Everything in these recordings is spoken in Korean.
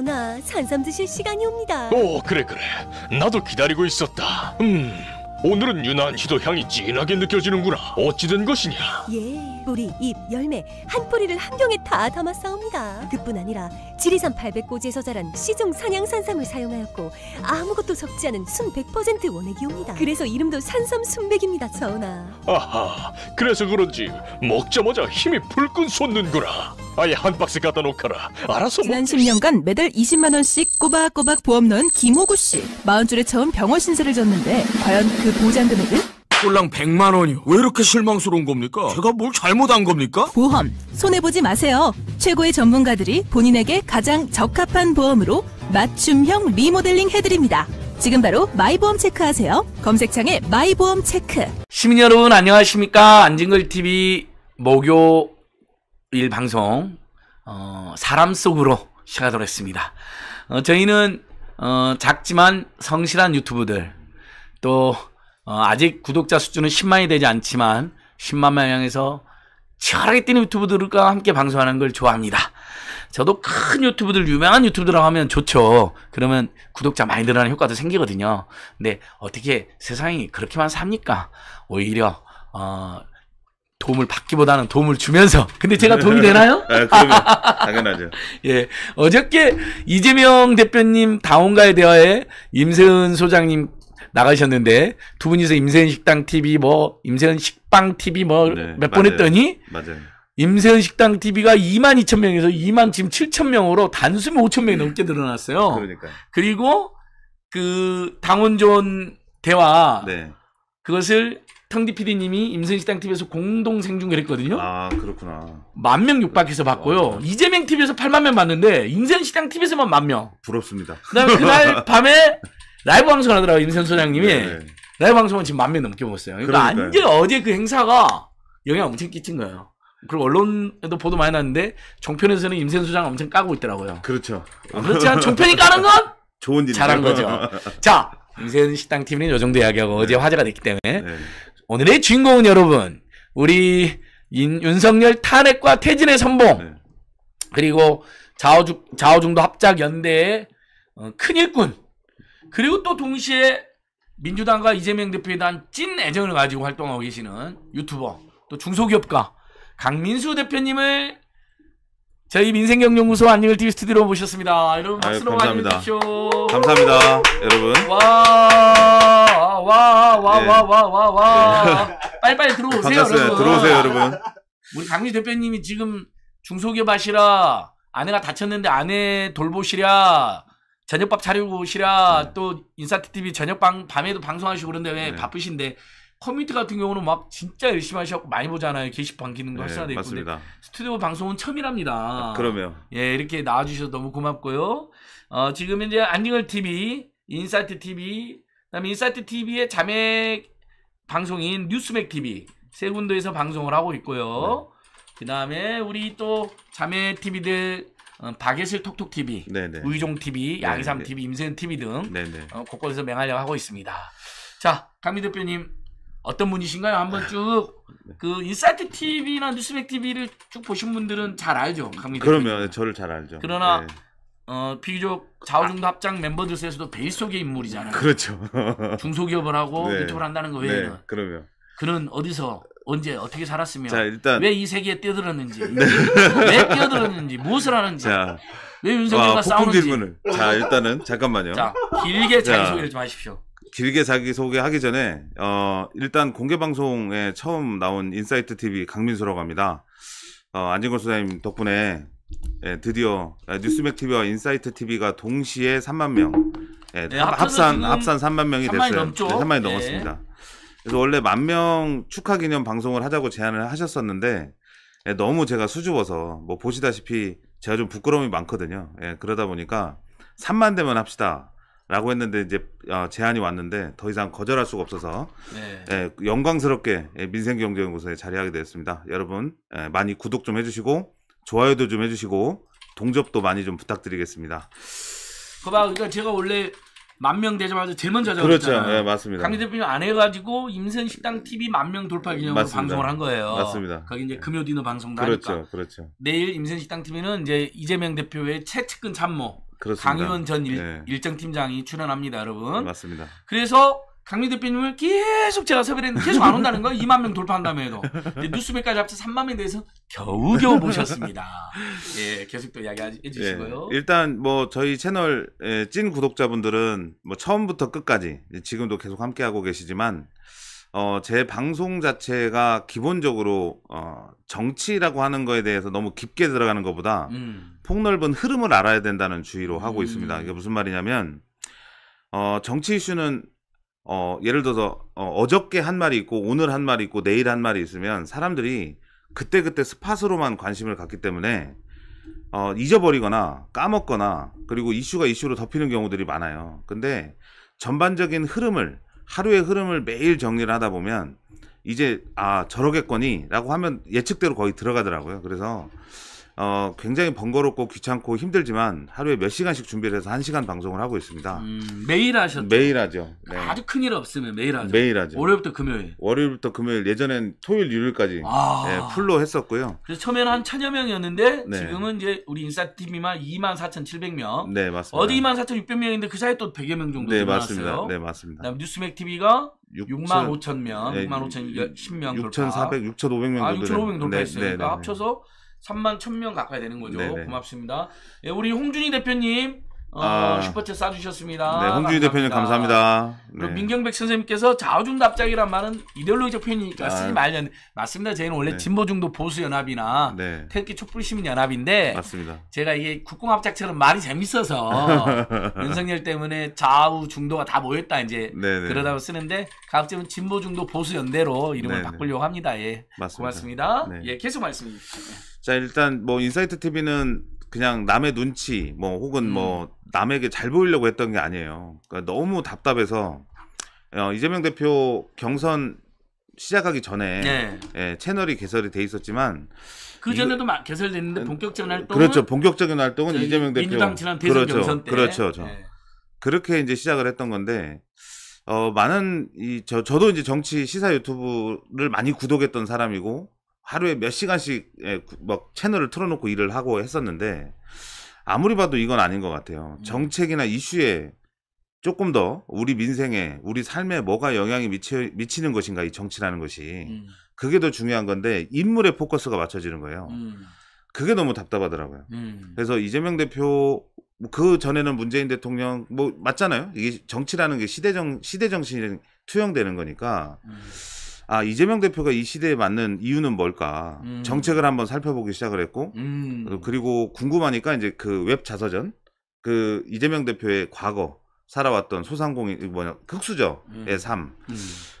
나오나 산삼 드실 시간이 옵니다. 오 그래 그래 나도 기다리고 있었다 음 오늘은 유난히도 향이 진하게 느껴지는구나 어찌된 것이냐 예, 뿌리, 잎, 열매 한 뿌리를 한 병에 다 담아 싸옵니다 그뿐 아니라 지리산 800고지에서 자란 시중 산양 산삼을 사용하였고 아무것도 섞지 않은 순 100% 원액이옵니다. 그래서 이름도 산삼 순백입니다, 전하. 아하 그래서 그런지 먹자마자 힘이 불끈 솟는구나 아예 한 박스 갖다 놓거라. 알아서 지난 10년간 매달 20만 원씩 꼬박꼬박 보험 넣은 김호구 씨. 마흔 줄에 처음 병원 신세를 졌는데 과연 그 보장 금액은? 꼴랑 100만 원이요. 왜 이렇게 실망스러운 겁니까? 제가 뭘 잘못한 겁니까? 보험 손해 보지 마세요. 최고의 전문가들이 본인에게 가장 적합한 보험으로 맞춤형 리모델링 해드립니다. 지금 바로 마이보험 체크하세요. 검색창에 마이보험 체크. 시민 여러분 안녕하십니까? 안진글 TV 목요 일 방송 어, 사람 속으로 시작하도록 했습니다. 어, 저희는 어, 작지만 성실한 유튜브들 또 어, 아직 구독자 수준은 10만이 되지 않지만 10만 명 향해서 치열하게 뛰는 유튜브들과 함께 방송하는 걸 좋아합니다. 저도 큰 유튜브들, 유명한 유튜브들하고 하면 좋죠. 그러면 구독자 많이 늘어나는 효과도 생기거든요. 근데 어떻게 세상이 그렇게만 삽니까? 오히려, 어, 도움을 받기보다는 도움을 주면서 근데 제가 도움이 네. 되나요? 아, 당연하죠. 예 어저께 이재명 대표님 다원가에 대화에 임세은 소장님 나가셨는데 두 분이서 임세은 식당 TV 뭐 임세은 식빵 TV 뭐 몇번 네, 했더니 맞아요. 임세은 식당 TV가 2만 2천 명에서 2만 지금 7천 명으로 단숨에 5천 명이 넘게 늘어났어요. 그러니까 그리고 그 당원 존 대화 네. 그것을 텅디 PD님이 임선식당 TV에서 공동 생중계를 했거든요. 아 그렇구나. 만명 육박해서 봤고요. 아, 이재명 TV에서 8만 명 봤는데 임선식당 TV에서만 만 명. 부럽습니다. 그다음에 그날 밤에 라이브 방송을 하더라고 요 임선 소장님이 네네. 라이브 방송은 지금 만명 넘게 먹었어요. 그러니까 완전 어제 그 행사가 영향 엄청 끼친 거예요. 그리고 언론에도 보도 많이 났는데 종편에서는 임선 소장 엄청 까고 있더라고요. 그렇죠. 그렇지만 종편이 까는 건 좋은 일 잘한 거죠. 자 임선 식당 TV는 요 정도 이야기하고 네. 어제 화제가 됐기 때문에. 네. 오늘의 주인공은 여러분 우리 인, 윤석열 탄핵과 퇴진의 선봉 네. 그리고 좌우중, 좌우중도 합작 연대의 어, 큰 일꾼 그리고 또 동시에 민주당과 이재명 대표에 대한 찐 애정을 가지고 활동하고 계시는 유튜버 또 중소기업가 강민수 대표님을 저희 민생경영구소 안녕을 TV 스튜디오로 모셨습니다. 여러분 박수로 아유, 감사십시오 감사합니다, 여러분. 와, 와, 와, 네. 와, 와, 와, 네. 빨리빨리 들어오세요, 여러분. 들어오세요, 여러분. 우리 강미 대표님이 지금 중소기업 하시라, 아내가 다쳤는데 아내 돌보시랴, 저녁밥 차리고 오시라 네. 또 인사트 TV 저녁 밤, 에도 방송하시고 그런데 왜 네. 바쁘신데 커뮤니티 같은 경우는 막 진짜 열심히 하셔고 많이 보잖아요. 게시판 기능도 활성화되 네, 있고. 맞 스튜디오 방송은 처음이랍니다. 아, 그러면. 예, 이렇게 나와주셔서 너무 고맙고요. 어, 지금 이제 안닝을 TV, 인사이트 TV, 그다음에 인사이트 TV의 자매 방송인 뉴스맥 TV 세 군데에서 방송을 하고 있고요. 네. 그다음에 우리 또 자매 TV들 어, 박예슬 톡톡 TV, 네네. 우이종 TV, 야기삼 TV, 임세현 TV 등 네, 네. 어, 곳곳에서 맹활약 하고 있습니다. 자, 강민 대표님 어떤 분이신가요? 한번 쭉 그 인사이트 TV나 뉴스백 TV를 쭉 보신 분들은 잘 알죠, 강민 그러면 네, 저를 잘 알죠. 그러나 네. 어, 비교적 좌우중도 합장 멤버들 사에서도베이속의 인물이잖아요. 그렇죠. 중소기업을 하고 유튜브를 네. 한다는 거 외에는. 네, 그러면. 그는 어디서 언제 어떻게 살았으며 자, 일단 왜이 세계에 뛰어들었는지 네. 왜 뛰어들었는지 무엇을 하는지 자, 왜 윤석열과 와, 아, 싸우는지 질문을. 자 일단은 잠깐만요. 자 길게 자기소개를 좀 하십시오. 길게 자기소개하기 전에 어, 일단 공개방송에 처음 나온 인사이트 TV 강민수라고 합니다. 어, 안진걸 소장님 덕분에 예, 드디어 아, 뉴스맥 TV와 인사이트 TV가 동시에 3만 명 예, 네, 합산 합산 3만 명이 3만이 됐어요. 넘죠? 네, 3만이 예. 넘었습니다. 그래서 원래 만 명 축하 기념 방송을 하자고 제안을 하셨었는데 예, 너무 제가 수줍어서 뭐 보시다시피 제가 좀 부끄러움이 많거든요. 예, 그러다 보니까 3만 되면 합시다. 라고 했는데 이제 어, 제안이 왔는데 더 이상 거절할 수가 없어서 네. 예, 영광스럽게 예, 민생경제연구소에 자리하게 되었습니다. 여러분 예, 많이 구독 좀 해주시고 좋아요도 좀 해주시고 동접도 많이 좀 부탁드리겠습니다. 그봐 그러니까 제가 원래 만명 되자마자 제일 먼저 하자고 그렇죠. 예, 맞습니다. 강기 대표님 안 해가지고 임선식당 TV 만명 돌파 기념으로 맞습니다. 방송을 한 거예요. 맞습니다. 거기 이제 예. 금요 디너 방송도 그렇죠, 하니까. 그렇죠. 내일 임선식당 TV는 이제 이재명 대표의 최측근 참모 그렇습니다. 강의원 전 일, 네. 일정 팀장이 출연합니다, 여러분. 맞습니다. 그래서 강미대표님을 계속 제가 섭외했는데 계속 안 온다는 거예요. 2만 명 돌파한다며 해도. 뉴스백까지 합쳐 3만 명에 대해서 겨우겨우 모셨습니다. 예, 계속 또 이야기해 주시고요. 예, 일단 뭐 저희 채널 예, 찐 구독자분들은 뭐 처음부터 끝까지 지금도 계속 함께하고 계시지만 어, 제 방송 자체가 기본적으로 어, 정치라고 하는 거에 대해서 너무 깊게 들어가는 것보다 음. 폭넓은 흐름을 알아야 된다는 주의로 하고 음. 있습니다. 이게 무슨 말이냐면 어, 정치 이슈는 어, 예를 들어서 어, 어저께 한 말이 있고 오늘 한 말이 있고 내일 한 말이 있으면 사람들이 그때그때 스팟으로만 관심을 갖기 때문에 어, 잊어버리거나 까먹거나 그리고 이슈가 이슈로 덮이는 경우들이 많아요. 근데 전반적인 흐름을 하루의 흐름을 매일 정리를 하다 보면 이제 아 저러겠거니라고 하면 예측대로 거의 들어가더라고요. 그래서 어, 굉장히 번거롭고 귀찮고 힘들지만 하루에 몇 시간씩 준비를 해서 한 시간 방송을 하고 있습니다. 음, 매일 하셨죠? 매일 하죠. 네. 아주 큰일 없으면 매일 하죠. 매일 하죠. 월요일부터 금요일. 월요일부터 금요일 예전엔 토요일 일요일까지 아. 네, 풀로 했었고요. 그래서 처음에는 한 천여 명이었는데 네. 지금은 이제 우리 인싸팀이만 2 4 7 0명네 맞습니다. 어디 2 4 6 0명인데그 사이 또 100여 명 정도 네, 늘어났어요. 네 맞습니다. 그다음 뉴스맥 TV가 6만 5천 명, 네, 6만 5천 10명 6,400, 6,500명 정도. 아, 6,500 돌파했어요. 네, 네, 그 합쳐서 3만 1000명 가까이 되는 거죠. 네네. 고맙습니다. 예, 우리 홍준희 대표님 어, 아. 슈퍼챗 쏴주셨습니다. 네, 홍준희 대표님 감사합니다. 그리고 네. 민경백 선생님께서 좌우중답작이란 말은 이데올로기적 표현이니까 아. 쓰지 말면 맞습니다. 저희는 원래 네. 진보중도 보수연합이나 네. 태극기 촛불시민연합인데 맞습니다. 제가 이게 국공합작처럼 말이 재밌어서 윤석열 때문에 좌우중도가 다 모였다 이제 네네. 그러다 가 쓰는데 가급적이면 진보중도 보수연대로 이름을 네, 네. 바꾸려고 합니다. 예, 맞습니다. 고맙습니다. 네. 예, 계속 말씀해 주십시오. 자 일단 뭐 인사이트 TV는 그냥 남의 눈치 뭐 혹은 뭐 음. 뭐 남에게 잘 보이려고 했던 게 아니에요. 그러니까 너무 답답해서 어, 이재명 대표 경선 시작하기 전에 네. 예, 채널이 개설이 돼 있었지만 그 전에도 막 개설됐는데 음, 본격적인 활동 그렇죠 본격적인 활동은 이재명 대표 민주당 지난 대선 그렇죠, 경선 때 그렇죠 네. 그렇게 이제 시작을 했던 건데 어 많은 이저 저도 이제 정치 시사 유튜브를 많이 구독했던 사람이고 하루에 몇 시간씩 막 예, 뭐, 채널을 틀어놓고 일을 하고 했었는데 아무리 봐도 이건 아닌 것 같아요. 음. 정책이나 이슈에 조금 더 우리 민생에 우리 삶에 뭐가 영향이 미치, 미치는 것인가 이 정치라는 것이 음. 그게 더 중요한 건데 인물의 포커스가 맞춰지는 거예요. 음. 그게 너무 답답하더라고요. 음. 그래서 이재명 대표 그 전에는 문재인 대통령 뭐 맞잖아요. 이게 정치라는 게 시대정 시대 정신이 투영되는 거니까. 음. 아 이재명 대표가 이 시대에 맞는 이유는 뭘까 음. 정책을 한번 살펴보기 시작을 했고 음. 어, 그리고 궁금하니까 이제 그 웹 자서전 그 이재명 대표의 과거 살아왔던 소상공인 뭐냐 흑수저의 음. 삶 음.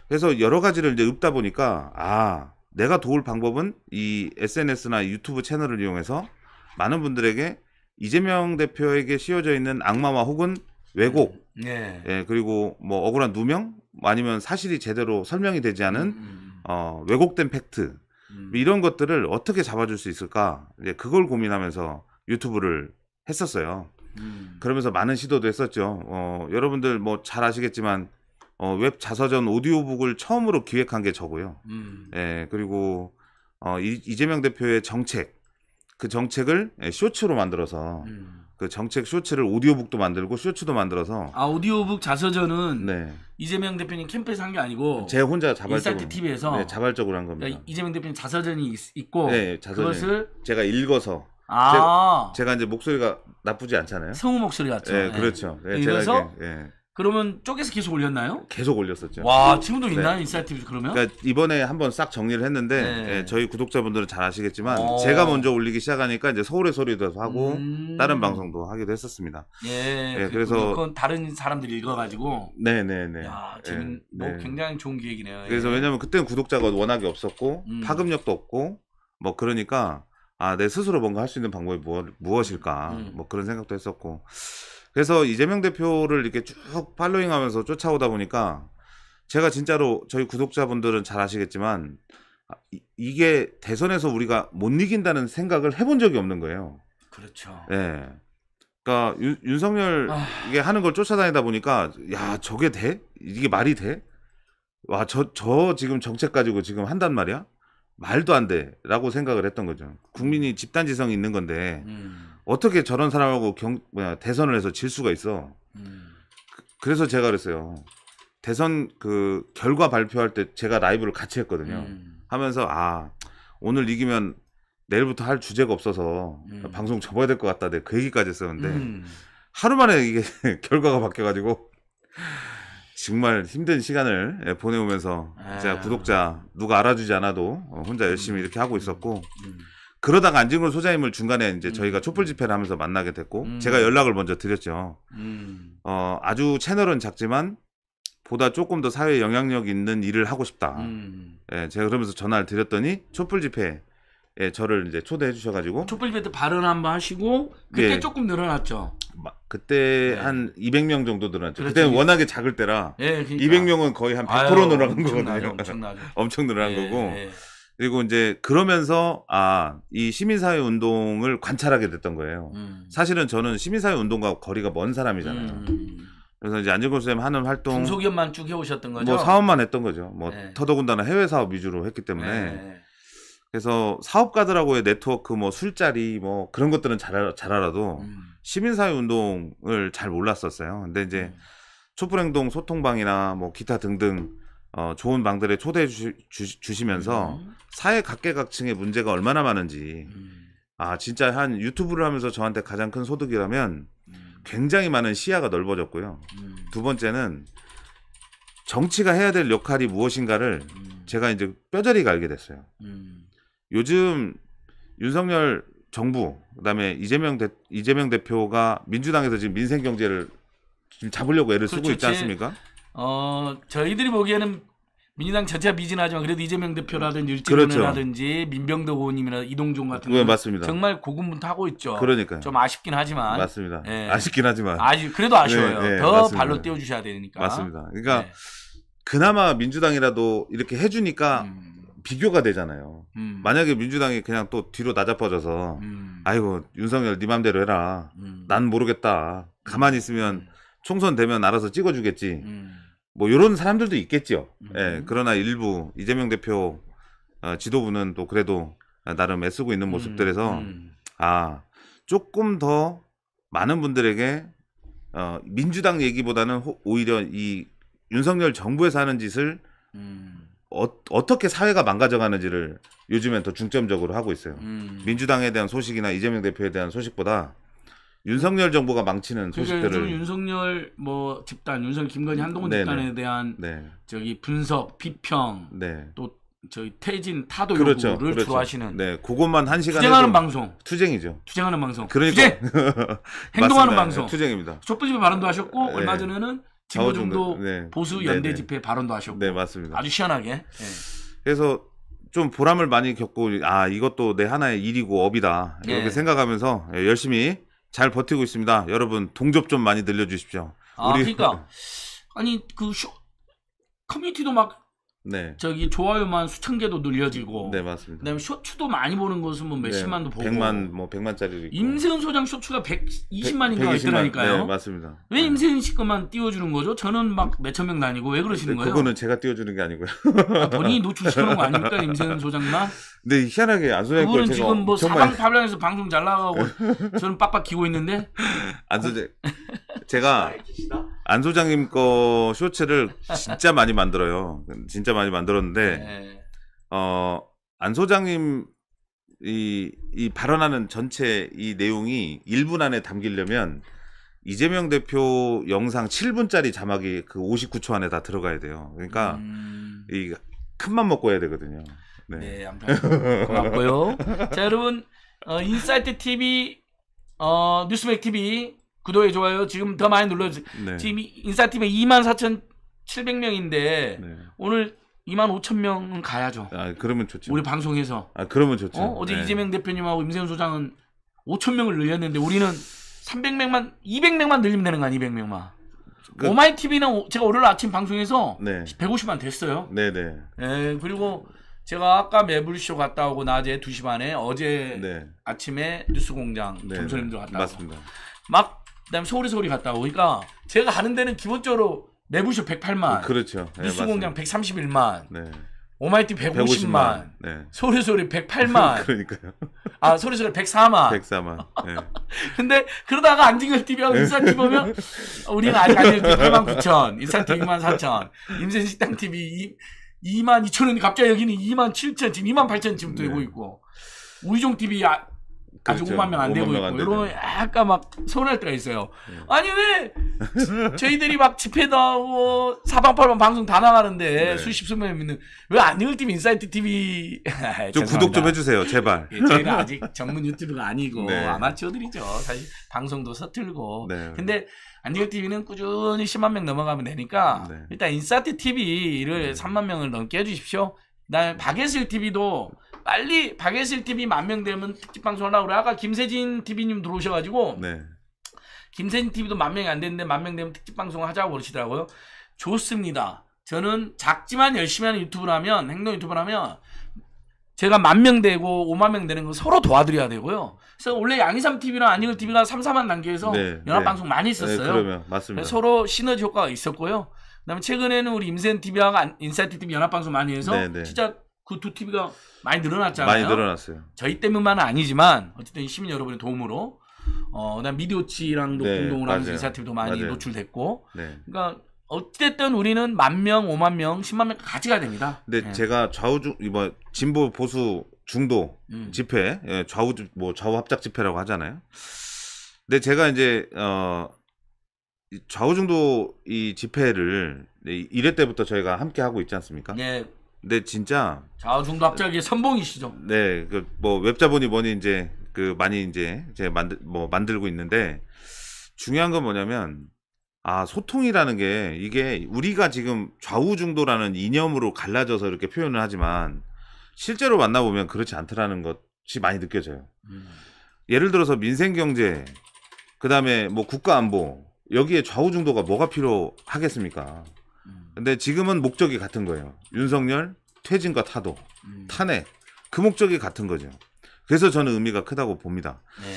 그래서 여러 가지를 이제 읊다 보니까 아 내가 도울 방법은 이 SNS나 유튜브 채널을 이용해서 많은 분들에게 이재명 대표에게 씌워져 있는 악마와 혹은 왜곡, 음. 예. 예. 그리고 뭐 억울한 누명 아니면 사실이 제대로 설명이 되지 않은 음, 음, 음. 어, 왜곡된 팩트 음. 이런 것들을 어떻게 잡아줄 수 있을까 이제 그걸 고민하면서 유튜브를 했었어요. 음. 그러면서 많은 시도도 했었죠. 어, 여러분들 뭐 잘 아시겠지만 어, 웹 자서전 오디오북을 처음으로 기획한 게 저고요. 음. 예, 그리고 어, 이, 이재명 대표의 정책 그 정책을 예, 쇼츠로 만들어서 음. 그 정책 쇼츠를 오디오북도 만들고 쇼츠도 만들어서 아 오디오북 자서전은 네. 이재명 대표님 캠프에서 한 게 아니고 제 혼자 자발적으로 인사이트 TV에서 네, 자발적으로 한 겁니다. 그러니까 이재명 대표님 자서전이 있, 고 네, 자서전 그것을 제가 읽어서 아 제가, 제가, 이제 목소리가 나쁘지 않잖아요. 성우 목소리 같죠. 네, 네. 그렇죠. 네, 읽어서 네. 그러면 쪼개서 계속 올렸나요? 계속 올렸었죠. 와 지금도 있나요 네. 인사이티브 그러면? 그러니까 이번에 한번 싹 정리를 했는데 네. 예, 저희 구독자분들은 잘 아시겠지만 어. 제가 먼저 올리기 시작하니까 이제 서울의 소리도 하고 음. 다른 방송도 하기도 했었습니다. 예, 예 그래서 그건 다른 사람들이 읽어가지고 네네네. 네, 네. 야 지금 예, 뭐 네. 굉장히 좋은 기획이네요. 예. 그래서 왜냐면 그때는 구독자가 워낙에 없었고 음. 파급력도 없고 뭐 그러니까 아내 스스로 뭔가 할 수 있는 방법이 무엇, 무엇일까 음. 뭐 그런 생각도 했었고 그래서 이재명 대표를 이렇게 쭉 팔로잉하면서 쫓아오다 보니까 제가 진짜로 저희 구독자분들은 잘 아시겠지만 아, 이게 대선에서 우리가 못 이긴다는 생각을 해본 적이 없는 거예요. 그렇죠. 예. 네. 그러니까 윤, 윤석열 아... 이게 하는 걸 쫓아다니다 보니까 야 저게 돼? 이게 말이 돼? 와저저 저 지금 정책 가지고 지금 한단 말이야? 말도 안 돼라고 생각을 했던 거죠. 국민이 집단지성이 있는 건데 음. 어떻게 저런 사람하고 경 뭐야 대선을 해서 질 수가 있어. 음. 그래서 제가 그랬어요. 대선 그 결과 발표할 때 제가 라이브를 같이 했거든요. 음. 하면서 아 오늘 이기면 내일부터 할 주제가 없어서 음. 방송 접어야 될 것 같다. 내그 네, 얘기까지 했었는데 음. 하루 만에 이게 결과가 바뀌어가지고 정말 힘든 시간을 예, 보내오면서 아. 제가 구독자 누가 알아주지 않아도 어, 혼자 열심히 음. 이렇게 하고 있었고. 음. 그러다가 안진걸 소장님을 중간에 이제 음. 저희가 촛불 집회를 하면서 만나게 됐고 음. 제가 연락을 먼저 드렸죠. 음. 어, 아주 채널은 작지만 보다 조금 더 사회 영향력 있는 일을 하고 싶다. 예, 제가 그러면서 전화를 드렸더니 촛불 집회 에 저를 이제 초대해 주셔가지고 촛불 집회 때 발언 한번 하시고 그때 예. 조금 늘어났죠. 마, 그때 예. 한 200명 정도 늘어났죠. 그렇죠. 그때 워낙에 작을 때라 예, 그러니까. 200명은 거의 한 100% 늘어난 거거든요. 엄청 늘어난 예, 거고. 예. 그리고 이제 그러면서 아 이 시민사회 운동을 관찰하게 됐던 거예요. 음. 사실은 저는 시민사회 운동과 거리가 먼 사람이잖아요. 음. 음, 음. 그래서 이제 안진걸 선생님 하는 활동 중소기업만 쭉 해오셨던 거죠. 뭐 사업만 했던 거죠. 뭐 네. 더더군다나 해외 사업 위주로 했기 때문에 네. 그래서 사업가들하고의 네트워크 뭐 술자리 뭐 그런 것들은 잘, 잘 알아도 음. 시민사회 운동을 잘 몰랐었어요. 근데 이제 음. 촛불행동 소통방이나 뭐 기타 등등 어, 좋은 방들에 초대해 주시, 주, 시 면서 음. 사회 각계각층의 문제가 얼마나 많은지 음. 아 진짜 한 유튜브를 하면서 저한테 가장 큰 소득이라면 음. 굉장히 많은 시야가 넓어졌고요. 음. 두 번째는 정치가 해야 될 역할이 무엇인가를 음. 제가 이제 뼈저리게 알게 됐어요. 음. 요즘 윤석열 정부 그다음에 이재명 대, 이재명 대표가 민주당에서 지금 민생 경제를 지금 잡으려고 애를 그렇죠. 쓰고 있지 않습니까? 제... 어 저희들이 보기에는 민주당 전체가 미진하지만 그래도 이재명 대표라든지 율지이라든지 그렇죠. 민병덕 의원님이나 이동종 같은 네, 맞습니다. 정말 고군분투하고 있죠. 그러니까 좀 아쉽긴 하지만 맞습니다. 예. 아쉽긴 하지만 아 그래도 아쉬워요. 네, 네, 더 맞습니다. 발로 띄워주셔야 되니까 맞습니다. 그러니까 네. 그나마 민주당이라도 이렇게 해주니까 음. 비교가 되잖아요. 음. 만약에 민주당이 그냥 또 뒤로 낮아빠져서 음. 아이고 윤석열 네 맘대로 해라. 음. 난 모르겠다. 가만히 있으면 음. 총선 되면 알아서 찍어주겠지. 음. 뭐 이런 사람들도 있겠죠. 음. 예, 그러나 일부 이재명 대표 어, 지도부는 또 그래도 나름 애쓰고 있는 음, 모습들에서 음. 아 조금 더 많은 분들에게 어, 민주당 얘기보다는 호, 오히려 이 윤석열 정부에서 하는 짓을 음. 어, 떻게 사회가 망가져가는지를 요즘엔 더 중점적으로 하고 있어요. 민주당에 대한 소식이나 이재명 대표에 대한 소식보다 윤석열 정부가 망치는 그러 소식들을 윤석열 뭐 집단, 윤석열 김건희 음, 한동훈 네네. 집단에 네. 대한 네. 저기 분석, 비평, 네. 또 저희 태진 타도 그렇죠, 요구를 그렇죠. 주로 하시는 네, 그것만 한 시간 투쟁하는 방송 투쟁이죠. 투쟁하는 방송. 그러니까 투쟁! 행동하는 맞습니다. 네, 방송. 투쟁입니다. 촛불집회 발언도 하셨고 네. 얼마 전에는 지금 정도 네. 보수 네, 연대 집회 발언도 하셨고. 네 맞습니다. 아주 시원하게. 그래서 좀 보람을 많이 겪고 아 이것도 내 하나의 일이고 업이다 이렇게 생각하면서 예, 열심히 잘 버티고 있습니다. 여러분 동접 좀 많이 늘려주십시오. 아 우리... 그러니까 아니 그 쇼, 커뮤니티도 막 네. 저기 좋아요만 수천 개도 늘려지고. 네, 맞습니다. 그다음에 쇼츠도 많이 보는 것은 뭐 몇십만도 네, 보고. 100만 뭐1 0 0만짜리 임세은 소장 쇼츠가 120만인가 120만, 있더라니까요. 네, 맞습니다. 왜 네. 임세은 씨 것만 띄워 주는 거죠? 저는 막 몇 천 명 다니고 왜 그러시는 네, 거예요? 그거는 제가 띄워 주는 게 아니고요. 아, 본인이 노출시키는거 아닙니까? 임세은 소장만? 근데 희한하게 안소장 그거는 지금 뭐 사방팔방에서 방송 잘 나가고 저는 빡빡 기고 있는데. 안 소장 제가 아, 안 소장님 거 쇼츠를 진짜 많이 만들어요. 진짜 많이 만들었는데 네. 어안 소장님 이, 이 발언하는 전체 이 내용이 1분 안에 담기려면 이재명 대표 영상 7분짜리 자막이 그 59초 안에 다 들어가야 돼요. 그러니까 음... 이 큰 맘 먹고 해야 되거든요. 네, 네 암튼 고맙고요. 자 여러분 어, 인사이트 TV 어, 뉴스맥 TV 구독에 좋아요 지금 더 많이 눌러주세요. 네. 지금 인사팀에 2만 4천 700명인데 네. 오늘 2만 5천 명은 가야죠. 아 그러면 좋죠. 우리 방송에서. 아 그러면 좋죠. 어? 어제 네. 이재명 대표님하고 임세훈 소장은 5천 명을 늘렸는데 우리는 300명만 200명만 늘리면 되는 거 아니 200명만. 그... 오마이 TV는 제가 오늘 아침 방송에서 네. 150만 됐어요. 네네. 네, 네. 예, 그리고 제가 아까 매불쇼 갔다 오고 낮에 2시 반에 어제 네. 아침에 뉴스공장 점수님도 네. 갔다 왔습니다막 그다음에 서울이 서울이 갔다 오니까 그러니까 제가 가는 데는 기본적으로 매부쇼 108만, 그렇죠. 예, 뉴스공장 131만, 네. 오마이티 150만, 150만. 네. 소리 소리 108만, 그러니까요. 아 소리 소리 104만. 104만. 네. 근데 그러다가 안진걸 TV하고 인산 TV 보면 우리는 아직 안진걸 TV 8만 9천, 인산 TV 2만 4천, 임센식당 TV 2, 2만 2천 원, 이 갑자기 여기는 2만 7천, 지금 2만 8천 지금 되고 네. 있고 우리종 TV 가족 그 그렇죠. 5만 명 안 되고 있고 안 이런 약간 막 서운할 때가 있어요. 음. 아니 왜 저희들이 막 집회 도하고 사방팔방 방송 다 나가는데 네. 수십 수명 믿는 왜안 읽을 팀 인사이트 TV 좀 구독 좀 해주세요 제발. 예, 저희가 아직 전문 유튜브가 아니고 네. 아마추어들이죠. 사실 방송도 서툴고. 네. 근데 안디글 TV는 꾸준히 10만 명 넘어가면 되니까 네. 일단 인사이트 TV를 3만 명을 넘게 해주십시오. 날 박예슬 TV도 빨리 박예슬 TV 만명 되면 특집 방송 하려고 그래. 아까 김세진 TV님 들어오셔가지고 네. 김세진 TV도 만 명이 안되는데만명 되면 특집 방송 하자고 그러시더라고요. 좋습니다. 저는 작지만 열심히 하는 유튜브를 하면 행동 유튜브를 하면 제가 만명 되고 5만 명 되는 거 서로 도와드려야 되고요. 그래서 원래 양희삼 TV랑 안익을 TV가 3, 4만 단계에서 네, 연합 네. 방송 네. 많이 있었어요. 네, 그러면 맞습니다. 서로 시너지 효과가 있었고요. 그다음에 최근에는 우리 인센티 TV와 인사이트 TV 연합방송 많이 해서 네네. 네. 진짜 그두 TV가 많이 늘어났잖아요. 많이 늘어났어요. 저희 때문만은 아니지만 어쨌든 시민 여러분의 도움으로 어, 그다음 미디어치랑도 네, 공동으로 하면 인사 TV도 많이 맞아요. 노출됐고. 네. 그러니까 어쨌든 우리는 만 명, 오만 명, 십만명 같이 가 됩니다. 근데 네. 제가 좌우중 이번 진보 보수 중도 음. 집회, 예, 좌우 뭐 좌우 합작 집회라고 하잖아요. 근데 제가 이제 어 좌우중도 이 집회를 네, 이래 때부터 저희가 함께 하고 있지 않습니까? 네. 근데 진짜 좌우중도 합작의 선봉이시죠. 네, 그 뭐 웹자본이 뭐니 이제 그 많이 이제 제 만들 뭐 만들고 있는데 중요한 건 뭐냐면 아 소통이라는 게 이게 우리가 지금 좌우중도라는 이념으로 갈라져서 이렇게 표현을 하지만 실제로 만나보면 그렇지 않더라는 것이 많이 느껴져요. 음. 예를 들어서 민생 경제, 그 다음에 뭐 국가 안보, 여기에 좌우 중도가 뭐가 필요하겠습니까? 음. 근데 지금은 목적이 같은 거예요. 윤석열 퇴진과 타도 음. 탄핵 그 목적이 같은 거죠. 그래서 저는 의미가 크다고 봅니다. 네.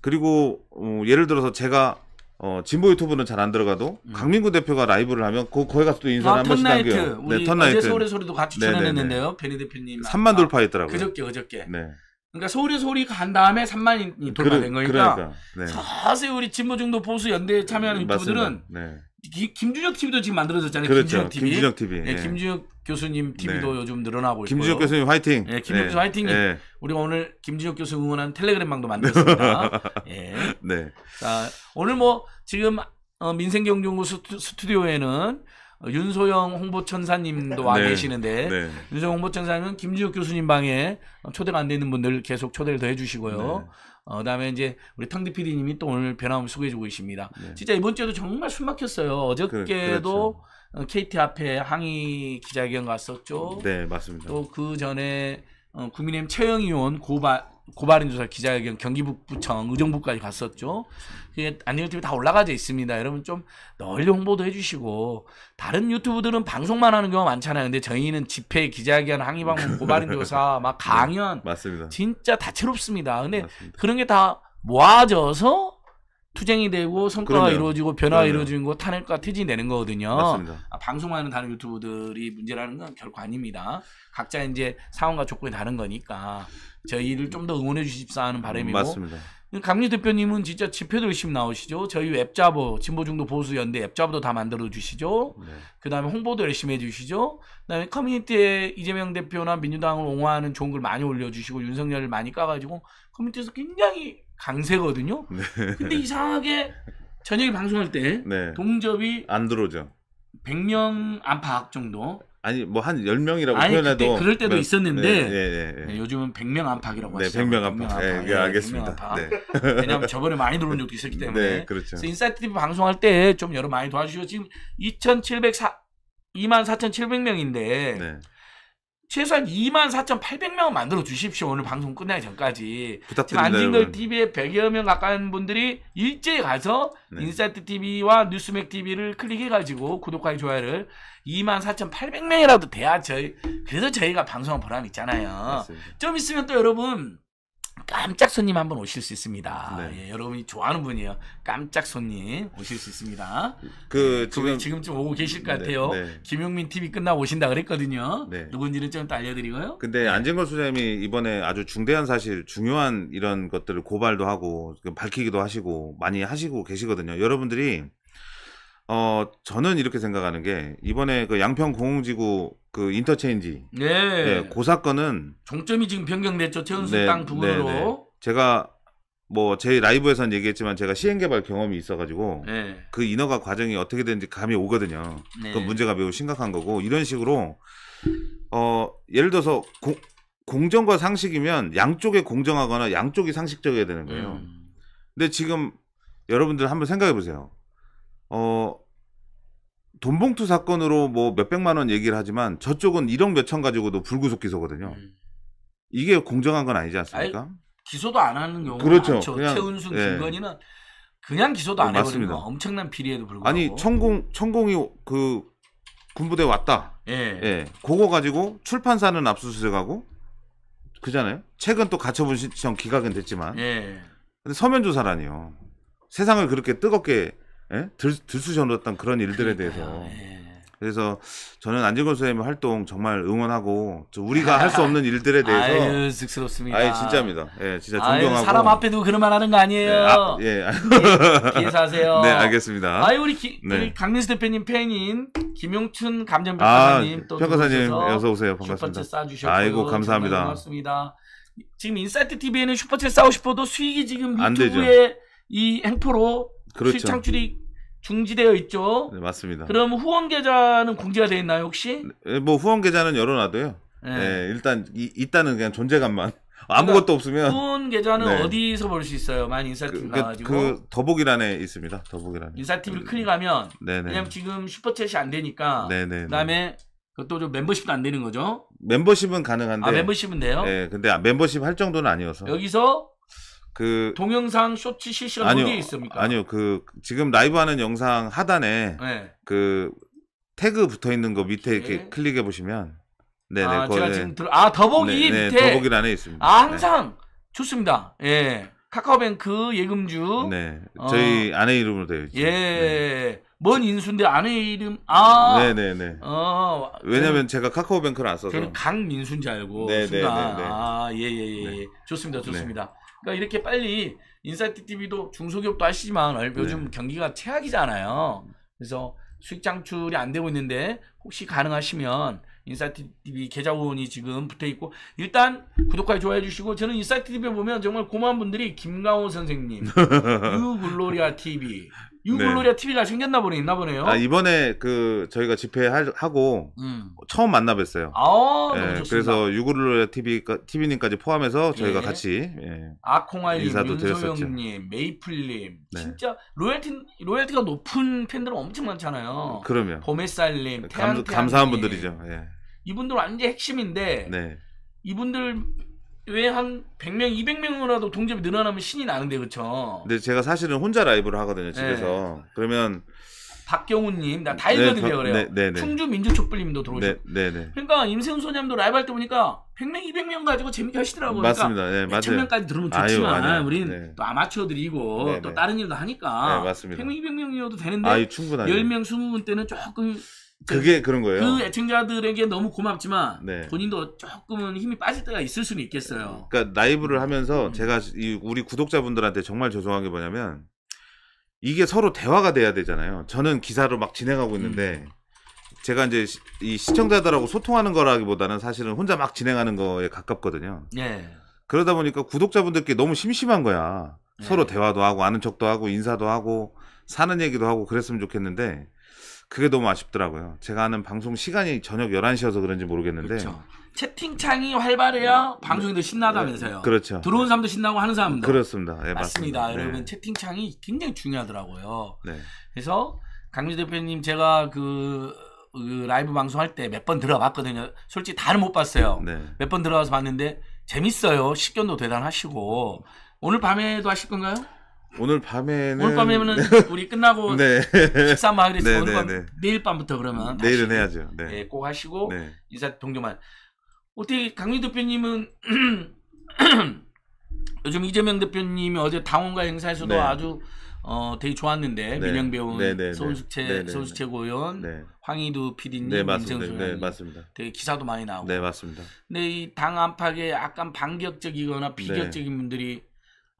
그리고 어, 예를 들어서 제가 어, 진보 유튜브는 잘 안 들어가도 음. 강민구 대표가 라이브를 하면 그 거기 가서 또 인사 아, 한 번씩 나이 남겨요. 네, 턴나이트. 어제 서울의 소리도 같이 네, 네, 출연했는데요. 베니 대표님. 3만 아, 돌파했더라고요. 그저께 그저께. 네. 그러니까 서울에서 소리 간 다음에 3만이 돌가된 그러, 거니까 그러니까, 네. 서서히 우리 진보 중도 보수 연대에 참여하는 분들은 음, 네. 기, 김준혁 TV도 지금 만들어졌잖아요. 그렇죠. 김준혁 TV. 김준혁 TV. 네, 네. 김준혁 교수님 TV도 네. 요즘 늘어나고 김준혁 있고요. 교수님 화이팅. 네, 김준혁 교수 네. 화이팅. 네. 우리가 오늘 김준혁 교수 응원한 텔레그램방도 만들었습니다. 예. 네. 자, 오늘 뭐 지금 어, 민생경제연구 스튜디오에는 어, 윤소영 홍보천사님도 와 네. 계시는데 네. 윤소영 홍보천사님은 김지욱 교수님 방에 어, 초대가 안 되는 분들 계속 초대를 더 해주시고요. 네. 어, 그다음에 이제 우리 탕디 PD님이 또 오늘 변함없이 소개해주고 계십니다 네. 진짜 이번 주에도 정말 숨 막혔어요. 어저께도 그, 그렇죠. KT 앞에 항의 기자회견 갔었죠. 네, 맞습니다. 또 그 전에 어, 국민의힘 최영희 의원 고발 고발인 조사 기자회견 경기북부청 의정부까지 갔었죠. 그게 안녕 TV 다 올라가져 있습니다. 여러분 좀 널리 홍보도 해주시고 다른 유튜브들은 방송만 하는 경우가 많잖아요. 근데 저희는 집회, 기자회견, 항의방문, 고발인 조사, 막 네, 강연, 맞습니다. 진짜 다채롭습니다. 근데 맞습니다. 그런 게 다 모아져서 투쟁이 되고 성과가 그러요 이루어지고 변화가 그러요 이루어진 거 탄핵과 퇴진이 되는 거거든요. 맞습니다. 아, 방송하는 다른 유튜브들이 문제라는 건 결코 아닙니다. 각자 이제 상황과 조건이 다른 거니까 저희를 좀 더 응원해 주십사 하는 음, 바람이고. 맞습니다. 강민 대표님은 진짜 집회도 열심히 나오시죠. 저희 웹자보 진보중도 보수연대 웹자보도 다 만들어 주시죠. 네. 그다음에 홍보도 열심히 해주시죠. 그다음에 커뮤니티에 이재명 대표나 민주당을 옹호하는 좋은 글 많이 올려주시고 윤석열을 많이 까가지고 커뮤니티에서 굉장히 강세거든요. 네. 근데 이상하게 저녁에 방송할 때 네. 동접이 안 들어오죠. 100명 안팎 정도. 아니 뭐 한 10명이라고 아니, 표현해도 그때 그럴 때도 몇, 네. 있었는데 네, 네, 네, 네. 요즘은 100명 안팎이라고 하시죠. 네, 100명 안팎. 100명 안팎. 예, 왜냐면 저번에 많이 들어온 적도 있었기 때문에. 그렇죠. 인사이트 TV 방송할 때 좀 여러 많이 도와주시고 지금 2,704 24,700명인데 최소한 2만 4,800명 만들어 주십시오. 오늘 방송 끝나기 전까지. 부탁드립니다. 안진걸 TV에 100여 명 가까운 분들이 일제히 가서 네. 인사이트 TV와 뉴스맥 TV를 클릭해가지고 구독과 좋아요를 2만 4,800명이라도 돼야 저희, 그래서 저희가 방송한 보람 있잖아요. 맞습니다. 좀 있으면 또 여러분, 깜짝 손님 한 번 오실 수 있습니다. 네. 예, 여러분이 좋아하는 분이에요. 깜짝 손님 오실 수 있습니다. 그 예, 지금 지금쯤 오고 계실 것 네, 같아요. 네, 네. 김용민 TV 끝나 오신다 그랬거든요. 네. 누군지는 좀또 알려드리고요. 근데 네. 안진걸 소장님이 이번에 아주 중대한 사실, 중요한 이런 것들을 고발도 하고 밝히기도 하시고 많이 하시고 계시거든요. 여러분들이 어 저는 이렇게 생각하는 게 이번에 그 양평 공흥지구 그 인터체인지 예. 네. 네. 그 사건은 종점이 지금 변경됐죠. 최은수 네, 땅 부근으로. 네, 네. 제가 뭐 제 라이브에선 얘기했지만 제가 시행 개발 경험이 있어가지고 네. 그 인허가 과정이 어떻게 되는지 감이 오거든요. 네. 그 문제가 매우 심각한 거고 이런 식으로 어 예를 들어서 고, 공정과 상식이면 양쪽에 공정하거나 양쪽이 상식적이어야 되는 거예요. 음. 근데 지금 여러분들 한번 생각해 보세요. 어 돈봉투 사건으로 뭐 몇백만 원 얘기를 하지만 저쪽은 1억 몇 천 가지고도 불구속 기소거든요. 음. 이게 공정한 건 아니지 않습니까? 아니, 기소도 안 하는 경우가 그렇죠. 많죠. 그냥, 최은순, 예. 김건희는 그냥 기소도 안 네, 하거든요. 엄청난 비리에도 불구하고. 아니 천공 천공이 그 군부대 왔다. 예. 예. 그거 가지고 출판사는 압수수색하고 그잖아요. 책은 또 가처분 신청 기각은 됐지만. 예. 근데 서면 조사라니요. 세상을 그렇게 뜨겁게 예? 들, 들쑤셔던 그런 일들에 대해서. 예. 그래서 저는 안진권선생님 활동 정말 응원하고 우리가 할 수 없는 일들에 대해서 아유 쑥스럽습니다. 아예 진짜입니다. 예, 진짜 존경하고 아유, 사람 앞에도 그런 말 하는 거 아니에요. 네, 아, 예. 기사세요. 예, 네, 알겠습니다. 아유 우리 기, 네. 우리 강민수 대표님 팬인 김용춘 감정평가사님 아, 평가사님 어서 오세요. 반갑습니다. 슈퍼챗 싸주셨고 아이고 감사합니다. 고맙습니다. 지금 인사이트 TV에는 슈퍼챗 싸고 싶어도 수익이 지금 유튜브의 이 행포로 그렇죠. 수익 창출이 중지되어 있죠. 네, 맞습니다. 그럼 후원 계좌는 공지가 되어 있나요 혹시? 네, 뭐 후원 계좌는 열어놔도요. 네. 네, 일단 이, 일단은 그냥 존재감만 아무것도 그러니까 없으면 후원 계좌는 네. 어디서 볼 수 있어요? 만 인사팀 그, 그, 가가지고 그 더보기란에 있습니다. 더보기란. 인사팀을 그, 클릭하면 네네. 왜냐면 지금 슈퍼챗이 안 되니까 네네. 그다음에 그것도 좀 멤버십도 안 되는 거죠? 멤버십은 가능한데 아 멤버십은 돼요? 네, 근데 아, 멤버십 할 정도는 아니어서 여기서 그 동영상 쇼츠 실시간 어디에 있습니까? 아니요. 그 지금 라이브 하는 영상 하단에 네. 그 태그 붙어 있는 거 밑에 이렇게 예. 클릭해 보시면 네네 아, 제가 거 네. 지금 들어 아 더보기 네, 네 밑에 네, 더보기 안에 있습니다. 아 네. 항상 좋습니다. 예. 카카오뱅크 예금주. 네, 어. 저희 아내 이름으로 되어 있죠. 예. 네. 예. 인수인데 아내 이름 아. 네, 네, 네. 어. 왜냐면 제가 카카오뱅크를 안 써서 저는 강민수인 줄 알고 네, 네, 네, 아예예예 예, 예. 예. 좋습니다. 좋습니다. 그러니까 이렇게 빨리 인사이트 TV도 중소기업도 하시지만 요즘 네. 경기가 최악이잖아요. 그래서 수익 창출이 안 되고 있는데 혹시 가능하시면 인사이트 TV 계좌원이 지금 붙어 있고 일단 구독과 좋아해 주시고 저는 인사이트 TV에 보면 정말 고마운 분들이 김강호 선생님, 유글로리아 TV, 유글로리아 TV 네. 잘 생겼나 보네 있나 보네요. 아 이번에 그 저희가 집회하고 음. 처음 만나 뵀어요. 아 예, 그래서 유글로리아 TV TV님까지 포함해서 저희가 예. 같이 예. 아콩알님, 아 윤소영님, 메이플님 네. 진짜 로열티 로열티가 높은 팬들은 엄청 많잖아요. 그러면 보메살님 감, 감사한 분들이죠. 예. 이분들 완전 핵심인데 네. 이분들 왜한 100명, 200명이라도 동접이 늘어나면 신이 나는데 그렇죠. 근데 제가 사실은 혼자 라이브를 하거든요 집에서. 네. 그러면 박경훈님, 나 다 읽어드려요 네, 그래요. 네, 네, 네, 충주 민주촛불님도 들어오셨고. 네, 그러니까 임세훈 소님도 라이브 할 때 보니까 100명, 200명 가지고 재밌게 하시더라고요. 그러니까 맞습니다. 맞아요. 1000명까지 들으면 좋지만 아유, 우린는또 아마추어들이고 또 다른 일도 하니까 네, 맞습니다. 100명, 200명이어도 되는데 아유, 충분하죠. 10명, 2 0명 때는 조금 그게 그런 거예요. 그 애청자들에게 너무 고맙지만 네. 본인도 조금은 힘이 빠질 때가 있을 수는 있겠어요. 그러니까 라이브를 하면서 음. 제가 이 우리 구독자분들한테 정말 죄송한 게 뭐냐면 이게 서로 대화가 돼야 되잖아요. 저는 기사로 막 진행하고 있는데 음. 제가 이제 시, 이 시청자들하고 소통하는 거라기보다는 사실은 혼자 막 진행하는 거에 가깝거든요. 네. 그러다 보니까 구독자분들께 너무 심심한 거야. 네. 서로 예. 대화도 하고 아는 척도 하고 인사도 하고 사는 얘기도 하고 그랬으면 좋겠는데 그게 너무 아쉽더라고요. 제가 하는 방송 시간이 저녁 11시여서 그런지 모르겠는데. 그렇죠. 채팅창이 활발해야 방송이 더 신나다면서요. 네, 그렇죠. 들어온 사람도 신나고 하는 사람도. 그렇습니다. 네, 맞습니다. 맞습니다. 여러분 네. 채팅창이 굉장히 중요하더라고요. 네. 그래서 강민 대표님 제가 그, 그 라이브 방송할 때 몇 번 들어봤거든요. 솔직히 다는 못 봤어요. 네. 몇번들어와서 봤는데 재밌어요. 식견도 대단하시고 오늘 밤에도 하실 건가요? 오늘 밤에는 오늘 밤에는 네. 우리 끝나고 네. 식사 마을래서 네, 오늘 네, 밤 네, 내일 밤부터 그러면 내일은 해야죠. 네. 네. 꼭 하시고 인사 동료만 어떻게 강민 대표님은 요즘 이재명 대표님이 어제 당원과 행사에서도 아주 어 되게 좋았는데 민영 배우 서울숙채 서울숙채고위원 황희두 PD님 네, 맞습니다. 네, 맞습니다. 되게 기사도 많이 나오고 네 맞습니다. 근데 이당 안팎에 약간 반격적이거나 비격적인 분들이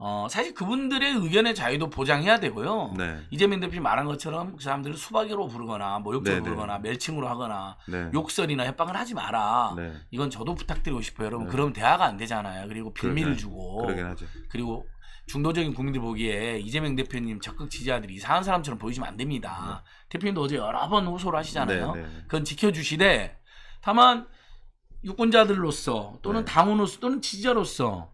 어, 사실 그분들의 의견의 자유도 보장해야 되고요. 네. 이재명 대표 말한 것처럼 그 사람들을 수박이로 부르거나 모욕죄로 뭐 네, 네. 부르거나 멸칭으로 하거나 네. 욕설이나 협박을 하지 마라. 네. 이건 저도 부탁드리고 싶어요. 여러분 네. 그럼 대화가 안 되잖아요. 그리고 빌미를 주고 그리고 중도적인 국민들 보기에 이재명 대표님 적극 지지자들이 이상한 사람처럼 보이시면 안 됩니다. 대표님도 어제 여러 번 호소를 하시잖아요. 그건 지켜주시되 다만 유권자들로서 또는 당원으로서 또는 지지자로서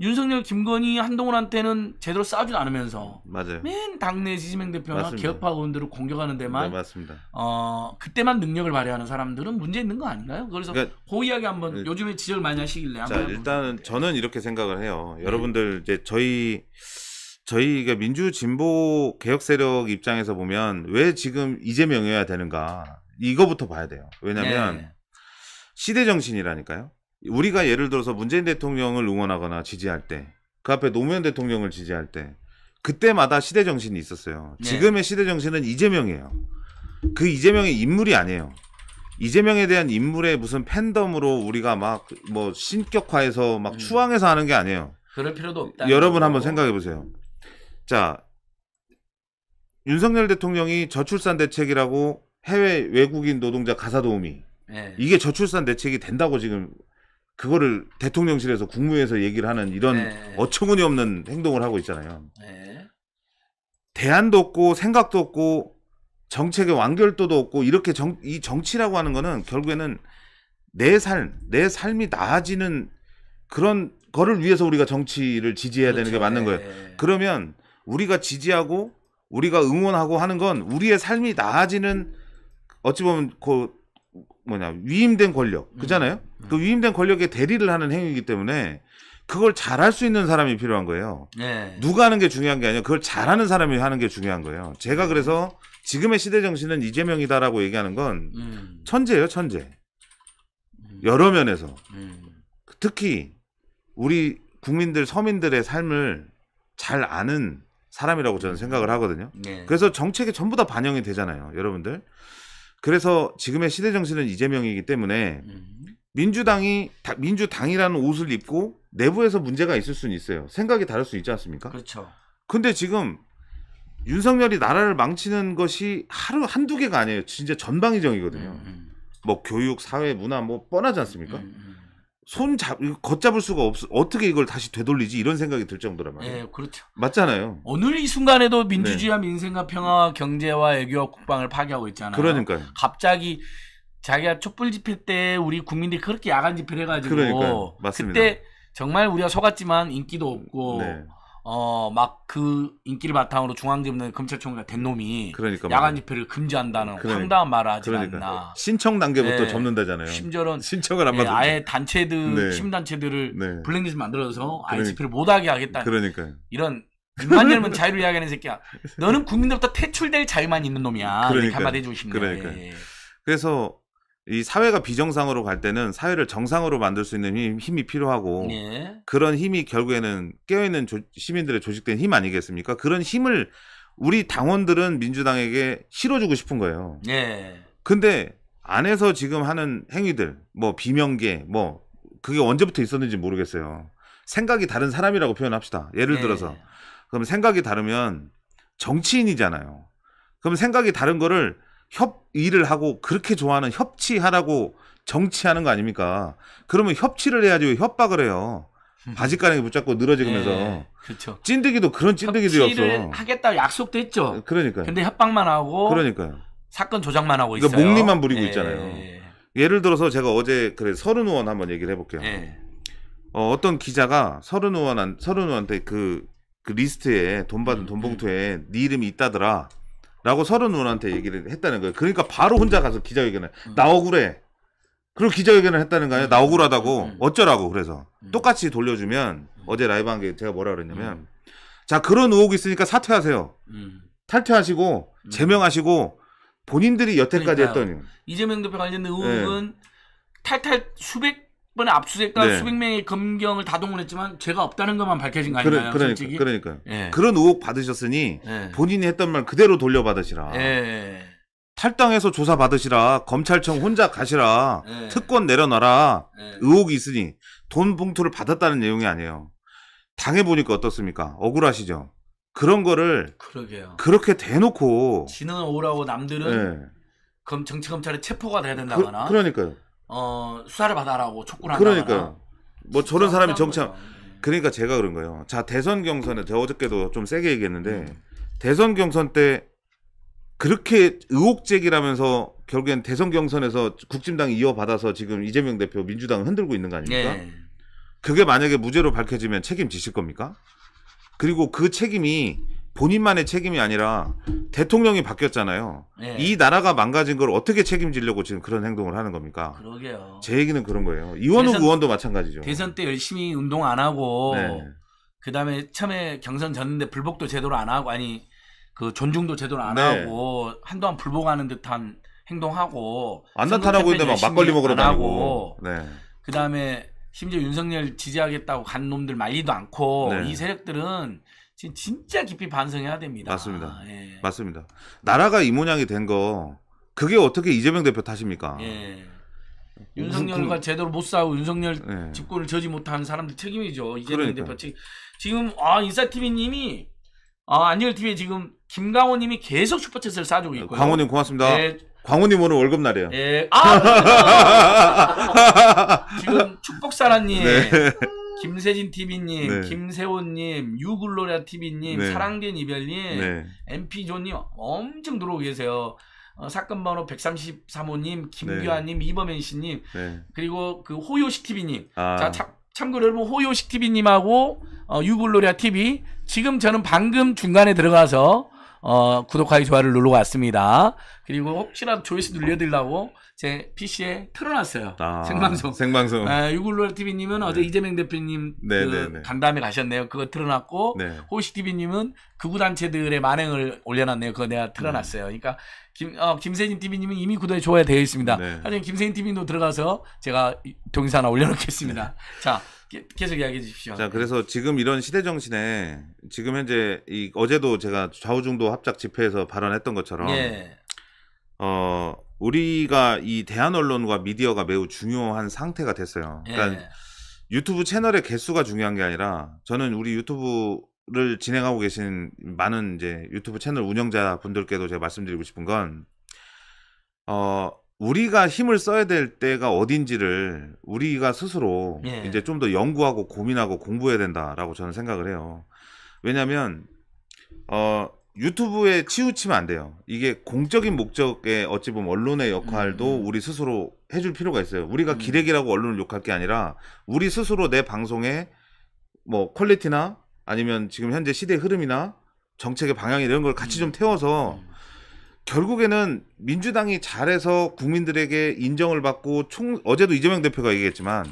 윤석열, 김건희, 한동훈한테는 제대로 싸우진 않으면서 맞아요. 맨 당내 지지명 대표나 맞습 개혁파 의원들을 공격하는 데만 네, 맞습니다. 어 그때만 능력을 발휘하는 사람들은 문제 있는 거 아닌가요? 그래서 그러니까, 그이하게 한번 네. 요즘에 지적을 많이 하시길래 한번 자 일단은 저는 이렇게 생각을 해요. 네. 여러분들 이제 저희 저희가 민주 진보 개혁 세력 입장에서 보면 왜 지금 이재명이어야 되는가 이거부터 봐야 돼요. 왜냐하면 네. 시대 정신이라니까요. 우리가 예를 들어서 문재인 대통령을 응원하거나 지지할 때, 그 앞에 노무현 대통령을 지지할 때, 그때마다 시대 정신이 있었어요. 네. 지금의 시대 정신은 이재명이에요. 그 이재명의 인물이 아니에요. 이재명에 대한 인물의 무슨 팬덤으로 우리가 막 뭐 신격화해서 막 음. 추앙해서 하는 게 아니에요. 그럴 필요도 없다. 여러분 한번 생각해 보세요. 자, 윤석열 대통령이 저출산 대책이라고 해외 외국인 노동자 가사 도우미 네. 이게 저출산 대책이 된다고 지금 그거를 대통령실에서 국무회에서 얘기를 하는 이런 네. 어처구니 없는 행동을 하고 있잖아요. 네. 대안도 없고 생각도 없고 정책의 완결도도 없고 이렇게 정, 이 정치라고 하는 거는 결국에는 내 삶, 내 삶이 나아지는 그런 거를 위해서 우리가 정치를 지지해야 그렇죠. 되는 게 그렇죠. 맞는 네. 거예요. 네. 그러면 우리가 지지하고 우리가 응원하고 하는 건 우리의 삶이 나아지는 어찌 보면 그 뭐냐 위임된 권력 음. 그잖아요. 음, 음. 그 위임된 권력의 대리를 하는 행위이기 때문에 그걸 잘할 수 있는 사람이 필요한 거예요. 네. 누가 하는 게 중요한 게 아니라 그걸 잘하는 사람이 하는 게 중요한 거예요. 제가 음. 그래서 지금의 시대 정신은 이재명이다라고 얘기하는 건 음. 천재예요, 천재. 음. 여러 면에서 특히 우리 국민들 서민들의 삶을 잘 아는 사람이라고 저는 생각을 하거든요. 네. 그래서 정책에 전부 다 반영이 되잖아요, 여러분들. 그래서 지금의 시대 정신은 이재명이기 때문에 민주당이 다, 민주당이라는 옷을 입고 내부에서 문제가 있을 수는 있어요. 생각이 다를 수 있지 않습니까? 그렇죠. 근데 지금 윤석열이 나라를 망치는 것이 하루 한두 개가 아니에요. 진짜 전방위적이거든요. 음, 음. 뭐 교육, 사회, 문화 뭐 뻔하지 않습니까? 음. 음, 음. 손 잡, 걷잡을 수가 없어. 어떻게 이걸 다시 되돌리지? 이런 생각이 들 정도란 말이에요. 예, 그렇죠. 맞잖아요. 오늘 이 순간에도 네. 민주주의와 네. 민생과 평화와 경제와 애교와 국방을 파괴하고 있잖아요. 그러니까요. 갑자기 자기가 촛불 집회 때 우리 국민들이 그렇게 야간 집회를 해가지고. 그때 정말 우리가 속았지만 인기도 없고. 네. 어막그 인기를 바탕으로 중앙지검는 검찰총장 된 놈이 그러니까 야간 집회를 금지한다는 그러니까. 황당한 말을 하지 그러니까. 않나. 신청 단계부터 네. 접는다잖아요. 심지어는 신청을 안 네, 아예 단체들 네. 시민단체들을 네. 블랙리스트 만들어서 아예 그러니까. 집회를 못하게 하겠다. 그러니까 이런 입만 열면 자유를 이야기하는 새끼야. 너는 국민들부터 퇴출될 자유만 있는 놈이야. 그러니까. 한마디 해주고 싶네요. 그러니까. 그래서 이 사회가 비정상으로 갈 때는 사회를 정상으로 만들 수 있는 힘, 이 필요하고 예. 그런 힘이 결국에는 깨어있는 조, 시민들의 조직된 힘 아니겠습니까? 그런 힘을 우리 당원들은 민주당에게 실어주고 싶은 거예요. 예. 근데 안에서 지금 하는 행위들, 뭐 비명계, 뭐 그게 언제부터 있었는지 모르겠어요. 생각이 다른 사람이라고 표현합시다. 예를 네. 들어서 그럼 생각이 다르면 정치인이잖아요. 그럼 생각이 다른 거를 협 일을 하고 그렇게 좋아하는 협치하라고 정치하는 거 아닙니까? 그러면 협치를 해야지 협박을 해요. 바지가랑이 붙잡고 늘어지면서. 네, 그렇죠. 찐득이도 그런 찐득이들이 없어. 하겠다고 약속도 했죠. 그러니까요. 근데 협박만 하고. 그러니까요. 사건 조작만 하고 그러니까 있어요. 그러니까 목리만 부리고 네. 있잖아요. 예를 들어서 제가 어제 그래 서른 의원 한번 얘기를 해볼게요. 네. 어, 어떤 기자가 서른 의원 한 서른 의원한테 그, 그 리스트에 돈 받은 음, 돈 봉투에 음. 네 이름이 있다더라. 라고 서른 누나한테 얘기를 했다는 거예요. 그러니까 바로 혼자 가서 기자회견을 나 억울해. 그리고 기자회견을 했다는 거 아니야? 에나 억울하다고 음, 음. 어쩌라고 그래서 음. 똑같이 돌려주면 어제 라이브 한 게 제가 뭐라 그랬냐면 자 그런 의혹이 있으니까 사퇴하세요. 탈퇴하시고 제명하시고 본인들이 여태까지 그러니까요. 했던 이재명 대표 관련된 네. 의혹은 네. 탈탈 수백 이번에 압수수색과 네. 수백 명의 검경을 다 동원했지만 죄가 없다는 것만 밝혀진 거 아니에요? 그러, 니까 그러니까요. 그런 의혹 받으셨으니 예. 본인이 했던 말 그대로 돌려받으시라. 예. 탈당해서 조사 받으시라. 검찰청 혼자 가시라. 예. 특권 내려놔라. 예. 의혹이 있으니 돈 봉투를 받았다는 내용이 아니에요. 당해 보니까 어떻습니까? 억울하시죠. 그런 거를 그러게요. 그렇게 대놓고 지는 오라고 남들은 그럼 예. 정치 검찰에 체포가 돼야 그, 된다거나 그, 러니까요 어, 수사를 받아라고 촉구를 한다그러니까뭐 저런 사람이 정참 네. 그러니까 제가 그런 거예요. 자 대선 경선에 제 어저께도 좀 세게 얘기했는데 음. 대선 경선 때 그렇게 의혹 제기라면서 결국엔 대선 경선에서 국진당 이어받아서 지금 이재명 대표 민주당을 흔들고 있는 거 아닙니까? 네. 그게 만약에 무죄로 밝혀지면 책임지실 겁니까? 그리고 그 책임이 본인만의 책임이 아니라 대통령이 바뀌었잖아요. 네. 이 나라가 망가진 걸 어떻게 책임지려고 지금 그런 행동을 하는 겁니까? 그러게요. 제 얘기는 그런 거예요. 이원우 대선, 의원도 마찬가지죠. 대선 때 열심히 운동 안 하고 네. 그다음에 처음에 경선 졌는데 불복도 제대로 안 하고 아니 그 존중도 제대로 안 네. 하고 한동안 불복하는 듯한 행동하고 안 나타나고 있는데 막 막걸리 먹으러 다니고 네. 그다음에 심지어 윤석열 지지하겠다고 간 놈들 말리도 않고 네. 이 세력들은 지금 진짜 깊이 반성해야 됩니다. 맞습니다. 예. 맞습니다. 나라가 이 모양이 된 거 그게 어떻게 이재명 대표 탓입니까? 예. 음, 윤석열과 그, 그, 제대로 못 싸우고 윤석열 예. 집권을 저지 못한 사람들 책임이죠. 이재명 그러니까. 대표 지금 아 인사TV님이 아 안녕TV에 지금 김강호님이 계속 슈퍼챗을 쏴주고 있고요. 강호님 고맙습니다. 예. 광호님 오늘 월급 날이에요. 예. 아, 지금 축복사라님. 네. 음. 김세진 TV님, 네. 김세호님, 유글로라 TV님, 네. 사랑된 이별님, 네. MP조님 엄청 들어오고 계세요. 어, 사건 번호 133호님, 김규환님, 이범현 씨님, 그리고 그 호요식 TV님. 아. 자, 참, 참고로 여러분 호요식 TV님하고 어, 유글로라 TV 지금 저는 방금 중간에 들어가서 어, 구독하기 좋아요를 눌러 왔습니다. 그리고 혹시라도 조회수 늘려드리려고 제 PC에 틀어놨어요. 아, 생방송. 생방송. 아, 유글로 TV님은 네. 어제 이재명 대표님 네, 그 네, 간담회 네, 네. 가셨네요. 그거 틀어놨고 네. 호시 TV님은 극우단체들의 만행을 올려놨네요. 그거 내가 틀어놨어요. 그러니까 김, 어, 김세진 TV님은 이미 구독에 좋아요 되어 있습니다. 하지만 김세진 TV도 들어가서 제가 동영상 하나 올려놓겠습니다. 자. 계속 이야기해 주십시오. 자, 그래서 지금 이런 시대 정신에 지금 현재 이 어제도 제가 좌우중도 합작 집회에서 발언했던 것처럼 예. 어 우리가 이 대한 언론과 미디어가 매우 중요한 상태가 됐어요. 예. 그러니까 예. 유튜브 채널의 개수가 중요한 게 아니라 저는 우리 유튜브를 진행하고 계신 많은 이제 유튜브 채널 운영자 분들께도 제가 말씀드리고 싶은 건어 우리가 힘을 써야 될 때가 어딘지를 우리가 스스로 예. 이제 좀 더 연구하고 고민하고 공부해야 된다라고 저는 생각을 해요. 왜냐하면 어, 유튜브에 치우치면 안 돼요. 이게 공적인 목적에 어찌 보면 언론의 역할도 음. 우리 스스로 해줄 필요가 있어요. 우리가 음. 기레기라고 언론을 욕할 게 아니라 우리 스스로 내 방송에 뭐 퀄리티나 아니면 지금 현재 시대 흐름이나 정책의 방향 이런 걸 같이 음. 좀 태워서 음. 결국에는 민주당이 잘해서 국민들에게 인정을 받고 총 어제도 이재명 대표가 얘기했지만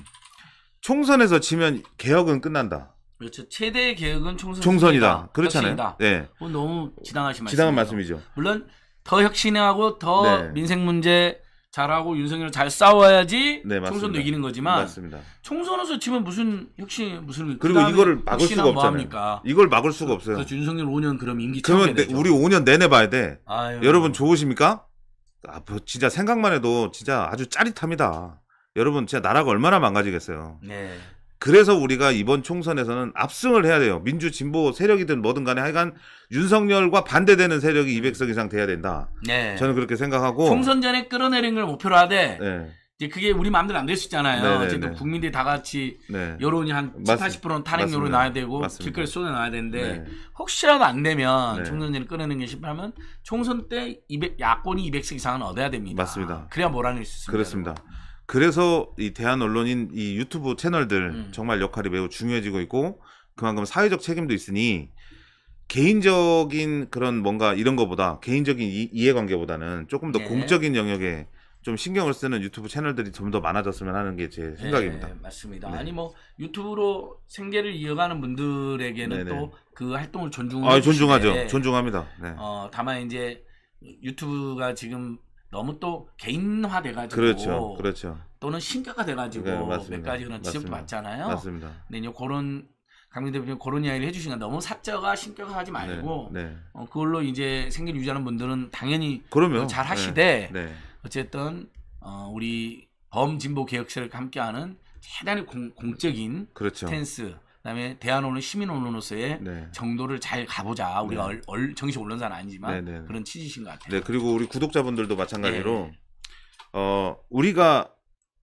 총선에서 지면 개혁은 끝난다. 그렇죠. 최대 개혁은 총선 총선이다. 그렇잖아요. 네. 너무 지당하신 말씀. 지당한 말씀이죠. 물론 더 혁신하고 더 네. 민생 문제 잘하고 윤석열 잘 싸워야지 네, 총선도 이기는 거지만 맞습니다. 총선에서 치면 무슨 혁신 무슨 그리고 이거를 막을 수가 없잖아요. 뭐 이걸 막을 수가 없어요. 그래서 그렇죠. 윤석열 5년 그럼 임기 그러면 내, 우리 5년 내내 봐야 돼. 아유. 여러분 좋으십니까? 아, 뭐 진짜 생각만 해도 진짜 아주 짜릿합니다. 여러분 진짜 나라가 얼마나 망가지겠어요. 네. 그래서 우리가 이번 총선에서는 압승을 해야 돼요. 민주 진보 세력이든 뭐든 간에 하여간 윤석열과 반대되는 세력이 200석 이상 돼야 된다. 네. 저는 그렇게 생각하고 총선 전에 끌어내린걸 목표로 하되 네. 이제 그게 우리 마음대로 안 될 수 있잖아요. 네네네. 네, 어쨌든 네. 국민들이 다 같이 네. 여론이 한 70, 8 0 탄핵 여론이 나야 되고 길거리 쏟아 나야 되는데 네. 혹시라도 안 되면 네. 총선 전에 끌어내는게 싶으면 총선 때 200, 야권이 200석 이상은 얻어야 됩니다. 맞습니다. 그래야 몰아낼 수 있습니다. 그렇습니다. 여러분. 그래서 이 대한 언론인 이 유튜브 채널들 음. 정말 역할이 매우 중요해지고 있고 그만큼 사회적 책임도 있으니 개인적인 그런 뭔가 이런 거보다 개인적인 이, 이해관계보다는 조금 더 네. 공적인 영역에 좀 신경을 쓰는 유튜브 채널들이 좀 더 많아졌으면 하는 게제 네, 생각입니다. 네, 맞습니다. 네. 아니 뭐 유튜브로 생계를 이어가는 분들에게는 네, 네. 또그 활동을 존중하죠. 아, 존중하죠. 존중합니다. 어, 다만 이제 유튜브가 지금 너무 또 개인화돼가지고 그렇죠, 그렇죠. 또는 신격화 돼가지고 네, 몇 가지 그런 지적도 맞잖아요. 맞습니다. 근데 이제 그런 강민 대표님 그런 이야기를 해주신건 너무 사자가 신격화하지 네, 말고 네, 네. 어, 그걸로 이제 생계를 유지하는 분들은 당연히 그러면, 잘 네, 하시되 네. 어쨌든 어, 우리 범진보 개혁세를 함께하는 대단히 공, 공적인 그렇죠. 스탠스 그다음에 대한 언론 시민 언론으로서의 네. 정도를 잘 가보자. 우리가 네. 얼, 얼, 정식 언론사는 아니지만 네, 네, 그런 취지신 것 같아요. 네 그리고 우리 구독자분들도 마찬가지로 어 우리가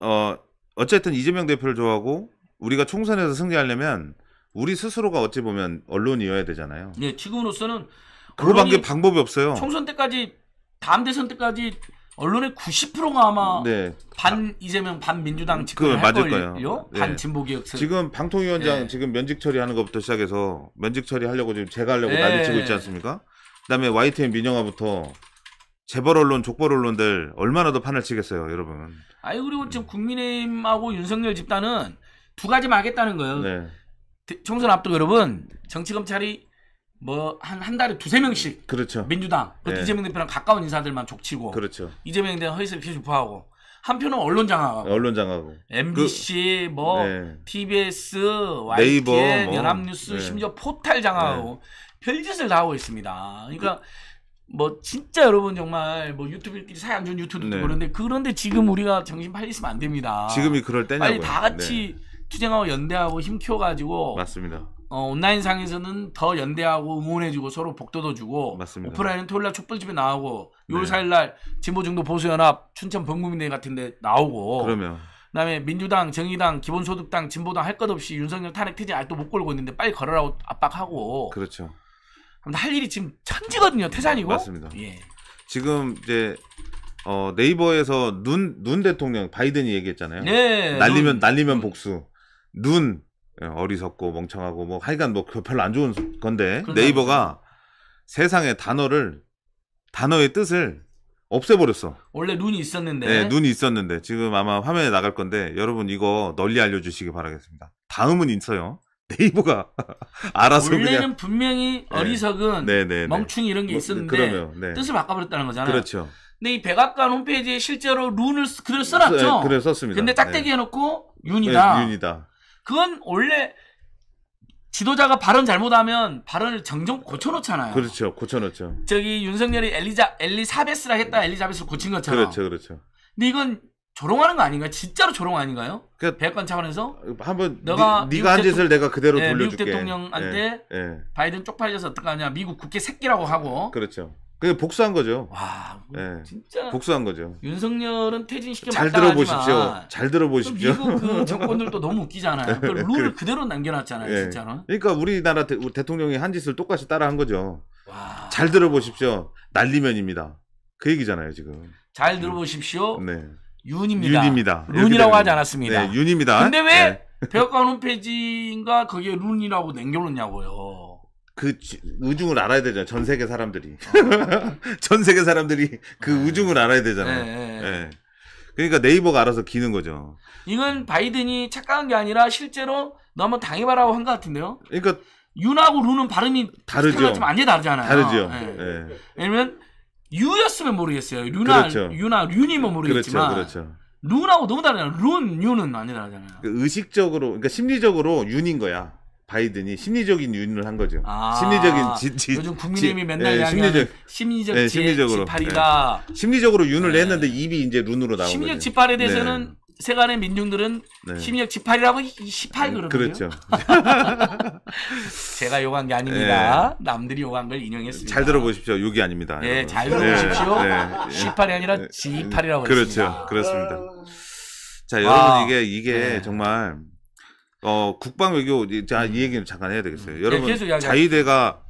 어 어쨌든 이재명 대표를 좋아하고 우리가 총선에서 승리하려면 우리 스스로가 어찌 보면 언론이어야 되잖아요. 네 지금으로서는 그거밖에 방법이 없어요. 총선 때까지 다음 대선 때까지 언론의 90%가 아마 네. 반 이재명 반 민주당 직권을 그 맞을 거예요. 네. 반 진보 개혁 지금 방통위원장 네. 지금 면직 처리하는 것부터 시작해서 면직 처리하려고 지금 제가하려고 네. 난리치고 있지 않습니까? 그다음에 YTN 민영화부터 재벌 언론, 족벌 언론들 얼마나 더 판을 치겠어요, 여러분. 아니 그리고 지금 국민의힘하고 윤석열 집단은 두 가지만 하겠다는 거예요. 네. 총선 앞두고 여러분 정치 검찰이 뭐한한 한 달에 두세 명씩 그렇죠. 민주당 그 예. 이재명 대표랑 가까운 인사들만 족치고 그렇죠. 이재명 대표 허위세 피주파하고 한편은 언론 장악하고 네, 언론 장하고 MBC 그, 뭐 네. TBS, YTN, 뭐. 연합뉴스 네. 심지어 포탈 장악하고 네. 별짓을 다 하고 있습니다. 그러니까 그, 뭐 진짜 여러분 정말 뭐 유튜브끼리 사이 안 좋은 유튜브도 네. 그런데 그런데 지금 우리가 정신 팔리시면 안 됩니다. 지금이 그럴 때냐고요. 빨리 다 같이 네. 투쟁하고 연대하고 힘 키워가지고 맞습니다. 어, 온라인 상에서는 더 연대하고 응원해주고 서로 복도도 주고 맞습니다. 오프라인은 토요일 날 촛불집에 나오고 6월 4일 날 진보중도 보수연합 춘천 범국민대 같은데 나오고 그러면 그다음에 민주당, 정의당, 기본소득당, 진보당 할 것 없이 윤석열 탄핵 퇴진 아직도 못 걸고 있는데 빨리 걸으라고 압박하고 그렇죠. 할 일이 지금 천지거든요 태산이고 맞습니다. 예. 지금 이제 어, 네이버에서 눈, 눈 대통령 바이든이 얘기했잖아요. 네, 날리면 눈. 날리면 복수. 눈 예, 어리석고 멍청하고 뭐 하여간 뭐 그 별로 안 좋은 건데 네이버가 세상의 단어를 단어의 뜻을 없애버렸어. 원래 눈이 있었는데. 네, 눈이 있었는데 지금 아마 화면에 나갈 건데 여러분 이거 널리 알려주시기 바라겠습니다. 다음은 있어요. 네이버가 알아서 원래는 그냥... 분명히 예. 어리석은 네. 네, 네, 멍충이 이런 게 뭐, 있었는데 네. 뜻을 바꿔버렸다는 거잖아요. 그렇죠. 근데 이 백악관 홈페이지에 실제로 룬을 그대로 써놨죠. 그래 네, 썼습니다. 근데 짝대기 네. 해놓고 윤이다. 윤이다. 그건 원래 지도자가 발언 잘못하면 발언을 정정 고쳐놓잖아요. 그렇죠. 고쳐놓죠. 저기 윤석열이 엘리자 엘리사베스라 했다 엘리자베스를 고친 것처럼. 그렇죠, 그렇죠. 근데 이건 조롱하는 거 아닌가요? 진짜로 조롱 아닌가요? 그러니 백관 차원에서 한번 너가 니, 네가 한 짓을 내가 그대로 네, 돌려줄게. 미국 대통령한테 네, 네. 바이든 쪽팔려서 어떡하냐? 미국 국회 새끼라고 하고. 그렇죠. 그 복수한 거죠. 와, 예. 진짜 복수한 거죠. 윤석열은 퇴진시켜 잘 들어보십시오. 잘 들어보십시오. 미국 그 정권들도 너무 웃기잖아요. 그 룰을 그대로 남겨놨잖아요, 예. 진짜로. 그러니까 우리나라 대, 대통령이 한 짓을 똑같이 따라한 거죠. 와. 잘 들어보십시오. 난리면입니다. 그 얘기잖아요, 지금. 잘 들어보십시오. 음. 네. 윤입니다. 윤입니다. 룬이라고 하지 않았습니다. 네, 윤입니다. 근데 왜 네. 백악관 홈페이지인가 거기에 룬이라고 남겨놓냐고요. 그 의중을 알아야 되잖아요. 전 세계 사람들이. 전 세계 사람들이 그 의중을 네. 알아야 되잖아요. 네 네, 네, 네. 그러니까 네이버가 알아서 기는 거죠. 이건 바이든이 착각한 게 아니라 실제로 너무 당해봐라고 한 것 같은데요. 그러니까 윤하고 루는 발음이 다르죠. 완전 다르잖아요. 다르죠. 네. 왜냐면 유였으면 모르겠어요. 류나 그렇죠. 유나 류니면 그렇죠, 모르겠지만 그렇죠, 그렇죠. 룬하고 너무 다르잖아요. 룬, 유는 완전 다르잖아요. 그러니까 의식적으로, 그러니까 심리적으로 윤인 거야. 바이든이 심리적인 유인을 한 거죠. 아, 심리적인 지, 지, 요즘 국민님이 지, 예, 맨날 예, 심리적 심리적 예, 심리적으로 지파리다 예. 심리적으로 윤을 네. 냈는데 입이 이제 눈으로나오는 심리적 거죠. 지파리에 네. 대해서는 네. 세간의 민중들은 네. 심리적 지파리라고 시팔 네, 그러거 그렇죠. 제가 욕한 게 아닙니다. 네. 남들이 욕한 걸 인용했습니다. 잘 들어보십시오. 욕이 아닙니다. 예, 잘 들어보십시오. 네. 시팔이 아니라 지팔이라고 그렇죠. 했습니다. 그렇죠. 그렇습니다. 자, 여러분 이게 이게 정말 어 국방 외교 이제 자, 이 얘기는 잠깐 해야 되겠어요. 음. 여러분 네, 계 자위대가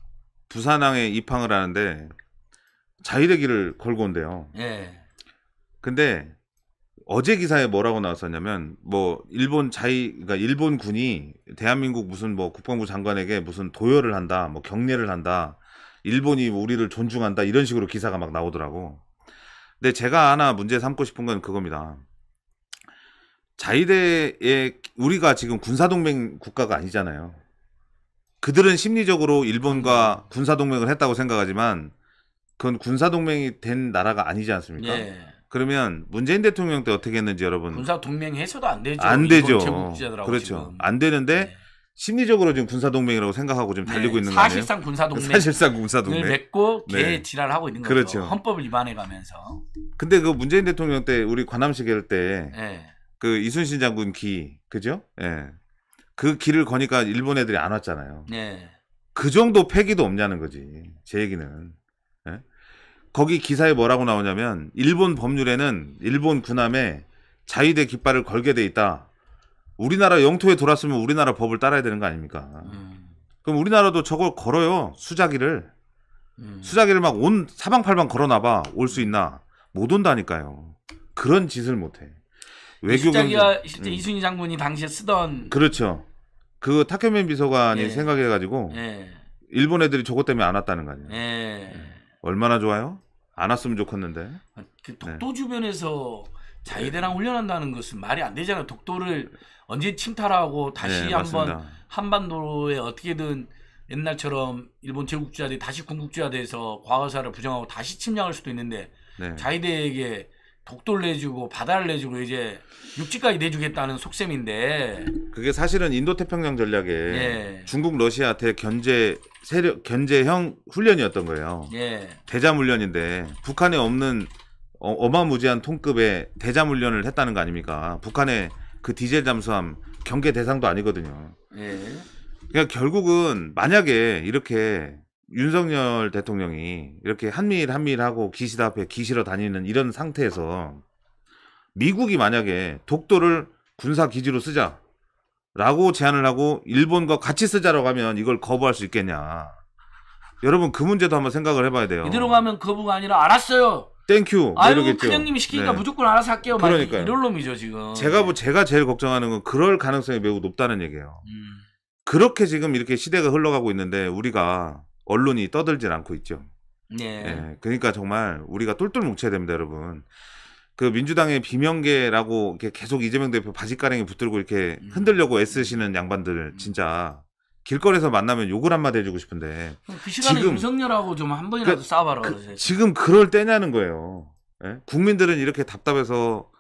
부산항에 입항을 하는데 자위대기를 걸고 온대요. 예. 근데 어제 기사에 뭐라고 나왔었냐면 뭐 일본 자위 그러니까 일본 군이 대한민국 무슨 뭐 국방부 장관에게 무슨 도열을 한다, 뭐 경례를 한다, 일본이 우리를 존중한다 이런 식으로 기사가 막 나오더라고. 근데 제가 하나 문제 삼고 싶은 건 그겁니다. 자위대에 우리가 지금 군사동맹 국가가 아니잖아요. 그들은 심리적으로 일본과 군사동맹을 했다고 생각하지만 그건 군사동맹이 된 나라가 아니지 않습니까? 예. 그러면 문재인 대통령 때 어떻게 했는지 여러분 군사 동맹 해서도 안 되죠. 안 되죠. 그렇죠. 지금. 안 되는데 네. 심리적으로 지금 군사 동맹이라고 생각하고 지금 네. 달리고 네. 있는 거예요. 사실상 군사 동맹. 사실상 군사 동맹 맺고 개 네. 지랄하고 있는 거죠. 그렇죠. 헌법을 위반해 가면서. 근데 그 문재인 대통령 때 우리 관함식 할때 네. 예. 그 이순신 장군 기 그죠? 예. 그 길을 거니까 일본 애들이 안 왔잖아요. 네. 그 정도 패기도 없냐는 거지. 제 얘기는. 예? 거기 기사에 뭐라고 나오냐면 일본 법률에는 일본 군함에 자위대 깃발을 걸게 돼 있다. 우리나라 영토에 돌았으면 우리나라 법을 따라야 되는 거 아닙니까? 음. 그럼 우리나라도 저걸 걸어요. 수자기를. 음. 수자기를 막 온 사방팔방 걸어놔봐. 올 수 있나. 못 온다니까요. 그런 짓을 못해. 외교 경제 실제 음. 이순희 장군이 당시에 쓰던 그렇죠. 그 타케민 비서관이 예. 생각해가지고 예. 일본 애들이 저것 때문에 안 왔다는 거 아니에요. 예. 예. 얼마나 좋아요? 안 왔으면 좋겠는데. 아, 그 네. 독도 네. 주변에서 자위대랑 예. 훈련한다는 것은 말이 안 되잖아요. 독도를 언제 침탈하고 다시 예, 한번 한반도에 어떻게든 옛날처럼 일본 제국주의자들이 다시 군국주의화 돼서 과거사를 부정하고 다시 침략할 수도 있는데 네. 자위대에게 독도를 내주고 바다를 내주고 이제 육지까지 내주겠다는 속셈인데 그게 사실은 인도 태평양 전략에 예. 중국 러시아한테 견제 세력 견제형 훈련이었던 거예요. 예. 대자 훈련인데 북한에 없는 어, 마무지한 통급의 대자 훈련을 했다는 거 아닙니까? 북한의 그 디젤 잠수함 경계 대상도 아니거든요. 예. 그러니까 결국은 만약에 이렇게 윤석열 대통령이 이렇게 한미일 한미일하고 기시다 앞에 기시러 다니는 이런 상태에서 미국이 만약에 독도를 군사 기지로 쓰자라고 제안을 하고 일본과 같이 쓰자라고 하면 이걸 거부할 수 있겠냐? 여러분 그 문제도 한번 생각을 해봐야 돼요. 이대로 가면 거부가 아니라 알았어요. 땡큐. 뭐 아유 큰형님이 시키니까 네. 무조건 알아서 할게요. 그러니까 이럴 놈이죠 지금. 제가 뭐 제가 제일 걱정하는 건 그럴 가능성이 매우 높다는 얘기예요. 음. 그렇게 지금 이렇게 시대가 흘러가고 있는데 우리가 언론이 떠들질 않고 있죠. 네. 네. 그러니까 정말 우리가 똘똘 뭉쳐야 됩니다, 여러분. 그 민주당의 비명계라고 이렇게 계속 이재명 대표 바지가랑이 붙들고 이렇게 음. 흔들려고 애쓰시는 음. 양반들 음. 진짜 길거리에서 만나면 욕을 한마디 해주고 싶은데 그 시간에 지금 윤석열하고 좀 한 번이라도 그 싸워봐라 그, 지금 그럴 때냐는 거예요. 예? 국민들은 이렇게 답답해서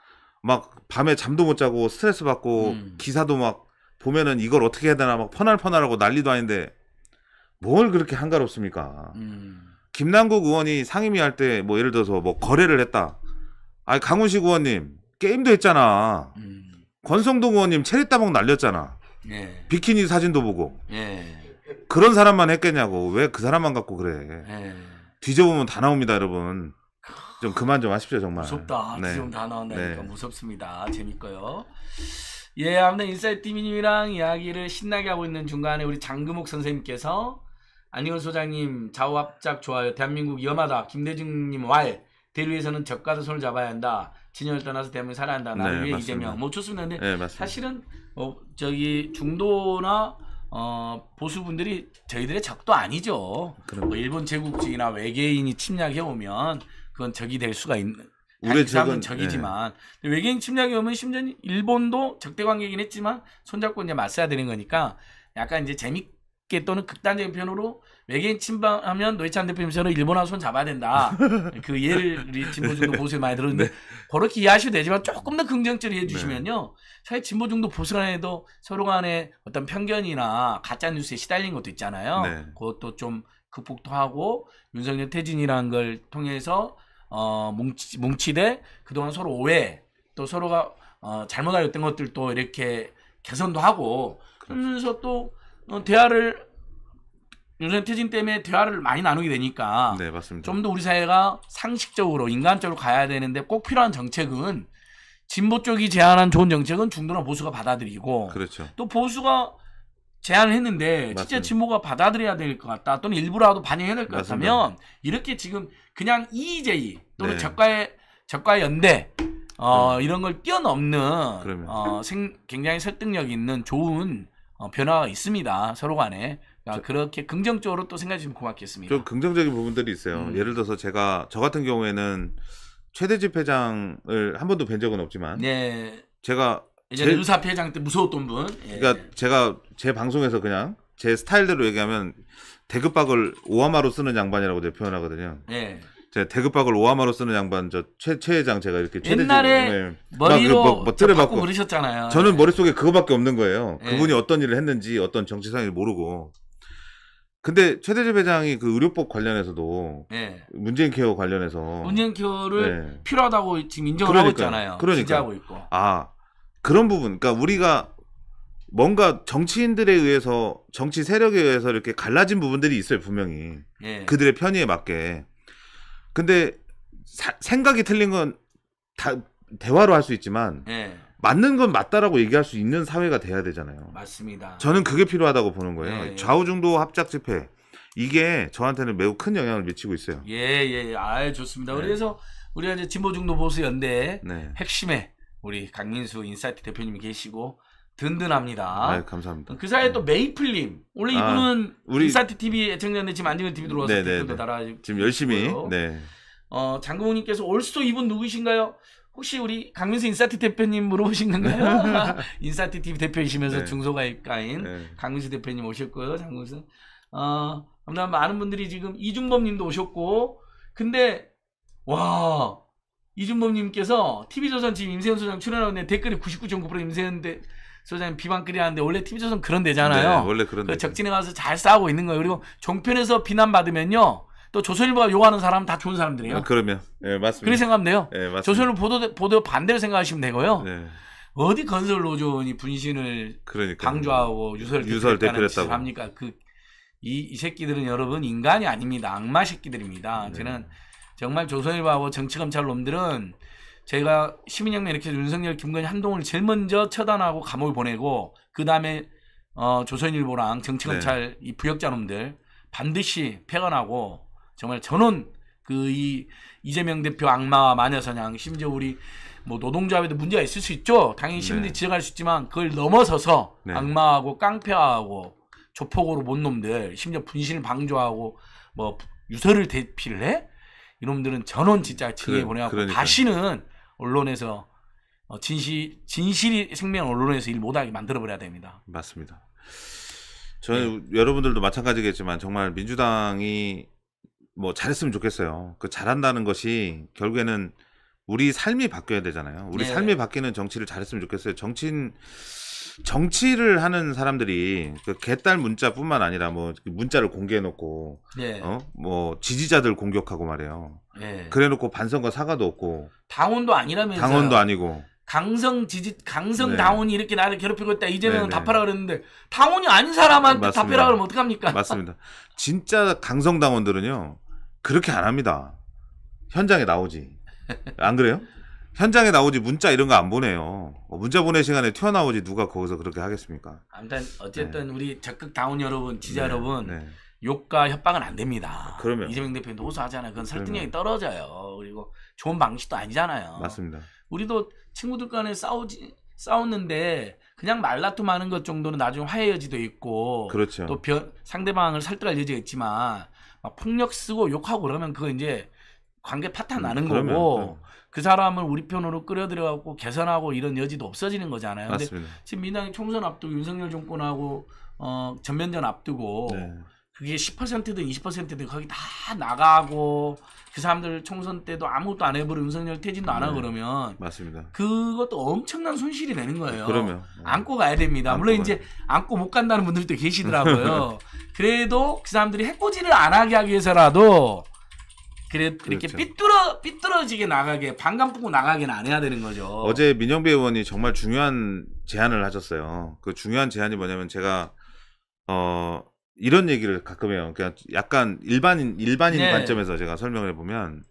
막 밤에 잠도 못 자고 스트레스 받고 음. 기사도 막 보면은 이걸 어떻게 해야 되나 막 퍼날퍼날하고 난리도 아닌데 뭘 그렇게 한가롭습니까? 음. 김남국 의원이 상임위 할 때 뭐 예를 들어서 뭐 거래를 했다. 아 강훈식 의원님 게임도 했잖아. 음. 권성동 의원님 체리 따봉 날렸잖아. 예. 비키니 사진도 보고. 예. 그런 사람만 했겠냐고. 왜 그 사람만 갖고 그래. 예. 뒤져보면 다 나옵니다, 여러분. 좀 그만 좀 하십시오, 정말. 무섭다. 네. 지금 다 나온다니까 네. 무섭습니다. 재밌고요. 예, 아무튼 인사이트 미님이랑 이야기를 신나게 하고 있는 중간에 우리 장금옥 선생님께서 안희원 소장님 좌우합작 좋아요. 대한민국 위험하다. 김대중님 왈. 대류에서는 적과도 손을 잡아야 한다. 진영을 떠나서 대한민국 살아야 한다. 나를 네, 위해 이재명. 뭐 좋습니다. 근데 네, 사실은 뭐 저기 중도나 어, 보수분들이 저희들의 적도 아니죠. 뭐 일본 제국주의나 외계인이 침략해 오면 그건 적이 될 수가 있는. 우리적은 적이지만 네. 외계인 침략이 오면 심지어 일본도 적대 관계긴 했지만 손잡고 이제 맞서야 되는 거니까 약간 이제 재미 게 또는 극단적인 편으로 외계인 침범하면 노회찬 대표님처럼 일본하고 손 잡아야 된다. 그 예를 우리 진보 중도 네. 보수에 많이 들었는데 네. 그렇게 이해하셔도 되지만 조금 더 긍정적으로 해 네. 주시면요. 네. 사실 진보 중도 보수 간에도 서로 간에 어떤 편견이나 가짜 뉴스에 시달린 것도 있잖아요. 네. 그것도 좀 극복도 하고 윤석열 태진이라는 걸 통해서 어 뭉치, 뭉치되 그동안 서로 오해 또 서로가 어 잘못 알렸던 것들도 이렇게 개선도 하고 그러면서 그렇죠. 또 어, 대화를 요즘 퇴진 때문에 대화를 많이 나누게 되니까 네, 맞습니다. 좀 더 우리 사회가 상식적으로 인간적으로 가야 되는데 꼭 필요한 정책은 진보 쪽이 제안한 좋은 정책은 중도나 보수가 받아들이고 그렇죠. 또 보수가 제안을 했는데 맞습니다. 진짜 진보가 받아들여야 될 것 같다 또는 일부라도 반영해야 될 것 같다면 이렇게 지금 그냥 EJ 또는 네. 저가의 저가 연대 어, 네. 이런 걸 뛰어넘는 어, 생, 굉장히 설득력 있는 좋은 어, 변화가 있습니다. 서로 간에. 아, 그렇게 긍정적으로 또 생각해 주시면 고맙겠습니다. 좀 긍정적인 부분들이 있어요. 음. 예를 들어서 제가 저 같은 경우에는 최대집 회장을 한 번도 뵌 적은 없지만 네. 제가 예전에 제, 의사 회장 때 무서웠던 분. 예. 그러니까 제가 제 방송에서 그냥 제 스타일대로 얘기하면 대급박을 오하마로 쓰는 양반이라고 표현하거든요. 예. 제 대급박을 오하마로 쓰는 양반 저 최, 최회장 제가 이렇게 옛날에 최대지로, 네. 머리로 막, 막 뭐, 뭐 틀을 받고 그러셨잖아요. 저는 네. 머릿속에 그거밖에 없는 거예요. 네. 그분이 어떤 일을 했는지 어떤 정치 상황을 모르고. 근데 최대집 회장이 그 의료법 관련해서도 네. 문재인 케어 관련해서 문재인 케어를 네. 필요하다고 지금 인정을 그러니까요. 하고 있잖아요. 그러니까 지지하고 있고. 아 그런 부분. 그러니까 우리가 뭔가 정치인들에 의해서 정치 세력에 의해서 이렇게 갈라진 부분들이 있어요 분명히 네. 그들의 편의에 맞게. 근데 사, 생각이 틀린 건 다 대화로 할 수 있지만 네. 맞는 건 맞다라고 얘기할 수 있는 사회가 돼야 되잖아요. 맞습니다. 저는 그게 필요하다고 보는 거예요. 네. 예, 예. 좌우중도 합작 집회 이게 저한테는 매우 큰 영향을 미치고 있어요. 예예, 예. 아 좋습니다. 네. 그래서 우리가 이제 진보중도 보수 연대 네. 핵심에 우리 강민수 인사이트 대표님이 계시고 든든합니다. 아 감사합니다. 그 사이에 또 네. 메이플님. 원래 아, 이분은 우리- 인사이트 TV 애청자인데 지금 안지근 TV 들어와서 네댓글 달아. 지금 열심히 있고요. 네. 어, 장구호님께서 올스토 이분 누구신가요? 혹시 우리 강민수 인사이트 대표님 물어보신 건가요? 인사이트 TV 대표이시면서 네. 중소가입가인 네. 강민수 대표님 오셨고요. 장군수. 어, 아무튼 많은 분들이 지금 이준범 님도 오셨고. 근데 와. 이준범 님께서 TV조선 지금 임세현 소장 출연하는데 댓글이 99.9% 임세현 대, 소장님 비방끌이하는데 원래 TV조선 그런 데잖아요. 네, 원래 그런 데. 적진에 가서 잘 싸우고 있는 거예요. 그리고 종편에서 비난받으면요. 또 조선일보가 요하는 사람 다 좋은 사람들이에요. 아, 그러면 예, 맞습니다. 그렇게 생각하면 돼요. 예, 맞습니다. 조선일보 보도 보도 반대로 생각하시면 되고요. 예. 어디 건설 노조원이 분신을 그러니까요. 강조하고 유설 유설 대표했다고 합니까? 그이이 새끼들은 여러분 인간이 아닙니다. 악마 새끼들입니다. 네. 저는 정말 조선일보하고 정치검찰 놈들은 제가 시민혁명 이렇게 윤석열, 김건희, 한동훈을 제일 먼저 처단하고 감옥을 보내고 그 다음에 어, 조선일보랑 정치검찰 네. 이 부역자놈들 반드시 폐건하고 정말 전원 그 이 이재명 대표 악마와 마녀사냥 심지어 우리 뭐 노동조합에도 문제가 있을 수 있죠. 당연히 네. 시민들이 네. 지적할 수 있지만 그걸 넘어서서 네. 악마하고 깡패하고 조폭으로 못 놈들 심지어 분신을 방조하고 뭐 유서를 대필해 이놈들은 전원 진짜 징계 그, 보내갖고 그러니까. 다시는 언론에서 어, 진실 진실이 생명 언론에서 일 못하게 만들어버려야 됩니다. 맞습니다. 저는 네. 여러분들도 마찬가지겠지만 정말 민주당이 뭐 잘했으면 좋겠어요. 그 잘한다는 것이 결국에는 우리 삶이 바뀌어야 되잖아요. 우리 네. 삶이 바뀌는 정치를 잘했으면 좋겠어요. 정치인 정치를 하는 사람들이 그 개딸 문자뿐만 아니라 뭐 문자를 공개해놓고 네. 예. 어뭐 지지자들 공격하고 말이에요. 네. 그래놓고 반성과 사과도 없고 당원도 아니라면서 당원도 아니고 강성 지지 강성 네. 당원이 이렇게 나를 괴롭히고 있다 이제는 네, 네. 답하라 그랬는데 당원이 아닌 사람한테 맞습니다. 답해라 그러면 어떡합니까? 맞습니다. 진짜 강성 당원들은요 그렇게 안 합니다. 현장에 나오지 안 그래요? 현장에 나오지 문자 이런 거 안 보내요. 뭐 문자 보낼 시간에 튀어나오지 누가 거기서 그렇게 하겠습니까? 아무튼 어쨌든 네. 우리 적극 다운 여러분, 지지 자 네, 여러분 네. 욕과 협박은 안 됩니다. 그러면 이재명 대표도 호소하잖아요. 그건 설득력이 떨어져요. 그리고 좋은 방식도 아니잖아요. 맞습니다. 우리도 친구들 간에 싸우지 싸웠는데 그냥 말라툼 하는 것 정도는 나중에 화해 여지도 있고 그렇죠. 또 변, 상대방을 설득할 여지가 있지만 막 폭력 쓰고 욕하고 그러면 그거 이제 관계 파탄 음, 나는 음, 그러면, 거고 그그 사람을 우리 편으로 끌어들여갖고 개선하고 이런 여지도 없어지는 거잖아요. 근데 맞습니다. 지금 민당이 총선 앞두고 윤석열 정권하고 어, 전면전 앞두고 네. 그게 10%든 20%든 거기 다 나가고 그 사람들 총선 때도 아무것도 안 해버리고 윤석열 퇴진도 안 하고 네. 그러면 맞습니다. 그것도 엄청난 손실이 되는 거예요. 네, 그러면 네. 안고 가야 됩니다. 안고 물론 이제 안고 못 간다는 분들도 계시더라고요. 네. 그래도 그 사람들이 해코지를 안 하게 하기 위해서라도 그래 그렇죠. 이렇게 삐뚤어 삐뚤어지게 나가게 반감 품고 나가게는 안 해야 되는 거죠. 어제 민영배 의원이 정말 중요한 제안을 하셨어요. 그 중요한 제안이 뭐냐면 제가 어 이런 얘기를 가끔 해요. 그냥 그러니까 약간 일반인 일반인 네. 관점에서 제가 설명을 해 보면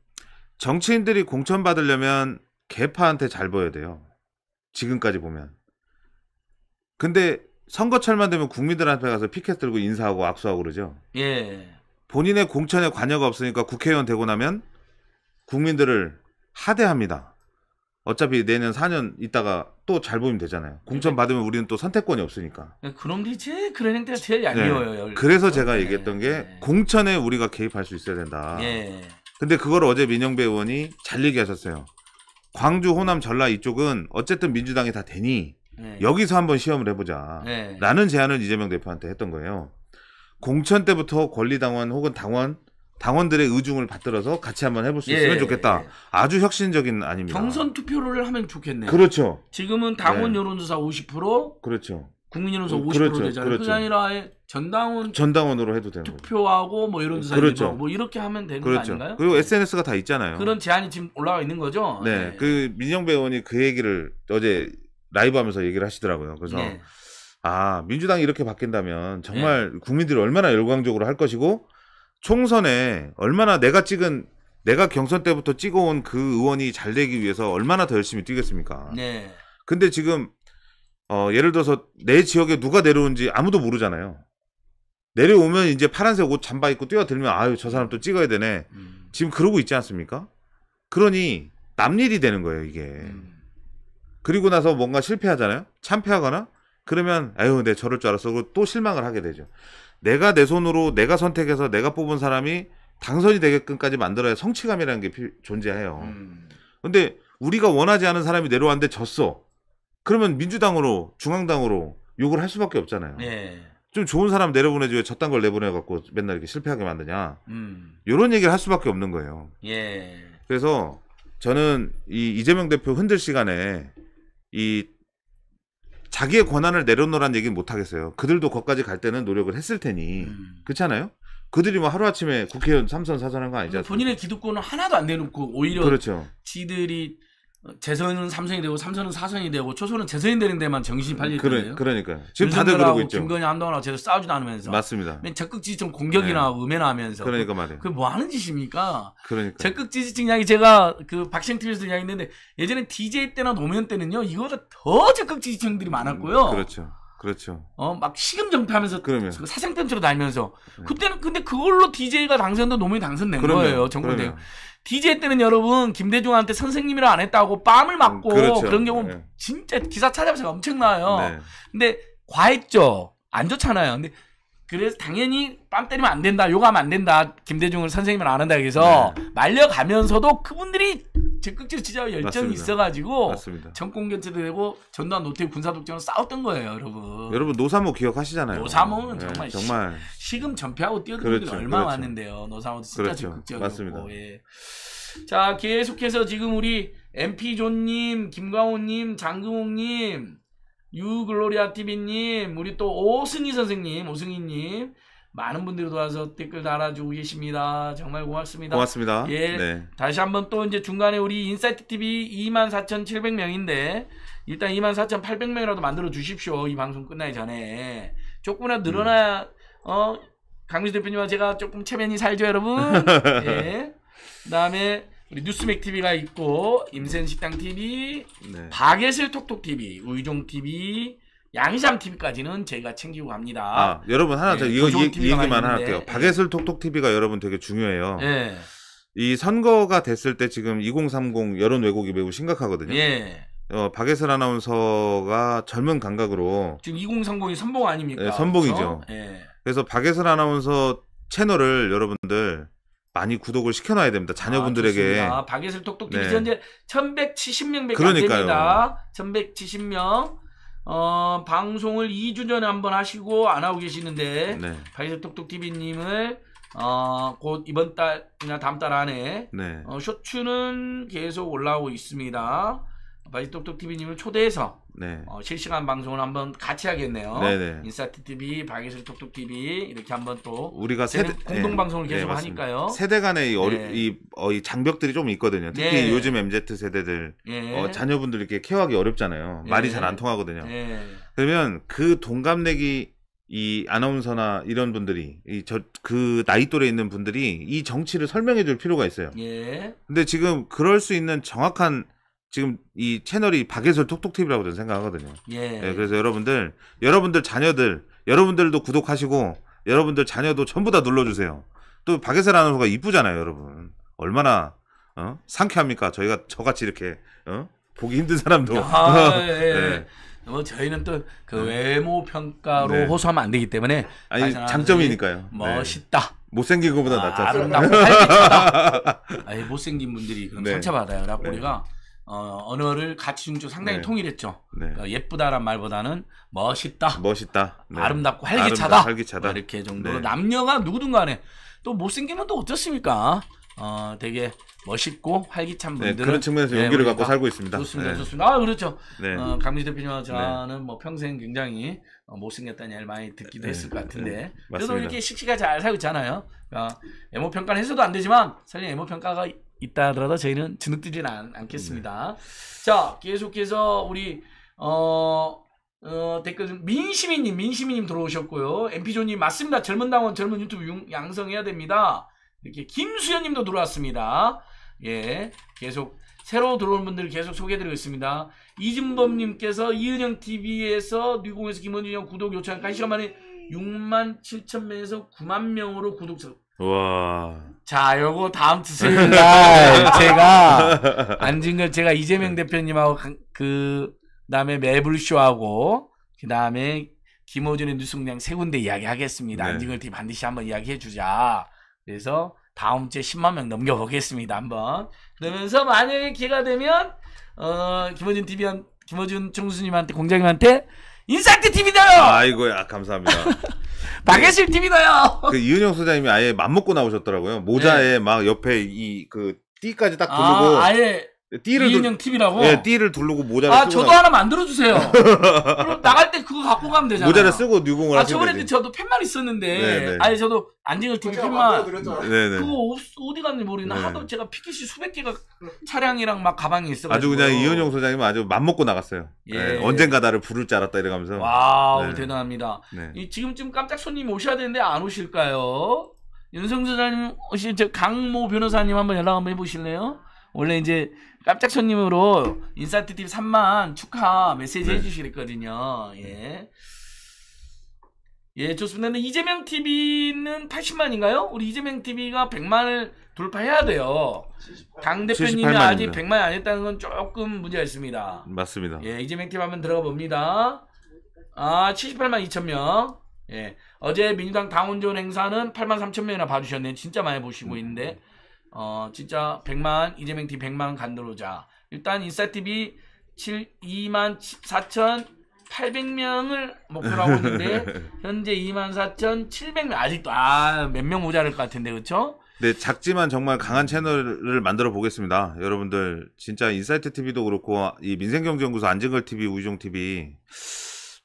정치인들이 공천 받으려면 개파한테 잘 보여야 돼요. 지금까지 보면. 근데 선거철만 되면 국민들 한테 가서 피켓 들고 인사하고 악수하고 그러죠. 예. 본인의 공천에 관여가 없으니까 국회의원 되고 나면 국민들을 하대합니다. 어차피 내년 4년 있다가 또 잘 보면 되잖아요. 공천 받으면 우리는 또 선택권이 없으니까. 네, 그럼 이제 그러는 데가 제일 네. 얄미워요. 네. 그래서 제가 얘기했던 게 네. 공천에 우리가 개입할 수 있어야 된다. 네. 근데 그걸 어제 민영배 의원이 잘 얘기하셨어요. 광주, 호남, 전라 이쪽은 어쨌든 민주당이 다 되니 여기서 한번 시험을 해보자. 라는 제안을 이재명 대표한테 했던 거예요. 공천 때부터 권리당원 혹은 당원 당원들의 의중을 받들어서 같이 한번 해볼 수 예, 있으면 좋겠다. 예. 예. 아주 혁신적인 아닙니다. 경선 투표를 하면 좋겠네요. 그렇죠. 지금은 당원 예. 여론조사 50% 그렇죠. 국민 여론조사 50% 그렇죠, 그렇죠. 되잖아요. 그렇죠. 그게 아니라 전당원 전당원으로 해도 되는 투표하고 뭐 이런 조사 그렇죠. 뭐 이렇게 하면 되는 그렇죠. 거 아닌가요? 그리고 SNS가 다 있잖아요. 그런 제안이 지금 올라와 있는 거죠. 네, 네. 그 민영배 의원이 그 얘기를 어제 라이브 하면서 얘기를 하시더라고요. 그래서 네. 아, 민주당이 이렇게 바뀐다면 정말 네. 국민들이 얼마나 열광적으로 할 것이고 총선에 얼마나 내가 찍은 내가 경선 때부터 찍어온 그 의원이 잘 되기 위해서 얼마나 더 열심히 뛰겠습니까? 네. 근데 지금 어, 예를 들어서 내 지역에 누가 내려온지 아무도 모르잖아요. 내려오면 이제 파란색 옷 잠바 입고 뛰어들면 아유 저 사람 또 찍어야 되네. 음. 지금 그러고 있지 않습니까? 그러니 남일이 되는 거예요 이게. 음. 그리고 나서 뭔가 실패하잖아요. 참패하거나 그러면 아유 내 네, 저럴 줄 알았어. 그리고 또 실망을 하게 되죠. 내가 내 손으로 내가 선택해서 내가 뽑은 사람이 당선이 되게끔까지 만들어야 성취감이라는 게 피, 존재해요. 음. 근데 우리가 원하지 않은 사람이 내려왔는데 졌어. 그러면 민주당으로 중앙당으로 욕을 할 수밖에 없잖아요. 예. 좀 좋은 사람 내려보내지 왜 졌단 걸 내보내 갖고 맨날 이렇게 실패하게 만드냐. 음. 이런 얘기를 할 수밖에 없는 거예요. 예. 그래서 저는 이 이재명 대표 흔들 시간에 이 자기의 권한을 내려놓으라는 얘기는 못 하겠어요. 그들도 거기까지 갈 때는 노력을 했을 테니 음. 그렇잖아요. 그들이 뭐 하루아침에 국회의원 삼선 사선한 거 아니지 않습 본인의 기득권을 하나도 안 내놓고 오히려 그렇죠. 지들이 재선은 삼선이 되고 삼선은 사선이 되고 초선은 재선이 되는 데만 정신이 팔릴 거예요. 그러니까 지금 다들 그러고 있죠. 김건희 한동훈하고 제대 싸우지도 않으면서 맞습니다. 적극 지지층 공격이나 네. 음해나면서 그러니까 그, 말이에요. 그게 뭐 하는 짓입니까? 그러니까 적극 지지층 이야기 제가 그 박시영 TV에서 이야기했는데 예전에 DJ 때나 노무현 때는요 이거보다 더 적극 지지층들이 음, 많았고요. 음, 그렇죠. 그렇죠. 어, 막 시금정파하면서 그 사생편처로 날면서 네. 그때는 근데 그걸로 DJ가 당선도 노무현 당선낸 거예요. 정권 대 DJ 때는 여러분 김대중한테 선생님이라 안 했다고 뺨을 맞고 음, 그렇죠. 그런 경우 네. 진짜 기사 찾아보세요 엄청나요. 네. 근데 과했죠. 안 좋잖아요. 근데 그래서 당연히 뺨 때리면 안 된다, 욕하면 안 된다, 김대중을 선생님을 아는다 그래서 네. 말려가면서도 그분들이 적극적 지지와 열정이 맞습니다. 있어가지고 맞습니다. 정권 교체도 되고 전두환 노태우 군사 독재는 싸웠던 거예요, 여러분. 여러분 노사모 기억하시잖아요. 노사모는 네, 정말, 정말 시, 금 전폐하고 뛰어든 그렇죠, 분들 얼마 그렇죠. 많은데요. 노사모도 진짜 그렇죠. 적극적이고. 맞습니다. 예. 자 계속해서 지금 우리 MP 존님, 김광호님, 장금홍님. 유글로리아 TV님, 우리 또 오승희 선생님, 오승희님, 많은 분들이 도와서 댓글 달아주고 계십니다. 정말 고맙습니다. 고맙습니다. 예. 네. 다시 한번 또 이제 중간에 우리 인사이트 TV 24,700명인데 일단 24,800명이라도 만들어 주십시오. 이 방송 끝나기 전에 조금이라도 늘어나야 음. 어 강민수 대표님과 제가 조금 체면이 살죠, 여러분. 예. 그다음에 우리 뉴스맥 TV가 있고 임센식당 TV, 네. 박예슬 톡톡 TV, 우이종 TV, 양이장 TV까지는 제가 챙기고 갑니다. 아, 여러분 하나 네, 더 네, 이거 이, 이 얘기만 하나 할게요. 바게슬 네. 톡톡 TV가 여러분 되게 중요해요. 네. 이 선거가 됐을 때 지금 2030 여론 왜곡이 매우 심각하거든요. 예. 어, 박예슬 아나운서가 젊은 감각으로 지금 2030이 선봉 아닙니까? 예, 선봉이죠. 그래서, 그렇죠? 예. 그래서 박예슬 아나운서 채널을 여러분들 많이 구독을 시켜놔야 됩니다. 자녀분들에게. 아, 박예슬 똑톡 t v 네. 현재 1170명밖에 그러니까요. 안 됩니다. 1170명. 어, 방송을 2주 전에 한 번 하시고 안 하고 계시는데 네. 박예슬 톡톡 t v 님을 어, 곧 이번 달이나 다음 달 안에 네. 어, 쇼츠는 계속 올라오고 있습니다. 마이똑똑 TV님을 초대해서 네. 어, 실시간 방송을 한번 같이 하겠네요. 네네. 인사티 TV, 방예슬 똑똑 TV 이렇게 한번 또 우리가 세대 공동 예. 방송을 네. 계속 네, 하니까요. 세대 간의 이, 어리, 네. 이, 어, 이 장벽들이 좀 있거든요. 특히 네. 요즘 MZ 세대들 예. 어, 자녀분들 이렇게 케어하기 어렵잖아요. 말이 잘안 예. 통하거든요. 그러면 그 동갑내기 이 아나운서나 이런 분들이 이저그 나이 또래 있는 분들이 이 정치를 설명해 줄 필요가 있어요. 예. 근데 지금 그럴 수 있는 정확한 지금 이 채널이 박예슬톡톡 t 이라고 저는 생각하거든요. 예. 예, 그래서 여러분들, 여러분들 자녀들, 여러분들도 구독하시고, 여러분들 자녀도 전부 다 눌러주세요. 또박예슬 아나운서가 이쁘잖아요, 여러분. 얼마나, 어? 상쾌합니까? 저희가 저같이 이렇게, 어? 보기 힘든 사람도. 아, 예. 예. 네. 뭐 저희는 또 그 외모 평가로 네. 호소하면 안 되기 때문에 아니 장점이니까요. 네. 멋있다. 네. 못생긴 것보다 아, 낫다. 아름답고 활기다 아예 못생긴 분들이 그럼 네. 상처받아요. 라고 우리가 어, 언어를 같이 중조 상당히 네. 통일했죠. 네. 그러니까 예쁘다란 말보다는 멋있다, 멋있다, 네. 아름답고 활기차다, 아름다, 활기차다. 뭐 이렇게 정도로 네. 남녀가 누구든 간에 또 못생기면 또 어떻습니까? 어, 되게 멋있고 활기찬 분들 네, 그런 측면에서 네, 용기를 갖고 살고 있습니다. 좋습니다, 네. 좋습니다. 아 그렇죠. 네. 어, 강민지 대표님과 저는 네. 뭐 평생 굉장히 어, 못생겼다는 얘기를 많이 듣기도 했을 것 같은데 그래도 이렇게 씩씩하게 잘 살고 있잖아요. 그러니까 애모 평가를 해서도 안 되지만 사실 애모 평가가 있다 하더라도 저희는 주눅들지는 않, 겠습니다 네. 자, 계속해서 우리 어, 어 댓글 좀 민시민님, 민시민님 들어오셨고요. m p 조님 맞습니다. 젊은 당원, 젊은 유튜브 양성해야 됩니다. 이렇게 김수현님도 들어왔습니다. 예, 계속 새로 들어온 분들 계속 소개해드리겠습니다 이준범님께서 이은영 TV에서 뉴공에서 김원준 형 구독 요청 한 시간 만에 6만 7천 명에서 9만 명으로 구독자. 와. 자, 요거 다음 주 수요일 날 네, 제가 앉은 걸 제가 이재명 네. 대표님하고 그 다음에 매블쇼하고 그 다음에 김호준의 뉴스공장 세 군데 이야기하겠습니다. 네. 앉은 걸 반드시 한번 이야기해 주자. 그래서 다음 주에 10만 명 넘겨보겠습니다. 한번. 그러면서 만약에 기회가 되면 어 김호준 TV 김호준 총수님한테 공장님한테 인사이 TV다. 아이고야 감사합니다. 박예실 팀이다요. 그 이은영 소장님이 아예 맘 먹고 나오셨더라고요. 모자에 네. 막 옆에 이 그 띠까지 딱 두르고 아, 아예 띠를 이인형 팁이라고. 예, 띠를 두르고 모자를 아, 쓰고 저도 나- 하나 만들어 주세요. 그럼 나갈 때 그거 갖고 가면 되잖아. 모자를 쓰고 뉴봉을 아, 하시면 저번에 그 저도 팻만 있었는데. 네, 네. 아니 저도 안징을 팀 제가 펜만 네네. 네. 그거 없, 어디 갔는지 모르겠나 네. 하도 제가 피켓이 수백 개가 차량이랑 막 가방에 있어 가지고. 아주 그냥 이현용 소장님은 아주 맘먹고 나갔어요. 네, 예. 예, 언젠가 나를 부를 줄 알았다 이래가면서. 와우 네. 대단합니다. 네. 이 지금쯤 깜짝 손님 오셔야 되는데 안 오실까요? 윤성소장님 혹시 저 강모 변호사님 한번 연락 한번 해보실래요? 원래 이제 깜짝 손님으로 인사이트 t 3만 축하 메시지 네. 해주시랬거든요. 예. 예, 좋습니다. 이재명 TV는 80만인가요? 우리 이재명 TV가 100만을 돌파해야 돼요. 당 대표님이 아직 100만 이안 했다는 건 조금 문제가 있습니다. 맞습니다. 예, 이재명 TV 한번 들어가 봅니다. 아, 78만 2천 명. 예. 어제 민주당 당원전 행사는 8만 3천 명이나 봐주셨네 진짜 많이 보시고 있는데. 어, 진짜 100만, 이재명 팀 100만 간들어오자. 일단 인사 t v 7, 2만 4,800명을 목표로 하고 있는데, 현재 2만 4,700명, 아직도, 아, 몇 명 모자랄 것 같은데, 그쵸? 네, 작지만 정말 강한 채널을 만들어 보겠습니다. 여러분들, 진짜 인사이트 TV도 그렇고, 이 민생경제연구소 안진걸 TV, 우희종 TV,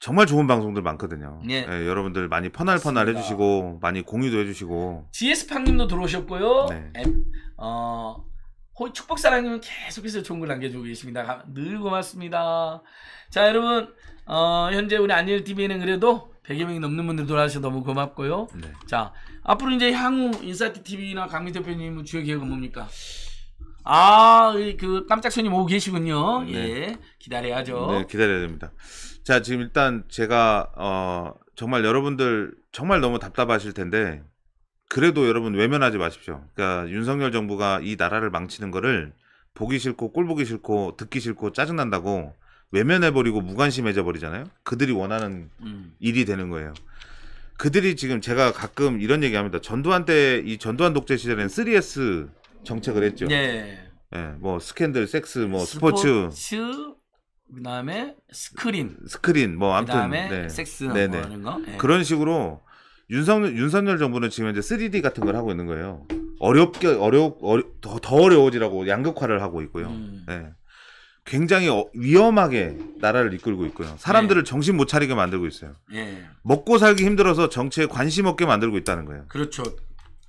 정말 좋은 방송들 많거든요. 예. 예, 여러분들 많이 퍼날퍼날 해주시고 많이 공유도 해주시고 GS팡님도 들어오셨고요. 네. 엠, 어, 호 축복사랑님은 계속해서 좋은 글 남겨주고 계십니다. 늘 고맙습니다. 자 여러분 어, 현재 우리 안일 t v 는 그래도 100여 명이 넘는 분들 돌아와서 너무 고맙고요. 네. 자 앞으로 이제 향후 인사이트 TV나 강민 대표님 주요 계획은 뭡니까? 아그 깜짝 손님 오고 계시군요. 네. 예 기다려야죠. 네, 기다려야 됩니다. 자 지금 일단 제가 어 정말 여러분들 정말 너무 답답하실 텐데 그래도 여러분 외면하지 마십시오. 그러니까 윤석열 정부가 이 나라를 망치는 거를 보기 싫고 꼴 보기 싫고 듣기 싫고 짜증 난다고 외면해 버리고 무관심해져 버리잖아요. 그들이 원하는 음. 일이 되는 거예요. 그들이 지금 제가 가끔 이런 얘기합니다. 전두환 때 이 전두환 독재 시절에는 3S 정책을 했죠. 네. 예, 뭐 스캔들, 섹스, 뭐 스포츠, 스포츠 그다음에 스크린. 스크린 뭐 아무튼 그다음에 네. 섹스 뭐 하는 거. 네. 그런 식으로 윤석열 윤석열 정부는 지금 이제 3D 같은 걸 하고 있는 거예요. 어렵게 어려 어, 더, 더 어려워지라고 양극화를 하고 있고요. 음. 네. 굉장히 어, 위험하게 나라를 이끌고 있고요. 사람들을 네. 정신 못 차리게 만들고 있어요. 네. 먹고 살기 힘들어서 정치에 관심 없게 만들고 있다는 거예요. 그렇죠.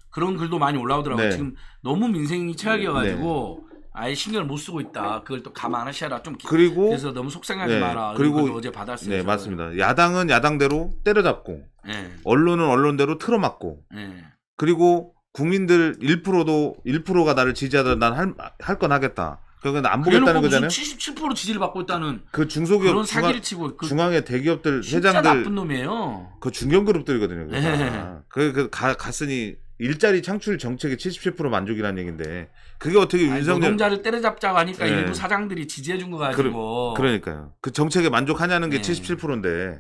그런 글도 많이 올라오더라고요. 네. 지금 너무 민생이 네. 최악이어가지고 네. 아예 신경을 못 쓰고 있다. 그걸 또 감안하셔라. 좀 그리고 그래서 너무 속상하지 네, 마라. 그리고 어제 받았어요. 네, 맞습니다. 야당은 야당대로 때려잡고 네. 언론은 언론대로 틀어막고 예. 그리고 국민들 1%도 1%가 나를 지지하다 난할 건 하겠다. 그건 그러니까 안 보겠다는 거잖아요. 77% 지지를 받고 있다는 그 중소기업 그런 사기를 치고 그 중앙의 대기업들 회장들 나쁜 놈이에요. 그 중견 그룹들이거든요. 네. 아, 예. 그, 그 가, 갔으니 일자리 창출 정책의 77% 만족이라는 얘기인데 그게 어떻게 아니, 윤석열 노동자를 때려잡자고 하니까 네. 일부 사장들이 지지해 준거 가지고 그, 러니까요그 정책에 만족하냐는 게 네. 예. 77%인데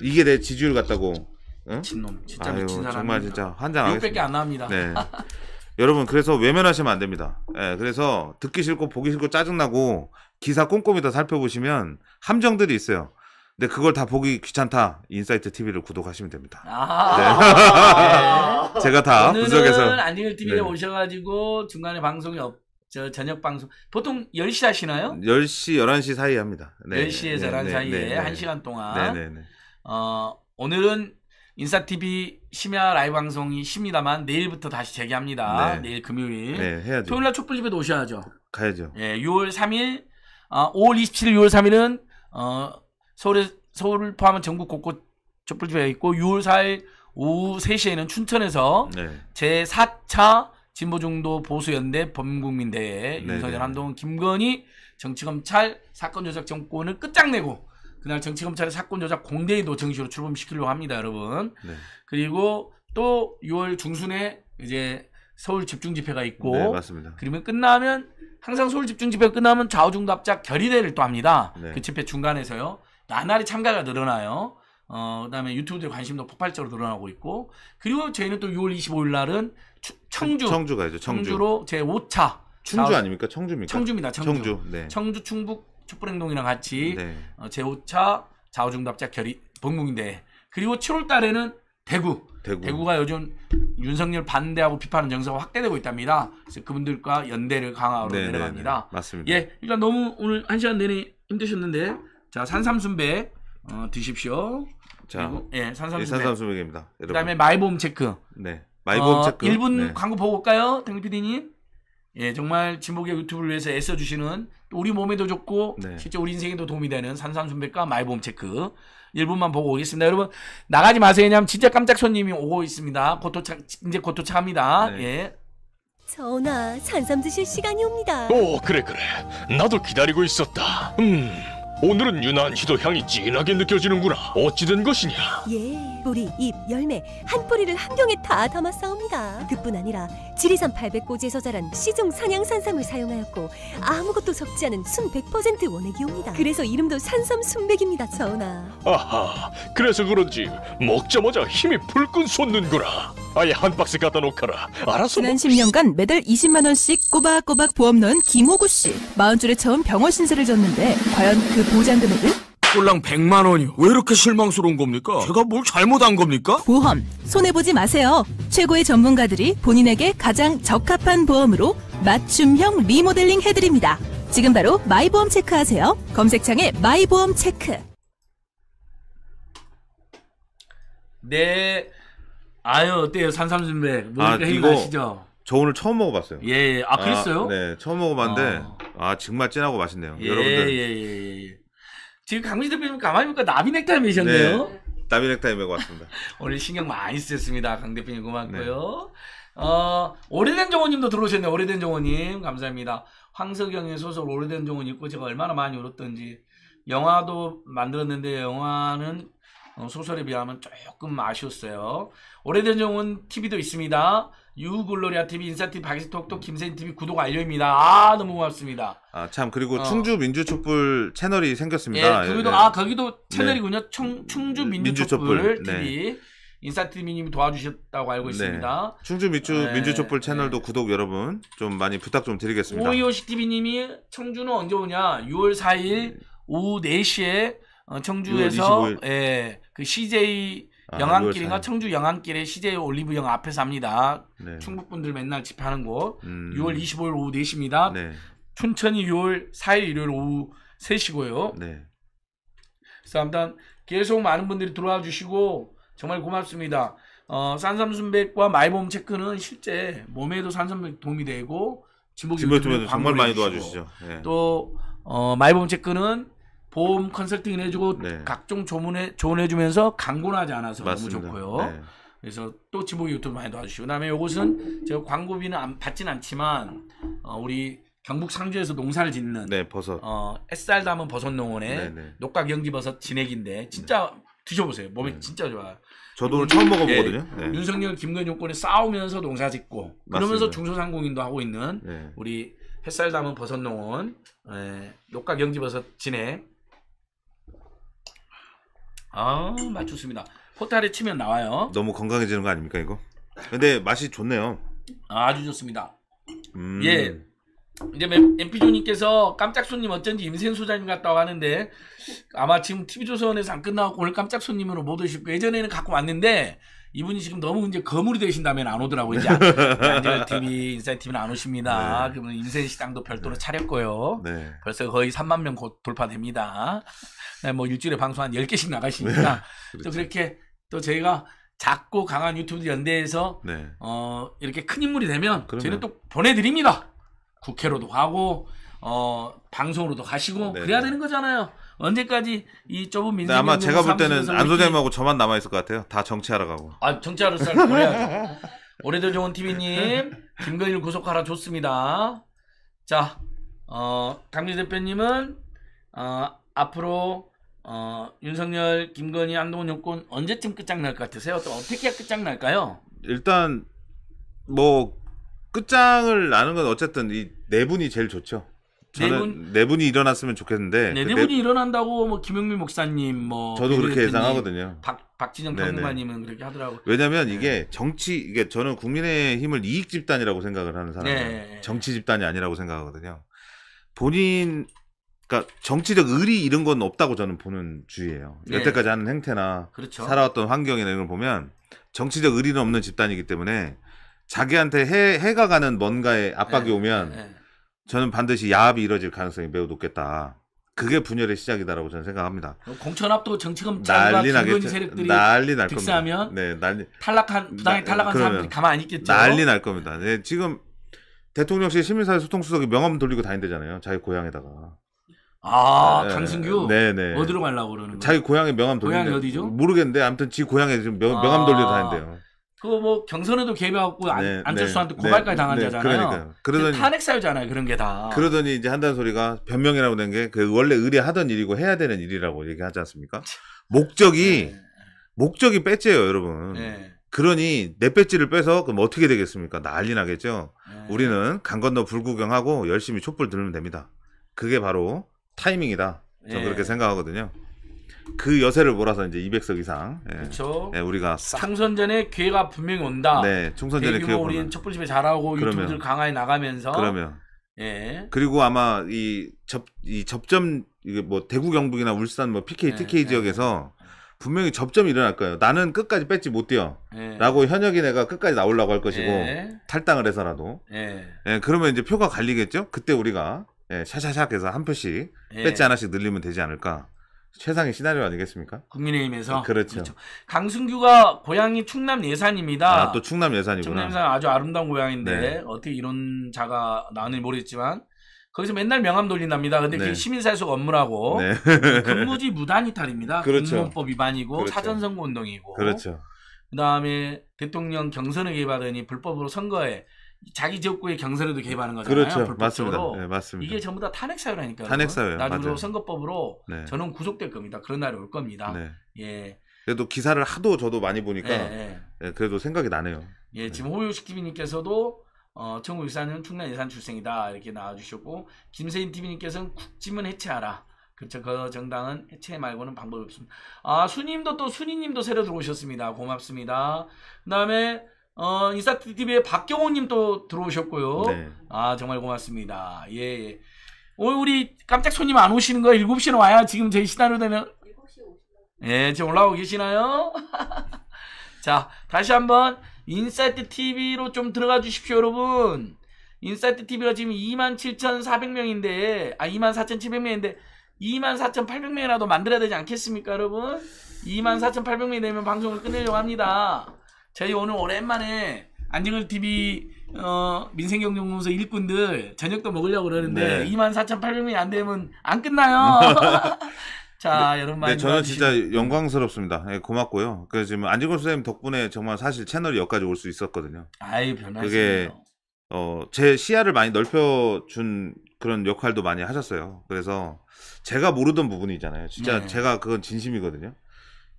이게 내 지지율 같다고 응? 진놈 진짜 아유, 미친 사람 정말 진짜 환장하겠습니다. 욕밖에 안 나옵니다. 네. 여러분 그래서 외면하시면 안 됩니다. 예, 그래서 듣기 싫고 보기 싫고 짜증나고 기사 꼼꼼히 다 살펴보시면 함정들이 있어요. 근데 네, 그걸 다 보기 귀찮다. 인사이트 TV를 구독하시면 됩니다. 아~ 네. 네. 제가 다 분석해서 안일 TV에 네. 오셔가지고 중간에 방송이 없. 저 저녁 방송 보통 10시 하시나요? 10시 11시 사이에 합니다. 네. 1 0시에 네, 11시 네, 사이에 네, 1시간 동안 네, 네, 어, 오늘은 인사 TV 심야 라이브 방송이 쉽니다만 내일부터 다시 재개합니다. 내일 금요일. 네, 해야죠. 토요일 날 촛불집에도 오셔야죠. 가야죠. 예, 6월 3일 어, 5월 27일 6월 3일은 어 서울에, 서울을 포함한 전국 곳곳 촛불집회가 있고 6월 4일 오후 3시에는 춘천에서 네. 제4차 진보중도 보수연대 범국민대회 네, 윤석열 네. 한동훈 김건희 정치검찰 사건 조작 정권을 끝장내고 그날 정치검찰의 사건 조작 공대위도 정식으로 출범시키려고 합니다, 여러분. 네. 그리고 또 6월 중순에 이제 서울 집중 집회가 있고 네, 맞습니다. 그러면 끝나면 항상 서울 집중 집회 끝나면 좌우중도합작 결의대를 또 합니다. 네. 그 집회 중간에서요. 나날이 참가가 늘어나요. 어, 그다음에 유튜브들 관심도 폭발적으로 늘어나고 있고 그리고 저희는 또 6월 25일 날은 추, 청주 청주 가죠 청주. 로제 5차 충주 아닙니까? 청주입니까? 청주입니다. 청주. 청주, 네. 청주 충북 촛불행동이랑 같이 네. 어, 제 5차 좌우중답자 결의 본국인데 그리고 7월 달에는 대구. 대구. 가 요즘 윤석열 반대하고 비판하는 정서가 확대되고 있답니다. 그래서 그분들과 연대를 강화로 네네네. 내려갑니다. 네. 맞습니다. 예, 일단 너무 오늘 한 시간 내내 힘드셨는데 자 산삼순배 어, 드십시오. 자, 그리 예, 산삼순배. 예, 산삼순배입니다. 그다음에 마이보험 체크. 네, 마이보험 어, 체크. 1분 네. 광고 보고 올까요, 댕리 PD님? 예, 정말 진목의 유튜브를 위해서 애써 주시는 우리 몸에도 좋고 네. 실제 우리 인생에도 도움이 되는 산삼순배과 마이보험 체크 1분만 보고 오겠습니다. 여러분 나가지 마세요. 왜냐하면 진짜 깜짝 손님이 오고 있습니다. 곧 도착 이제 곧 도착합니다. 네. 예. 전화 산삼 드실 시간이 옵니다. 오, 그래 그래. 나도 기다리고 있었다. 음. 오늘은 유난히도 향이 진하게 느껴지는구나. 어찌된 것이냐? 예, 뿌리, 잎, 열매 한 뿌리를 한 병에 다 담아 싸옵니다 그뿐 아니라 지리산 800고지에서 자란 시중 산양산삼을 사용하였고 아무것도 섞지 않은 순 100% 원액이옵니다. 그래서 이름도 산삼 순백입니다, 전하. 아하, 그래서 그런지 먹자마자 힘이 불끈 솟는구나. 아예 한 박스 갖다 놓거라. 알았어? 지난 10년간 뭐. 매달 20만 원씩 꼬박꼬박 보험 넣은 김호구 씨. 마흔줄에 처음 병원 신세를 졌는데 과연 그 보장 금액은? 꼴랑 100만 원이요. 왜 이렇게 실망스러운 겁니까? 제가 뭘 잘못한 겁니까? 보험 손해 보지 마세요. 최고의 전문가들이 본인에게 가장 적합한 보험으로 맞춤형 리모델링 해드립니다. 지금 바로 마이보험 체크하세요. 검색창에 마이보험 체크. 네. 아유 어때요 산삼순백 모니까 아, 힘나시죠? 저 오늘 처음 먹어봤어요. 예, 예. 아, 아 그랬어요? 아, 네, 처음 먹어봤는데 아. 아, 정말 진하고 맛있네요. 예, 여러분들. 예, 예, 예. 지금 강민지 대표님 가만히 보니까 나비 넥타이 임셨네요 네, 나비 넥타임 메고 왔습니다. 오늘 신경 많이 쓰셨습니다. 강 대표님 고맙고요. 네. 어, 오래된 정원님도 들어오셨네요. 오래된 정원님 감사합니다. 황석영의 소설 오래된 정원 읽고 제가 얼마나 많이 울었던지 영화도 만들었는데 영화는 어, 소설에 비하면 조금 아쉬웠어요. 오래된 정은 TV도 있습니다. 유글로리아 TV, 인사TV, 박스톡톡, 김세인TV 구독 완료입니다. 아 너무 고맙습니다. 아 참 그리고 어. 충주 민주촛불 채널이 생겼습니다. 예, 거기도 네. 아 예. 거기도 채널이군요. 네. 충, 충주 민주촛불, 민주촛불 TV. 네. 인사TV님이 도와주셨다고 알고 네. 있습니다. 네. 충주 민주, 네. 촛불 네. 채널도 네. 구독 여러분 좀 많이 부탁 좀 드리겠습니다. 오이오시TV님이 청주는 언제 오냐? 6월 4일 오후 4시에 어, 청주에서 예, 그 CJ 영안길인가 아, 청주 영안길에 CJ 올리브영 앞에서 합니다. 네. 충북 분들 맨날 집회하는 곳. 음. 6월 25일 오후 4시입니다. 네. 춘천이 6월 4일 일요일 오후 3시고요. 네. 그래서 아무튼 계속 많은 분들이 들어와 주시고 정말 고맙습니다. 어, 산삼순백과 마이봄 체크는 실제 몸에도 산삼순백 도움이 되고 진복 유튜브 정말 많이 도와주시죠. 네. 또 어, 마이봄 체크는 보험 컨설팅을 해주고 네. 각종 조문에 조언해주면서 강권하지 않아서 맞습니다. 너무 좋고요. 네. 그래서 또 지목이 유튜브 많이 도와주시고 그다음에 요것은 제가 광고비는 안, 받진 않지만 어, 우리 경북 상주에서 농사를 짓는 네, 버섯. 어, 햇살 담은 버섯 농원의 네, 네. 녹각 연기 버섯 진액인데 진짜 드셔보세요. 몸에 네. 진짜 좋아요. 저도 오늘 처음 예, 먹어보거든요. 네. 네. 윤석열, 김건희 정권이 싸우면서 농사 짓고 그러면서 중소상공인도 하고 있는 네. 우리 햇살 담은 버섯 농원 예, 녹각 연기 버섯 진액 아, 맞췄습니다 포탈에 치면 나와요. 너무 건강해지는 거 아닙니까 이거? 근데 맛이 좋네요. 아주 좋습니다. 음. 예. 이제 엠피조님께서 깜짝 손님 어쩐지 임센 소장님 같다고 하는데 아마 지금 TV조선에서 안 끝나고 오늘 깜짝 손님으로 못 오실 거 예전에는 갖고 왔는데 이분이 지금 너무 이제 거물이 되신다면 안 오더라고요. 이제 안젤 TV, 인사이 TV는 안 오십니다. 네. 그러면 인생 식당도 별도로 네. 차렸고요. 네. 벌써 거의 3만 명 곧 돌파됩니다. 네, 뭐 일주일에 방송 한 10개씩 나가시니까 그또 네. 그렇죠. 그렇게 또 저희가 작고 강한 유튜브 연대에서 네. 어, 이렇게 큰 인물이 되면 그러면... 저희는 또 보내드립니다. 국회로도 가고 어, 방송으로도 가시고 네, 그래야 되는 거잖아요. 언제까지 이 좁은 민생 아마 제가 볼 때는 안소장님하고 저만 남아 있을 것 같아요. 다 정치하러 가고. 아 정치하러 살 보내야죠. 올해도 좋은 TV님 김건일 구속하라 좋습니다. 자, 어, 강민 대표님은 어, 앞으로 어, 윤석열, 김건희, 안동훈 여권 언제쯤 끝장날 것 같으세요? 또 어떻게 끝장날까요? 일단 뭐 끝장을 나는 건 어쨌든 이 네 분이 제일 좋죠. 네 저는 네 분이 일어났으면 좋겠는데 네, 그네 그 분이 네 일어난다고 뭐 김용민 목사님 뭐 저도 그렇게 예상하거든요. 박 박지정 네, 평론가님은 그렇게 하더라고 왜냐면 하 이게 정치 이게 저는 국민의힘을 이익 집단이라고 생각을 하는 사람이에 정치 집단이 아니라고 생각하거든요. 본인 그러니까 정치적 의리 이런 건 없다고 저는 보는 주의예요. 여태까지 하는 행태나 그렇죠. 살아왔던 환경이나 이런 걸 보면 정치적 의리는 없는 집단이기 때문에 자기한테 해 해가 가는 뭔가의 압박이 오면 저는 반드시 야합이 이뤄질 가능성이 매우 높겠다. 그게 분열의 시작이다라고 저는 생각합니다. 공천압도 정치검찰과 김건희 세력들이 난리 날 득세하면 겁니다. 네, 난리 탈락한 네, 부당히 탈락한 사람들이 가만 안 있겠죠. 난리 날 겁니다. 네, 지금 대통령실 시민사회 소통수석이 명함 돌리고 다닌대잖아요. 자기 고향에다가. 아 네, 강승규? 네네. 네. 어디로 가려고 그러는 거예요? 자기 고향에 명함 돌리는 고향이 어디죠? 모르겠는데 아무튼 지 고향에 지금 명, 아~ 명함 돌리고 다닌대요. 그뭐 경선에도 개입하고 안, 네, 안철수한테 네, 고발까지 당한 네, 자잖아요. 그러더니 탄핵 사유잖아요. 그런 게 다. 그러더니 이제 한다는 소리가 변명이라고 된게그 원래 의뢰하던 일이고 해야 되는 일이라고 얘기하지 않습니까? 목적이 네. 목적이 배지예요, 여러분. 네. 그러니 내 배지를 빼서 그럼 어떻게 되겠습니까? 난리 나겠죠. 우리는 강 건너 불구경하고 열심히 촛불 들면 됩니다. 그게 바로 타이밍이다. 저는 그렇게 생각하거든요. 그 여세를 몰아서 이제 200석 이상 예. 그렇죠. 예, 우리가 싹 총선 전에 기회가 분명히 온다. 네, 총선 전에 기회 대 우리 보면 첫 번째 잘하고 그 유튜브들 강하게 나가면서 그러면 예. 그리고 아마 이 접 이 접점 이게 뭐 대구 경북이나 울산 뭐 PK 네, TK 네. 지역에서 분명히 접점이 일어날 거예요. 나는 끝까지 뺏지 못 뛰어라고 예. 현역이내가 끝까지 나오려고 할 것이고 예. 탈당을 해서라도 예. 예, 그러면 이제 표가 갈리겠죠. 그때 우리가 예, 샤샤샥 해서 한 표씩 예. 뺏지 하나씩 늘리면 되지 않을까. 최상의 시나리오 아니겠습니까? 국민의힘에서 아, 그렇죠. 그렇죠. 강승규가 고향이 충남 예산입니다. 아, 또 충남 예산이구나. 예산 아주 아름다운 고향인데 네. 어떻게 이런 자가 나는지 모르겠지만 거기서 맨날 명함 돌린답니다. 근데 네. 시민사회속 업무라고 네. 근무지 무단이탈입니다. 그렇죠. 공무법 위반이고 그렇죠. 사전선거 운동이고 그렇죠. 그다음에 대통령 경선을 개입하더니 불법으로 선거에 자기 지역구의 경선에도 개입하는 거잖아요. 그렇죠. 맞습니다. 네, 맞습니다. 이게 전부 다 탄핵 사유라니까. 탄핵 사유. 나중으로 선거법으로 네. 저는 구속될 겁니다. 그런 날이 올 겁니다. 네. 예. 그래도 기사를 하도 저도 많이 보니까 예, 예. 예, 그래도 생각이 나네요. 예, 네. 지금 호요식 TV님께서도 어, 청구 유산은 충남 예산 출생이다 이렇게 나와주셨고 김세인 TV님께서는 국지문 해체하라. 그렇죠. 그 정당은 해체 말고는 방법이 없습니다. 아, 순님도 또 순이님도 새로 들어오셨습니다. 고맙습니다. 그다음에 어, 인사트 TV의 박경호 님 또 들어오셨고요. 네. 아, 정말 고맙습니다. 예, 예. 오늘 우리 깜짝 손님 안 오시는 거예요? 7시는 와야 지금 저희 시나리오 되면 7시 오시나요? 예, 지금 올라오고 계시나요? 자, 다시 한번 인사이트 TV로 좀 들어가 주십시오, 여러분. 인사이트 TV가 지금 27,400명인데 아 24,700명인데 24,800명이라도 만들어야 되지 않겠습니까, 여러분? 24,800명이 되면 방송을 끝내려고 합니다. 저희 오늘 오랜만에 안정을 TV 어, 민생경제공무소 일꾼들 저녁도 먹으려고 그러는데 네. 24,800명이 안 되면 안 끝나요. 자, 네, 여러분 네, 많이 네, 저는 진짜 영광스럽습니다. 네, 고맙고요. 그 지금 안지걸 선생님 덕분에 정말 사실 채널이 여기까지 올 수 있었거든요. 아이 변하시네요. 그게 어, 제 시야를 많이 넓혀 준 그런 역할도 많이 하셨어요. 그래서 제가 모르던 부분이잖아요. 진짜 네. 제가 그건 진심이거든요.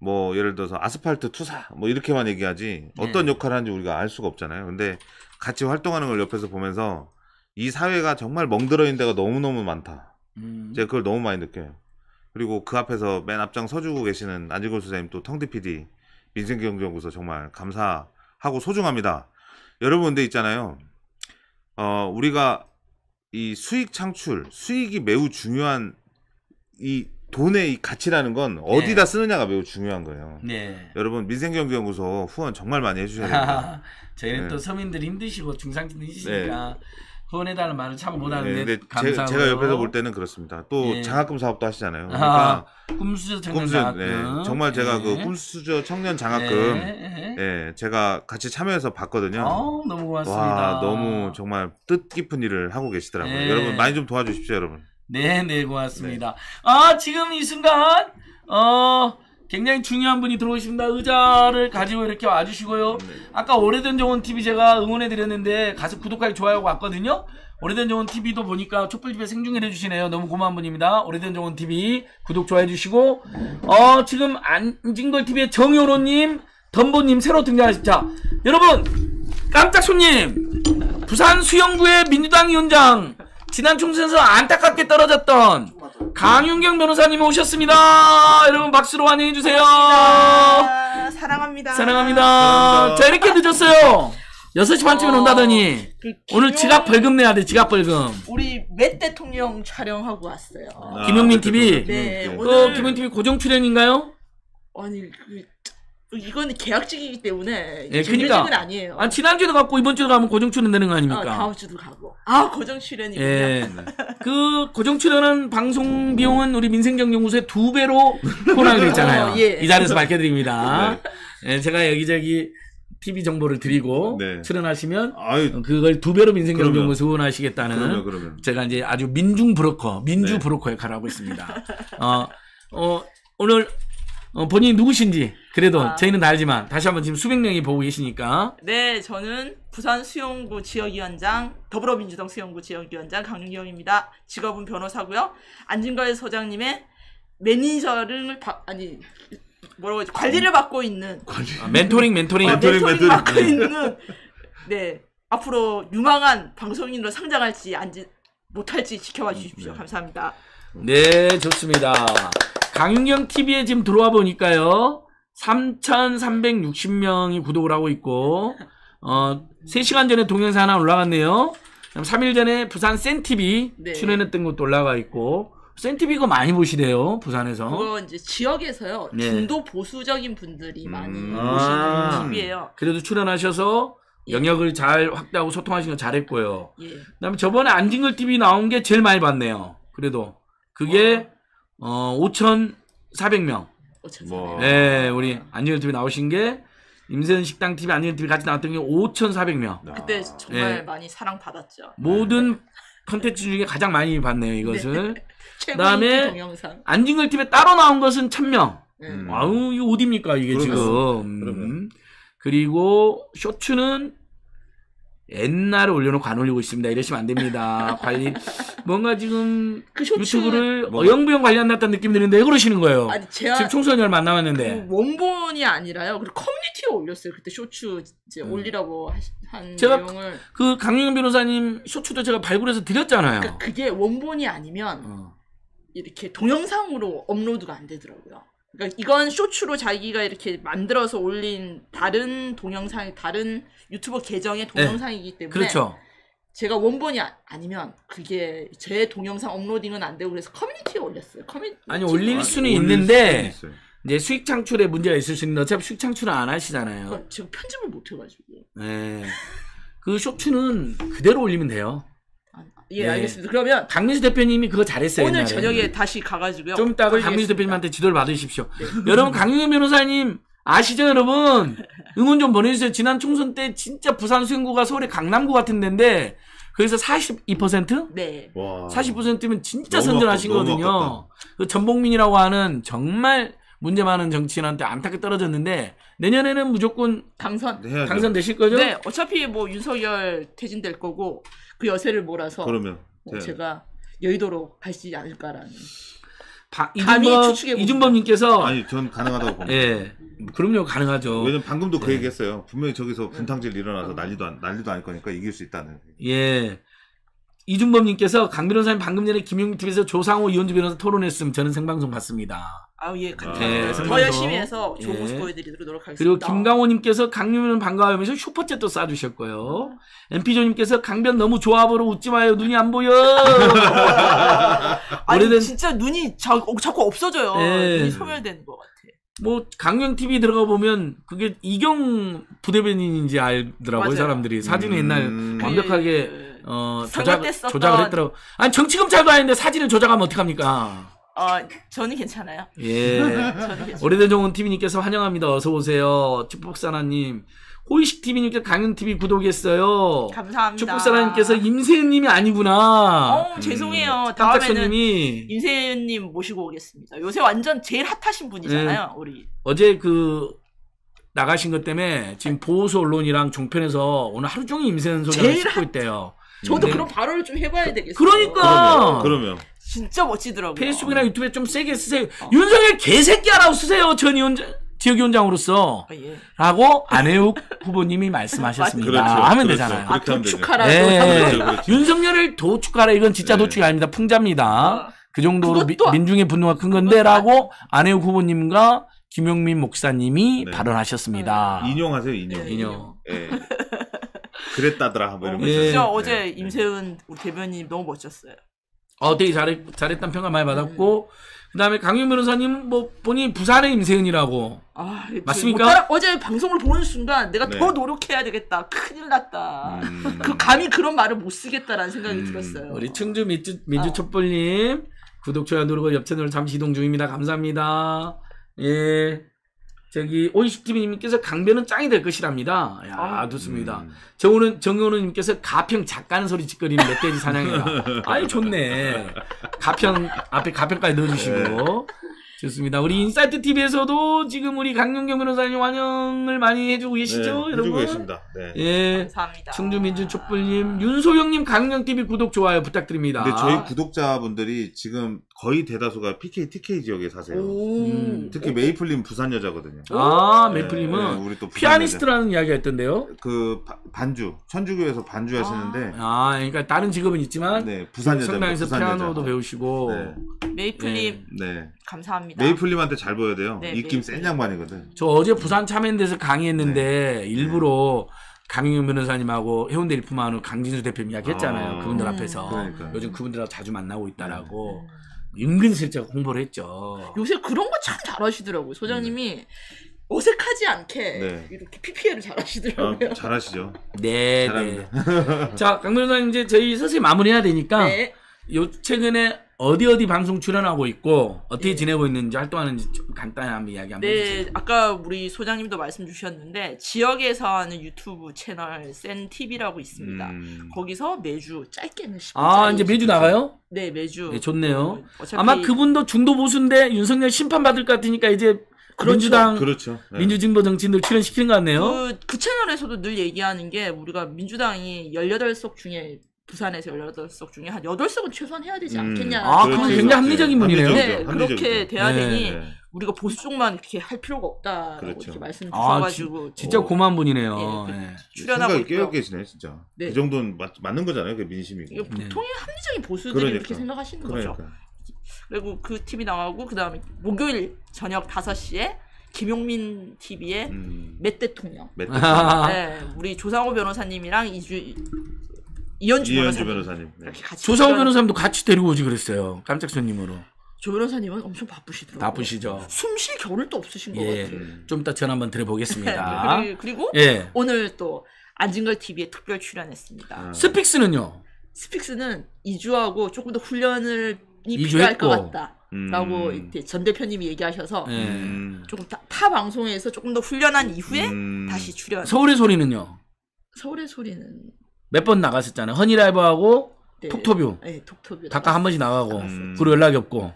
뭐 예를 들어서 아스팔트 투사 뭐 이렇게만 얘기하지 네. 어떤 네. 역할을 하는지 우리가 알 수가 없잖아요. 근데 같이 활동하는 걸 옆에서 보면서 이 사회가 정말 멍들어 있는 데가 너무너무 많다. 음. 제가 그걸 너무 많이 느껴요. 그리고 그 앞에서 맨 앞장 서주고 계시는 안지골 선생님 또 텅디 PD 민생경제연구소 정말 감사하고 소중합니다. 여러분 근데 있잖아요. 어 우리가 이 수익 창출, 수익이 매우 중요한 이 돈의 가치라는 건 어디다 네. 쓰느냐가 매우 중요한 거예요. 네. 여러분 민생경제연구소 후원 정말 많이 해주셔야 됩니다. 저희는 네. 또 서민들이 힘드시고 중상층도 힘드시니까 네. 후원해달라는 말을 참 못하는데 네, 감사하고 제, 가 옆에서 볼 때는 그렇습니다. 또 네. 장학금 사업도 하시잖아요. 아, 그러니까 아, 꿈수저 청년 네. 장학금 정말 제가 그 네. 꿈수저 청년 장학금 예, 제가 같이 참여해서 봤거든요. 어, 너무 고맙습니다. 와, 너무 정말 뜻깊은 일을 하고 계시더라고요. 여러분 많이 좀 도와주십시오, 여러분. 네, 네, 고맙습니다. 네. 아, 지금 이 순간, 어, 굉장히 중요한 분이 들어오십니다. 의자를 가지고 이렇게 와주시고요. 네. 아까 오래된 정원 TV 제가 응원해드렸는데 가서 구독하기 좋아요 왔거든요. 오래된 정원 TV도 보니까 촛불집에 생중계를 해주시네요. 너무 고마운 분입니다. 오래된 정원 TV 구독 좋아해 주시고 어 지금 안진걸 TV의 정효로님, 덤보님 새로 등장하셨죠 여러분 깜짝 손님 부산 수영구의 민주당 위원장 지난 총선에서 안타깝게 떨어졌던 강윤경 변호사님 오셨습니다. 여러분 박수로 환영해주세요. 사랑합니다. 사랑합니다. 사랑합니다. 자, 이렇게 늦었어요. 6시 반쯤에 어, 온다더니 그 오늘 지갑 벌금 내야 돼 지갑 벌금 우리 맷 대통령 촬영하고 왔어요 아, 김용민 TV 네, 네, 그 오늘... 김용민 TV 고정 출연인가요? 아니 그... 이건 계약직이기 때문에 예, 그러니까. 아니에요. 아, 지난주에도 갔고 이번주도 가면 고정 출연되는 거 아닙니까? 어, 아, 다음 주도 가고. 아 고정 출연이군요. 예. 그 고정 출연은 방송 비용은 우리 민생경영구소의 두 배로 포함이 있잖아요. 어, 예. 이 자리에서 밝혀드립니다. 네. 예, 제가 여기저기 TV 정보를 드리고 네. 출연하시면 아유, 그걸 두 배로 민생경영구소 후원하시겠다는 그러면, 그러면. 제가 이제 아주 민중 브로커, 민주 네. 브로커 역할을 하고 있습니다. 어, 어, 오늘 어, 본인이 누구신지 그래도 아. 저희는 다 알지만 다시 한번 지금 수백 명이 보고 계시니까 네, 저는 부산 수영구 지역위원장, 더불어민주당 수영구 지역위원장 강윤경입니다. 직업은 변호사고요. 안진걸 소장님의 매니저를 바, 아니 뭐라고 하지 관리를 받고 있는 아, 멘토링 멘토링 어, 멘토링 멘토링 맡고 네. 있는 네 앞으로 유망한 방송인으로 상장할지 안지 못할지 지켜봐 주십시오. 네. 감사합니다. 네, 좋습니다. 강윤경 TV에 지금 들어와 보니까요. 3,360명이 구독을 하고 있고 어 3시간 전에 동영상 하나 올라갔네요. 3일 전에 부산 센티비 네. 출연했던 것도 올라가 있고 센티비 이거 많이 보시대요 부산에서. 그거 이제 지역에서요 네. 중도 보수적인 분들이 음. 많이 음. 보시는 TV예요. 그래도 출연하셔서 예. 영역을 잘 확대하고 소통하신 거 잘했고요. 예. 그다음에 저번에 안진걸 TV 나온 게 제일 많이 봤네요. 그래도 그게 어, 어 5,400명. 어, 뭐. 네, 우리 안재현 TV 나오신 게 임세현 식당 TV 안재현 TV 같이 나왔던 게 5,400명. 그때 정말 네. 많이 사랑받았죠. 모든 네. 컨텐츠 중에 가장 많이 봤네요, 이것을. 네. 그다음에 안진걸 TV에 따로 나온 것은 1000명. 음. 아우, 이거 어입니까 이게 그러면, 지금. 그러면. 음. 그리고 쇼츠는 옛날에 올려놓고 안 올리고 있습니다. 이러시면 안 됩니다. 관리 뭔가 지금 그 쇼츠... 유튜브를 뭐... 영부영관련안 났다는 느낌 드는데 왜 그러시는 거예요? 아니 제가 지금 총선열 만나왔는데 그 원본이 아니라요. 그리고 커뮤니티에 올렸어요. 그때 쇼츠 이제 음. 올리라고 하시, 한 제가 내용을 그 강윤영 변호사님 쇼츠도 제가 발굴해서 드렸잖아요. 그러니까 그게 원본이 아니면 어. 이렇게 동영상으로 업로드가 안 되더라고요. 그러니까 이건 쇼츠로 자기가 이렇게 만들어서 올린 다른 동영상, 다른 유튜버 계정의 네. 동영상이기 때문에 그렇죠. 제가 원본이 아, 니면 그게 제 동영상 업로딩은 안 되고 그래서 커뮤니티에 올렸어요. 커뮤니티 아니 올릴 아, 수는 올릴 있는데 수 이제 수익 창출에 문제가 있을 수 있는데 어차피 수익 창출은안 하시잖아요. 지금 편집을 못 해가지고. 네. 그 쇼츠는 그대로 올리면 돼요. 예, 네. 알겠습니다. 그러면 강민수 대표님이 그거 잘했어요. 오늘 옛날에. 저녁에 다시 가가지고요. 좀 이따가 강민수 대표님한테 지도를 받으십시오. 네. 여러분 강민수 변호사님 아시죠 여러분? 응원 좀 보내주세요. 지난 총선 때 진짜 부산 수영구가 서울의 강남구 같은 데인데 그래서 42%? 네. 와. 40%면 진짜 선전하시 거든요. 그 전복민이라고 하는 정말 문제 많은 정치인한테 안타깝게 떨어졌는데 내년에는 무조건 당선 당선 되실 거죠? 네. 어차피 뭐 윤석열 퇴진될 거고 그 여세를 몰아서 그러면 어, 네. 제가 여의도로 갈지 수있 않을까라는. 바, 이준범, 이준범님께서 아니 전 가능하다고 봅니다. 예, 그럼요 가능하죠. 왜냐면 방금도 그 예. 얘기했어요. 분명히 저기서 분탕질 네. 일어나서 난리도 안, 난리도 아닐 거니까 이길 수 있다는. 예, 이준범님께서 강 변호사님 방금 전에 김용민 TV에서 조상호 이원주 변호사 토론했음 저는 생방송 봤습니다. 아우 예, 감사합니다. 아, 네, 더 열심히 해서 좋은 모습 예. 보여드리도록 하겠습니다 그리고 김강호님께서 강유민 반가워하면서 슈퍼챗도 쏴주셨고요. 엠피조님께서 강변 너무 조합으로 웃지 마요 눈이 안 보여. 아니 오래된... 진짜 눈이 자, 어, 자꾸 없어져요. 예. 눈이 소멸되는 것 같아. 뭐 강경 TV 들어가 보면 그게 이경 부대변인인지 알더라고요 맞아요. 사람들이 사진을 음... 옛날 예. 완벽하게. 예. 어, 조작, 조작을 했더라고. 아니 정치 검찰도 아닌데 사진을 조작하면 어떡합니까? 어, 저는 괜찮아요. 예. 저는 오래된 정원 TV님께서 환영합니다. 어서 오세요. 축복사나님. 호이식 TV님께서 강윤 TV 구독했어요. 감사합니다. 축복사나님께서 임세윤님이 아니구나. 어, 죄송해요. 음, 다음에는 임세윤님 모시고 오겠습니다. 요새 완전 제일 핫하신 분이잖아요, 예. 우리. 어제 그 나가신 것 때문에 지금 보수 언론이랑 종편에서 오늘 하루 종일 임세윤 소장을 고 있대요. 저도 네. 그런 발언을 좀 해봐야 그, 되겠어요. 그러니까. 그러면, 그러면. 진짜 멋지더라고요. 페이스북이나 유튜브에 좀 세게 쓰세요. 어. 윤석열 개새끼야라고 쓰세요. 전 위원장. 지역위원장으로서 아, 예. 라고 안혜욱 후보님이 말씀하셨습니다. 그렇죠, 하면 그렇죠, 되잖아요. 아, 도축하라. 네. 아, 그렇죠. 그렇죠, 그렇죠, 윤석열을 도축하라. 이건 진짜 네. 도축이 아닙니다. 풍자입니다. 어. 그 정도로 미, 민중의 분노가 큰 건데라고 안혜욱 후보님과 김용민 목사님이 네. 발언하셨습니다. 네. 인용하세요. 인용. 인용. 인용. 예. 네. 그랬다더라. 뭐 이러면서. 예. 진짜 어제 네. 임세훈 대변인 너무 멋졌어요. 어, 되게 잘했, 잘했다는 평가 많이 받았고. 음, 음. 그 다음에 강윤 변호사님, 뭐, 본인 부산의 임세은이라고. 아, 맞습니까? 못 뭐 어제 방송을 보는 순간 내가 네. 더 노력해야 되겠다. 큰일 났다. 음. 그 감히 그런 말을 못 쓰겠다라는 생각이 음, 들었어요. 우리 충주 민주, 아. 민주 촛불님 구독, 좋아요 누르고 옆 채널 잠시 이동 중입니다. 감사합니다. 예. 저기 오이식TV님께서 강변은 짱이 될 것이랍니다. 야 아, 좋습니다. 음. 정우는 정우는님께서 가평 작가는 소리 짓거리는 멧돼지 사냥이라. 아이 좋네. 가평 앞에 가평까지 넣어주시고. 네. 좋습니다. 우리 아. 인사이트 TV에서도 지금 우리 강용경 변호사님 환영을 많이 해주고 네, 계시죠, 네, 여러분? 계십니다. 네. 예, 감사합니다. 청주민주 촛불님, 윤소영님, 강용 TV 구독 좋아요 부탁드립니다. 근데 저희 구독자분들이 지금 거의 대다수가 PK, TK 지역에 사세요. 음, 특히 메이플님 부산 여자거든요. 아, 네, 메이플님은 네, 우리 또 피아니스트라는 여자. 이야기가 있던데요? 그 바, 반주, 천주교에서 반주 아. 하시는데. 아, 그러니까 다른 직업은 있지만. 네, 부산 여자. 성당에서 부산 피아노도 여자. 배우시고. 네. 메이플님. 네. 네. 감사합니다. 메이플님한테 잘 보여야 돼요. 네, 입김 메이플. 센 양반이거든. 저 어제 부산 참여연대에서 강의했는데 네. 일부러 네. 강윤 변호사님하고 해운대 일품하는 강진수 대표님 이야기했잖아요. 아, 그분들 앞에서 그러니까요. 요즘 그분들하고 자주 만나고 있다라고 네. 은근슬쩍 홍보를 했죠. 요새 그런 거 참 잘하시더라고요. 소장님이 어색하지 않게 네. 이렇게 PPL을 잘하시더라고요. 아, 잘하시죠. 네, 잘합니다. 자, 강변호사님 이제 저희 서서히 마무리해야 되니까 네. 요 최근에 어디 어디 방송 출연하고 있고 어떻게 예. 지내고 있는지 활동하는지 좀 간단히 한번 이야기 한번 네, 해주세요. 아까 우리 소장님도 말씀 주셨는데 지역에서 하는 유튜브 채널 센 TV라고 있습니다. 음. 거기서 매주 짧게는 10분. 아 이제 매주 나가요? 네, 매주. 네, 좋네요. 어, 어차피... 아마 그분도 중도 보수인데 윤석열 심판 받을 것 같으니까 이제 그렇죠. 민주당 그렇죠. 네. 민주진보 정치인들 출연시키는 것 같네요. 그, 그 채널에서도 늘 얘기하는 게 우리가 민주당이 18석 중에 부산에서 18석 중에 한 8석은 최소한 해야 되지 음. 않겠냐. 아, 그건 그렇죠. 굉장히 합리적인 네, 분이네요. 네, 그렇게 돼야 네. 되니 네. 우리가 보수 쪽만 이렇게 할 필요가 없다 그렇죠. 이렇게 말씀 아, 주셔가지고 아, 지, 진짜 고마 분이네요. 예, 그 네. 출연하고 깨어 계시네 진짜. 네. 그 정도는 맞, 맞는 거잖아요. 그 민심이고. 보통의 합리적인 보수들이 그러니까. 그렇게 생각하시는 그러니까. 거죠. 그리고 그 팀이 나가고 그 다음에 목요일 저녁 5시에 김용민 TV의 음. 맷 대통령. 맷 대통령. 네, 우리 조상호 변호사님이랑 이주 이현주, 이현주 변호사님. 변호사님. 네. 조상우 변호사님도 같이 데리고 오지 그랬어요. 깜짝 손님으로. 조 변호사님은 엄청 바쁘시더라고요. 바쁘시죠. 숨 쉴 겨를도 없으신 것 예. 같아요. 음. 좀 이따 전화 한번 드려보겠습니다. 네, 그리고, 예. 오늘 또 안진걸 TV에 특별 출연했습니다. 아. 스픽스는요? 스픽스는 2주하고 조금 더 훈련을 이 필요할 것 같다. 라고 음. 전 대표님이 얘기하셔서 예. 음. 조금 타, 타, 방송에서 조금 더 훈련한 이후에 음. 다시 출연. 서울의 소리는요? 서울의 소리는 몇번 나갔었잖아요. 허니라이브하고 네. 톡토뷰. 네, 톡토뷰. 각각 한 번씩 나가고 음. 그리고 연락이 없고.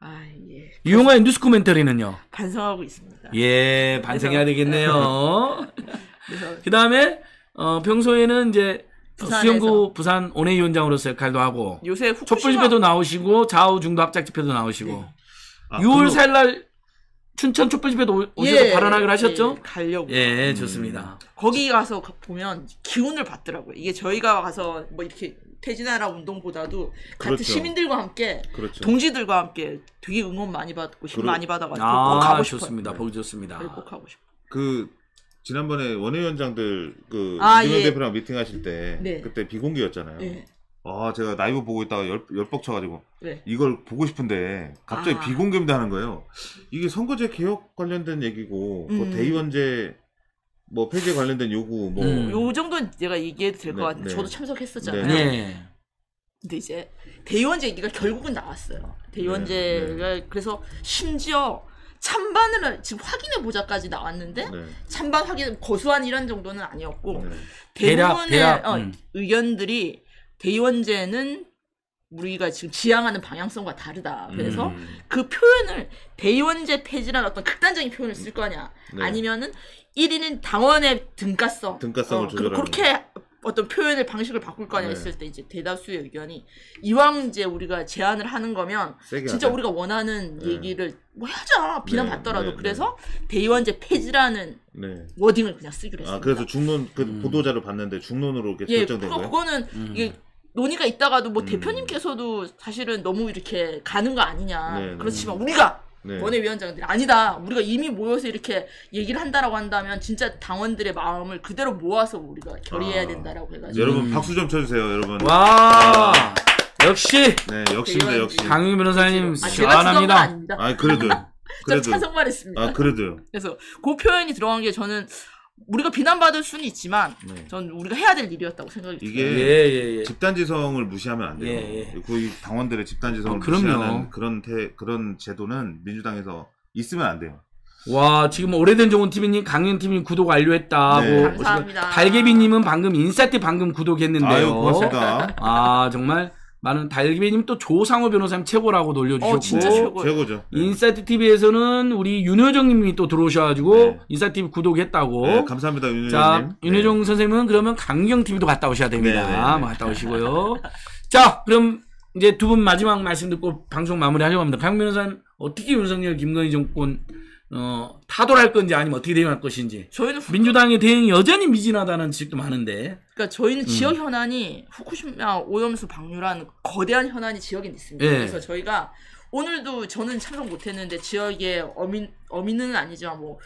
아 예. 이용아의 뉴스 코멘터리는요. 반성하고 있습니다. 예, 반성해야 되겠네요. 그 다음에 어, 평소에는 이제 수영구 부산 온해위원장으로서 역할도 하고 요새 촛불 집회도 나오시고 좌우 중도 학작 집회도 나오시고 네. 아, 6월 4일날 춘천 촛불집에도 오- 오셔서 예, 발언하기로 하셨죠? 예, 가려고. 예, 예 좋습니다. 음. 거기 가서 보면 기운을 받더라고요. 이게 저희가 가서 뭐 이렇게 태진아라 운동보다도 같은 그렇죠. 시민들과 함께 그렇죠. 동지들과 함께 되게 응원 많이 받고 힘 그러- 많이 받아가지고 아, 꼭 가고 싶어요. 좋습니다. 보기 좋습니다. 저희 네, 꼭 가고 싶어요. 그 지난번에 원외위원장들 그 아, 이재명 예. 대표랑 미팅하실 때 네. 그때 비공개였잖아요. 네. 아 제가 라이브 보고 있다가 열, 열뻑 쳐가지고 네. 이걸 보고 싶은데 갑자기 아. 비공개입니 하는 거예요. 이게 선거제 개혁 관련된 얘기고 뭐 음. 대의원제 뭐 폐지 관련된 요구 뭐 음. 요 정도는 제가 얘기해도 될것 네, 같은데 네. 저도 참석했었잖아요. 네. 네. 근데 이제 대의원제 얘기가 결국은 나왔어요. 대의원제를 네, 네. 그래서 심지어 찬반을 지금 확인해 보자까지 나왔는데 네. 찬반 확인 거수한 이런 정도는 아니었고 대부분의 배랍, 배랍. 어, 음. 의견들이 대의원제는 우리가 지금 지향하는 방향성과 다르다. 그래서 음. 그 표현을 대의원제 폐지라는 어떤 극단적인 표현을 쓸 거냐, 네. 아니면은 1위는 당원의 등가성, 등가성을 어, 그, 그렇게 어떤 표현을 방식을 바꿀 거냐 네. 했을 때 이제 대다수의 의견이 이왕 이제 우리가 제안을 하는 거면 진짜 하자. 우리가 원하는 네. 얘기를 뭐 하자 비난 네. 받더라도 네. 네. 그래서 대의원제 폐지라는 네. 워딩을 그냥 쓰기로 아, 했습니다. 아 그래서 중론 그 음. 보도자를 봤는데 중론으로 이게 예, 결정된 거예요? 그거는 음. 이게 논의가 있다가도 뭐 음. 대표님께서도 사실은 너무 이렇게 가는 거 아니냐. 네, 네. 그렇지만 네. 우리가 네. 원외위원장들이 아니다. 우리가 이미 모여서 이렇게 얘기를 한다라고 한다면 진짜 당원들의 마음을 그대로 모아서 우리가 결의해야 아. 된다라고 해가지고 여러분 음. 박수 좀 쳐주세요, 여러분. 와. 아. 역시 네 역시입니다 역시 강유 변호사님 아, 시원합니다. 아 그래도 그래도 제가 찬성만 했습니다. 아 그래도요. 그래서 그 표현이 들어간 게 저는 우리가 비난받을 수는 있지만 네. 전 우리가 해야 될 일이었다고 생각이 이게 예, 예, 예. 집단지성을 무시하면 안 돼요. 예, 예. 그 당원들의 집단지성을 아, 어, 그럼요. 무시하는 그런 태, 그런 제도는 민주당에서 있으면 안 돼요. 와 지금 오래된 정원 TV님, 강연 TV님 구독 완료했다고. 네. 감사합니다. 달개비님은 방금 인싸 때 방금 구독했는데요. 아유, 고맙습니다. 아 정말 많은 달기배님 또 조상호 변호사님 최고라고 어, 놀려주셨고 어, 진짜 최고. 최고죠. 네. 인사이트 TV에서는 우리 윤효정님이 또 들어오셔가지고 네. 인사이트 TV 구독했다고. 네, 감사합니다 윤효정님. 자 네. 윤효정 네. 선생님은 그러면 강경 TV도 갔다 오셔야 됩니다. 네, 뭐 갔다 오시고요. 자 그럼 이제 두 분 마지막 말씀 듣고 방송 마무리하려고 합니다. 강 변호사님 어떻게 윤석열 김건희 정권 어, 타돌할 건지 아니면 어떻게 대응할 것인지. 저희는 후쿠... 민주당의 대응이 여전히 미진하다는 지적도 많은데. 그러니까 저희는 음. 지역 현안이 후쿠시마 오염수 방류란 거대한 현안이 지역에 있습니다. 예. 그래서 저희가 오늘도 저는 참석 못했는데 지역의 어민 어민은 아니지만 뭐.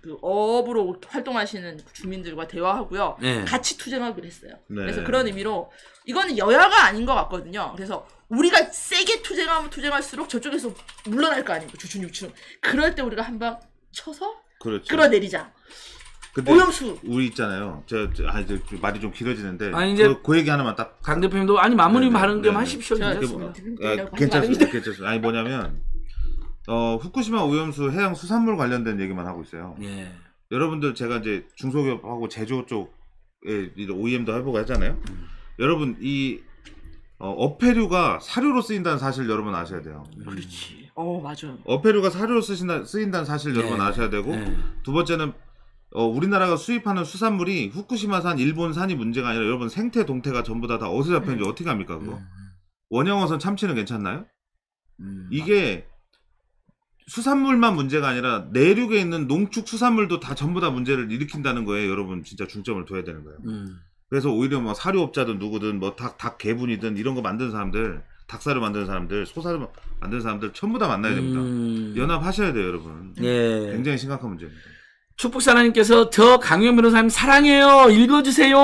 그 어업으로 활동하시는 주민들과 대화하고요. 네. 같이 투쟁하기로 했어요. 네. 그래서 그런 의미로 이거는 여야가 아닌 것 같거든요. 그래서 우리가 세게 투쟁하면 투쟁할수록 저쪽에서 물러날 거 아닙니까 주춘육춘 그럴 때 우리가 한 방 쳐서 그렇죠. 끌어내리자 근데 오염수 우리 있잖아요 저, 저, 아, 저, 저 말이 좀 길어지는데 아니, 이제 그, 그 얘기 하나만 딱강 대표님도 아니 마무리 발언 네, 좀 네, 네, 하십시오 뭐, 아, 괜찮습니다 괜찮습니다 아니 뭐냐면 어, 후쿠시마 오염수 해양 수산물 관련된 얘기만 하고 있어요 예. 여러분들 제가 이제 중소기업하고 제조 쪽에 OEM도 해보고 하잖아요 음. 여러분 이 어, 어패류가 사료로 쓰인다는 사실 여러분 아셔야 돼요. 네. 음. 그렇지. 어맞아 어패류가 사료로 쓰신다, 쓰인다는 사실 네. 여러분 네. 아셔야 되고 네. 두 번째는 어, 우리나라가 수입하는 수산물이 후쿠시마산, 일본산이 문제가 아니라 여러분 생태, 동태가 전부 다, 다 어디서 잡혔는지 네. 어떻게 합니까 그거? 네, 원형어선 참치는 괜찮나요? 음, 이게 수산물만 문제가 아니라 내륙에 있는 농축 수산물도 다 전부 다 문제를 일으킨다는 거에 여러분 진짜 중점을 둬야 되는 거예요. 음. 그래서 오히려 뭐 사료업자든 누구든 뭐 닭, 닭 개분이든 이런 거 만드는 사람들, 닭살을 만드는 사람들, 소사을 만드는 사람들 전부 다 만나야 됩니다. 음... 연합하셔야 돼요, 여러분. 예. 굉장히 심각한 문제입니다. 축복사랑님께서저강요 변호사님 사랑해요. 읽어주세요.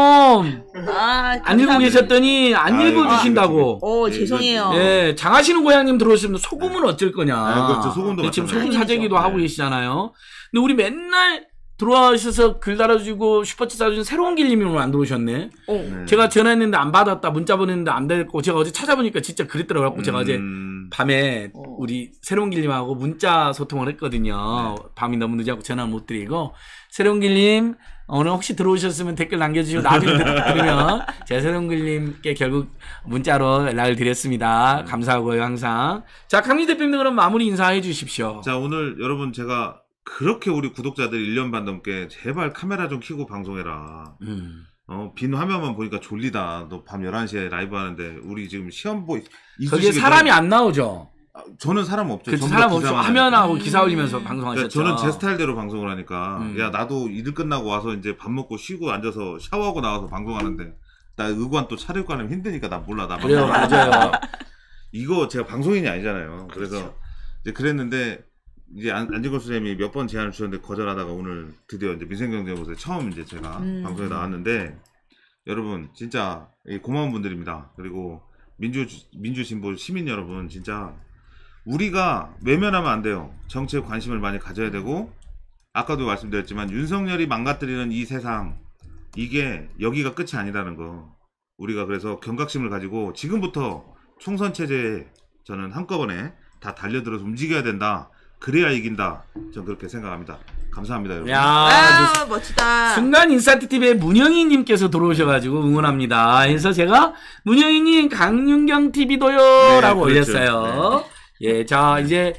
아, 안 읽고 계셨더니 안 아, 예. 읽어주신다고. 아, 그렇죠. 어, 죄송해요. 예, 예. 예, 장하시는 고향님 들어오시면 소금은 어쩔 거냐. 아, 그렇죠. 소금도 지금 소금 사재기도 하고 계시잖아요. 근데 우리 맨날 들어와셔서 글 달아주고 슈퍼챗 달아주신 새로운 길님이로안 들어오셨네. 어. 네. 제가 전화했는데 안 받았다, 문자 보냈는데 안 됐고 제가 어제 찾아보니까 진짜 그랬더라고요. 음... 제가 어제 음. 밤에 어. 우리 새로운 길님하고 문자 소통을 했거든요. 네. 밤이 너무 늦어고 전화 못 드리고 새로운 길님 오늘 혹시 들어오셨으면 댓글 남겨주시고 나중에 그러면 제가 새로운 길님께 결국 문자로 연락을 드렸습니다. 음. 감사하고요, 항상. 자, 강민 대표님 그럼 마무리 인사해 주십시오. 자, 오늘 여러분 제가 그렇게 우리 구독자들 1년 반 넘게 제발 카메라 좀 켜고 방송해라. 음. 어, 빈 화면만 보니까 졸리다. 너 밤 11시에 라이브 하는데 우리 지금 시험 보이 저기 사람이 안 나오죠. 아, 저는 사람 없죠. 그렇 사람 없죠. 화면하고 기사 올리면서 음. 방송하셨죠. 그러 그러니까 저는 제 스타일대로 방송을 하니까 음. 야 나도 일을 끝나고 와서 이제 밥 먹고 쉬고 앉아서 샤워하고 나와서 방송하는데 나 의관 또 차릴 거 하면 힘드니까 나 몰라 나 그래요 맞아요. 이거 제가 방송인이 아니잖아요. 그래서 그렇죠. 이제 그랬는데 이제 안, 안진걸 선생님이 몇 번 제안을 주셨는데 거절하다가 오늘 드디어 이제 민생경제연구소에 처음 이제 제가 음. 방송에 나왔는데 여러분 진짜 고마운 분들입니다. 그리고 민주 민주진보 시민 여러분 진짜 우리가 외면하면 안 돼요. 정치에 관심을 많이 가져야 되고 아까도 말씀드렸지만 윤석열이 망가뜨리는 이 세상 이게 여기가 끝이 아니라는 거 우리가 그래서 경각심을 가지고 지금부터 총선 체제에 저는 한꺼번에 다 달려들어서 움직여야 된다. 그래야 이긴다. 전 그렇게 생각합니다. 감사합니다, 여러분. 야, 아, 멋지다. 순간 인사트 TV의 문영희님께서 들어오셔가지고 응원합니다. 그래서 제가 문영희님 강윤경 TV도요라고 네, 그렇죠. 올렸어요. 네. 예, 자 이제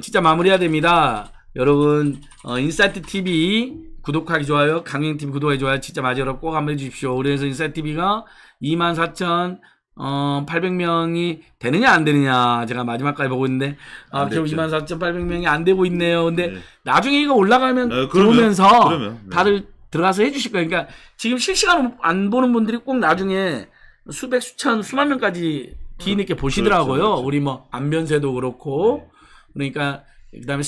진짜 마무리해야 됩니다. 여러분 어, 인사트 TV 구독하기 좋아요, 강행 TV 구독해 좋아요. 진짜 마지막으로 꼭 한번 해주십시오. 그래서 인사트 TV가 24,000 어, 800명이 되느냐 안 되느냐 제가 마지막까지 보고 있는데 아, 지금 2만 4,800명이 안 되고 있네요. 근데 네. 나중에 이거 올라가면 네, 그러면, 들어오면서 그러면, 네. 다들 들어가서 해주실 거예요. 그러니까 지금 실시간 안 보는 분들이 꼭 나중에 수백 수천 수만 명까지 뒤늦게 아, 보시더라고요. 그렇죠, 그렇죠. 우리 뭐안변세도 그렇고 네. 그러니까 그다음에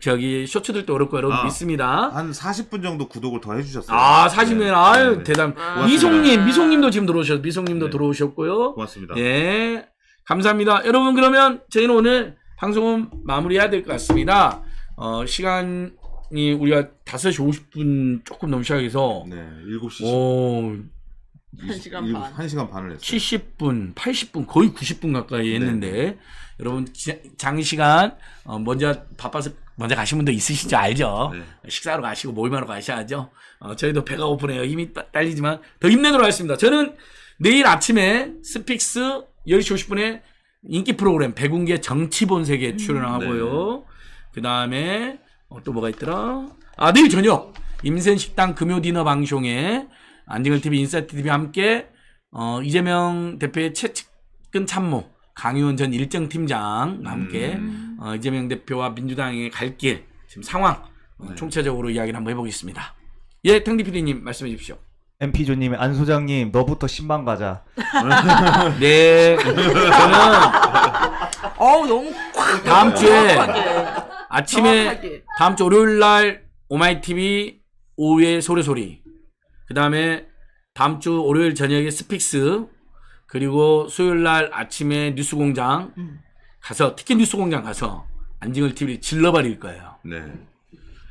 저기 쇼츠들도 어렵고 여러분 아, 있습니다. 한 40분 정도 구독을 더 해주셨어요. 아 40분 네. 아유 네. 대단. 아, 미송님 미송님도 지금 들어오셨 미송님도 네. 들어오셨고요. 고맙습니다. 예 감사합니다. 여러분 그러면 저희는 오늘 방송은 마무리해야 될 것 같습니다. 어 시간이 우리가 5시 50분 조금 넘 시작해서 네 7시 오, 1시간 반 1시간 반을 했어요. 70분 80분 거의 90분 가까이 네. 했는데. 여러분 장시간 어, 먼저 바빠서 먼저 가신 분도 있으시죠 알죠? 네. 식사하러 가시고 모임하러 가셔야죠. 어, 저희도 배가 고프네요. 힘이 딸리지만 더 힘내도록 하겠습니다. 저는 내일 아침에 스픽스 10시 50분에 인기 프로그램 백운계 정치본색에 음, 출연하고요. 네. 그 다음에 어, 또 뭐가 있더라? 아 내일 저녁 임센식당 금요 디너 방송에 안진걸 TV 인사이트 TV 함께 어, 이재명 대표의 최측근 참모 강의원 전 일정팀장과 음. 함께 음. 어, 이재명 대표와 민주당의 갈 길 지금 상황 어, 네. 총체적으로 이야기를 한번 해보겠습니다. 예, 탕디 PD님 말씀해 주십시오. MP조님, 안 소장님, 너부터 1방 가자. 네, 저는 어우 너무 꽉 다음 주에 정확하게. 아침에 정확하게. 다음 주 월요일 날 오마이 TV 오후에 소리 소리. 그 다음에 다음 주 월요일 저녁에 스픽스 그리고 수요일 날 아침에 뉴스 공장 음. 가서 특히 뉴스 공장 가서 안징을 TV를 질러버릴 거예요. 네.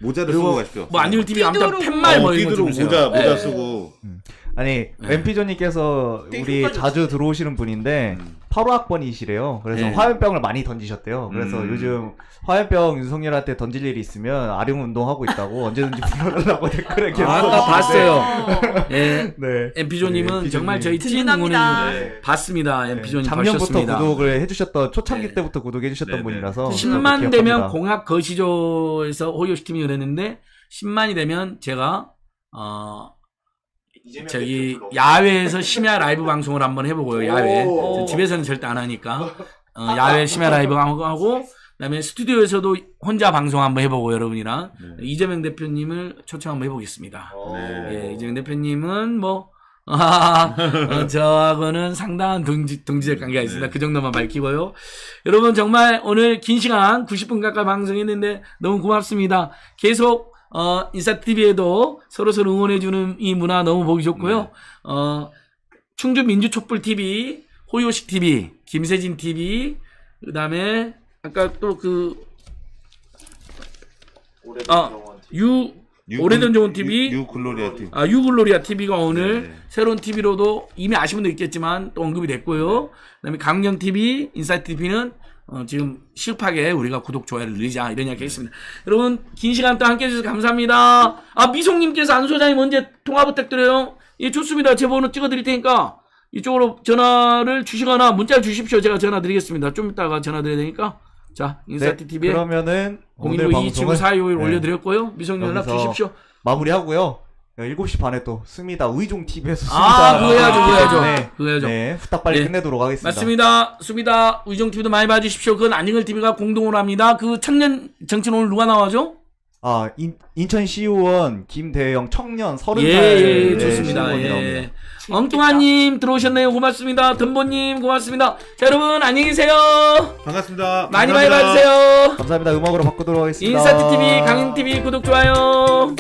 모자를 쓰고 가십시오. 뭐 안징을 TV 아무튼 팻말 뭐 어, 이런 거 모자 모자 네. 쓰고. 음. 아니 엠피조님께서 네. 우리 자주 들어오시는 분인데 8호 음. 학번이시래요. 그래서 네. 화염병을 많이 던지셨대요. 그래서 음. 요즘 화염병 윤석열한테 던질 일이 있으면 아령 운동하고 있다고 언제든지 불러달라고 댓글에 계속 아, 봤어요. 네. 네. 엠피조님은 네, 정말 저희 팀 응원해 네. 봤습니다. 엠피조님 네, 작년부터 구독을 해주셨던 초창기 때부터 구독해주셨던 분이라서 10만 되면 공학 거시조에서 호요시팀이 그랬는데 10만이 되면 제가 어 저기 야외에서 심야 라이브 방송을 한번 해보고요. 야외 집에서는 절대 안 하니까 어, 야외 심야 라이브 하고 그다음에 스튜디오에서도 혼자 방송 한번 해보고 여러분이랑 네. 이재명 대표님을 초청 한번 해보겠습니다. 네. 예, 이재명 대표님은 뭐 어, 저하고는 상당한 동지, 동지적 관계가 네. 있습니다. 네. 그 정도만 밝히고요. 여러분 정말 오늘 긴 시간 90분 가까이 방송했는데 너무 고맙습니다. 계속 어, 인사TV에도 서로서로 응원해주는 이 문화 너무 보기 좋고요. 네. 어, 충주민주촛불TV, 호요식TV, 김세진TV, 그 다음에 아까 또 그, 아, 유, 유, 오래전 좋은 TV, 유, 유 글로리아 TV, 아, 유 글로리아 TV가 오늘 네네. 네. 새로운 TV로도 이미 아시는 도 있겠지만 또 언급이 됐고요. 네. 그다음에 강경 TV, 인사이트 TV는 어, 지금 시급하게 우리가 구독, 좋아요를 늘리자 이런 이야기 했습니다. 여러분 긴 시간 또 함께해 주셔서 감사합니다. 아 미송님께서 안 소장님 언제 통화 부탁드려요? 예 좋습니다. 제 번호 찍어드릴 테니까 이쪽으로 전화를 주시거나 문자를 주십시오. 제가 전화 드리겠습니다. 좀 이따가 전화 드려야 되니까 자 인사티 TV에 네, 그러면은 012 2 7 4 2 5 1 올려드렸고요. 미송님 연락 주십시오. 마무리하고요. 7시 반에 또 스미다 의종 TV에서 스미다 아, 그거 해야죠, 그거 해야죠. 네, 그거 해야죠. 네, 후딱 빨리 네. 끝내도록 하겠습니다. 맞습니다. 스미다 의종 TV도 많이 봐주십시오. 그건 안익을 TV가 공동으로 합니다. 그 청년 정치 오늘 누가 나와죠? 아, 인, 인천 시의원 김대영 청년 30살 예, 예, 네, 좋습니다. 예. 엉뚱아님 들어오셨네요. 고맙습니다. 덤본님 고맙습니다. 자, 여러분 안녕히 계세요. 반갑습니다. 많이 많이 봐주세요. 감사합니다. 음악으로 바꾸도록 하겠습니다. 인사트 TV 강인 TV 구독 좋아요.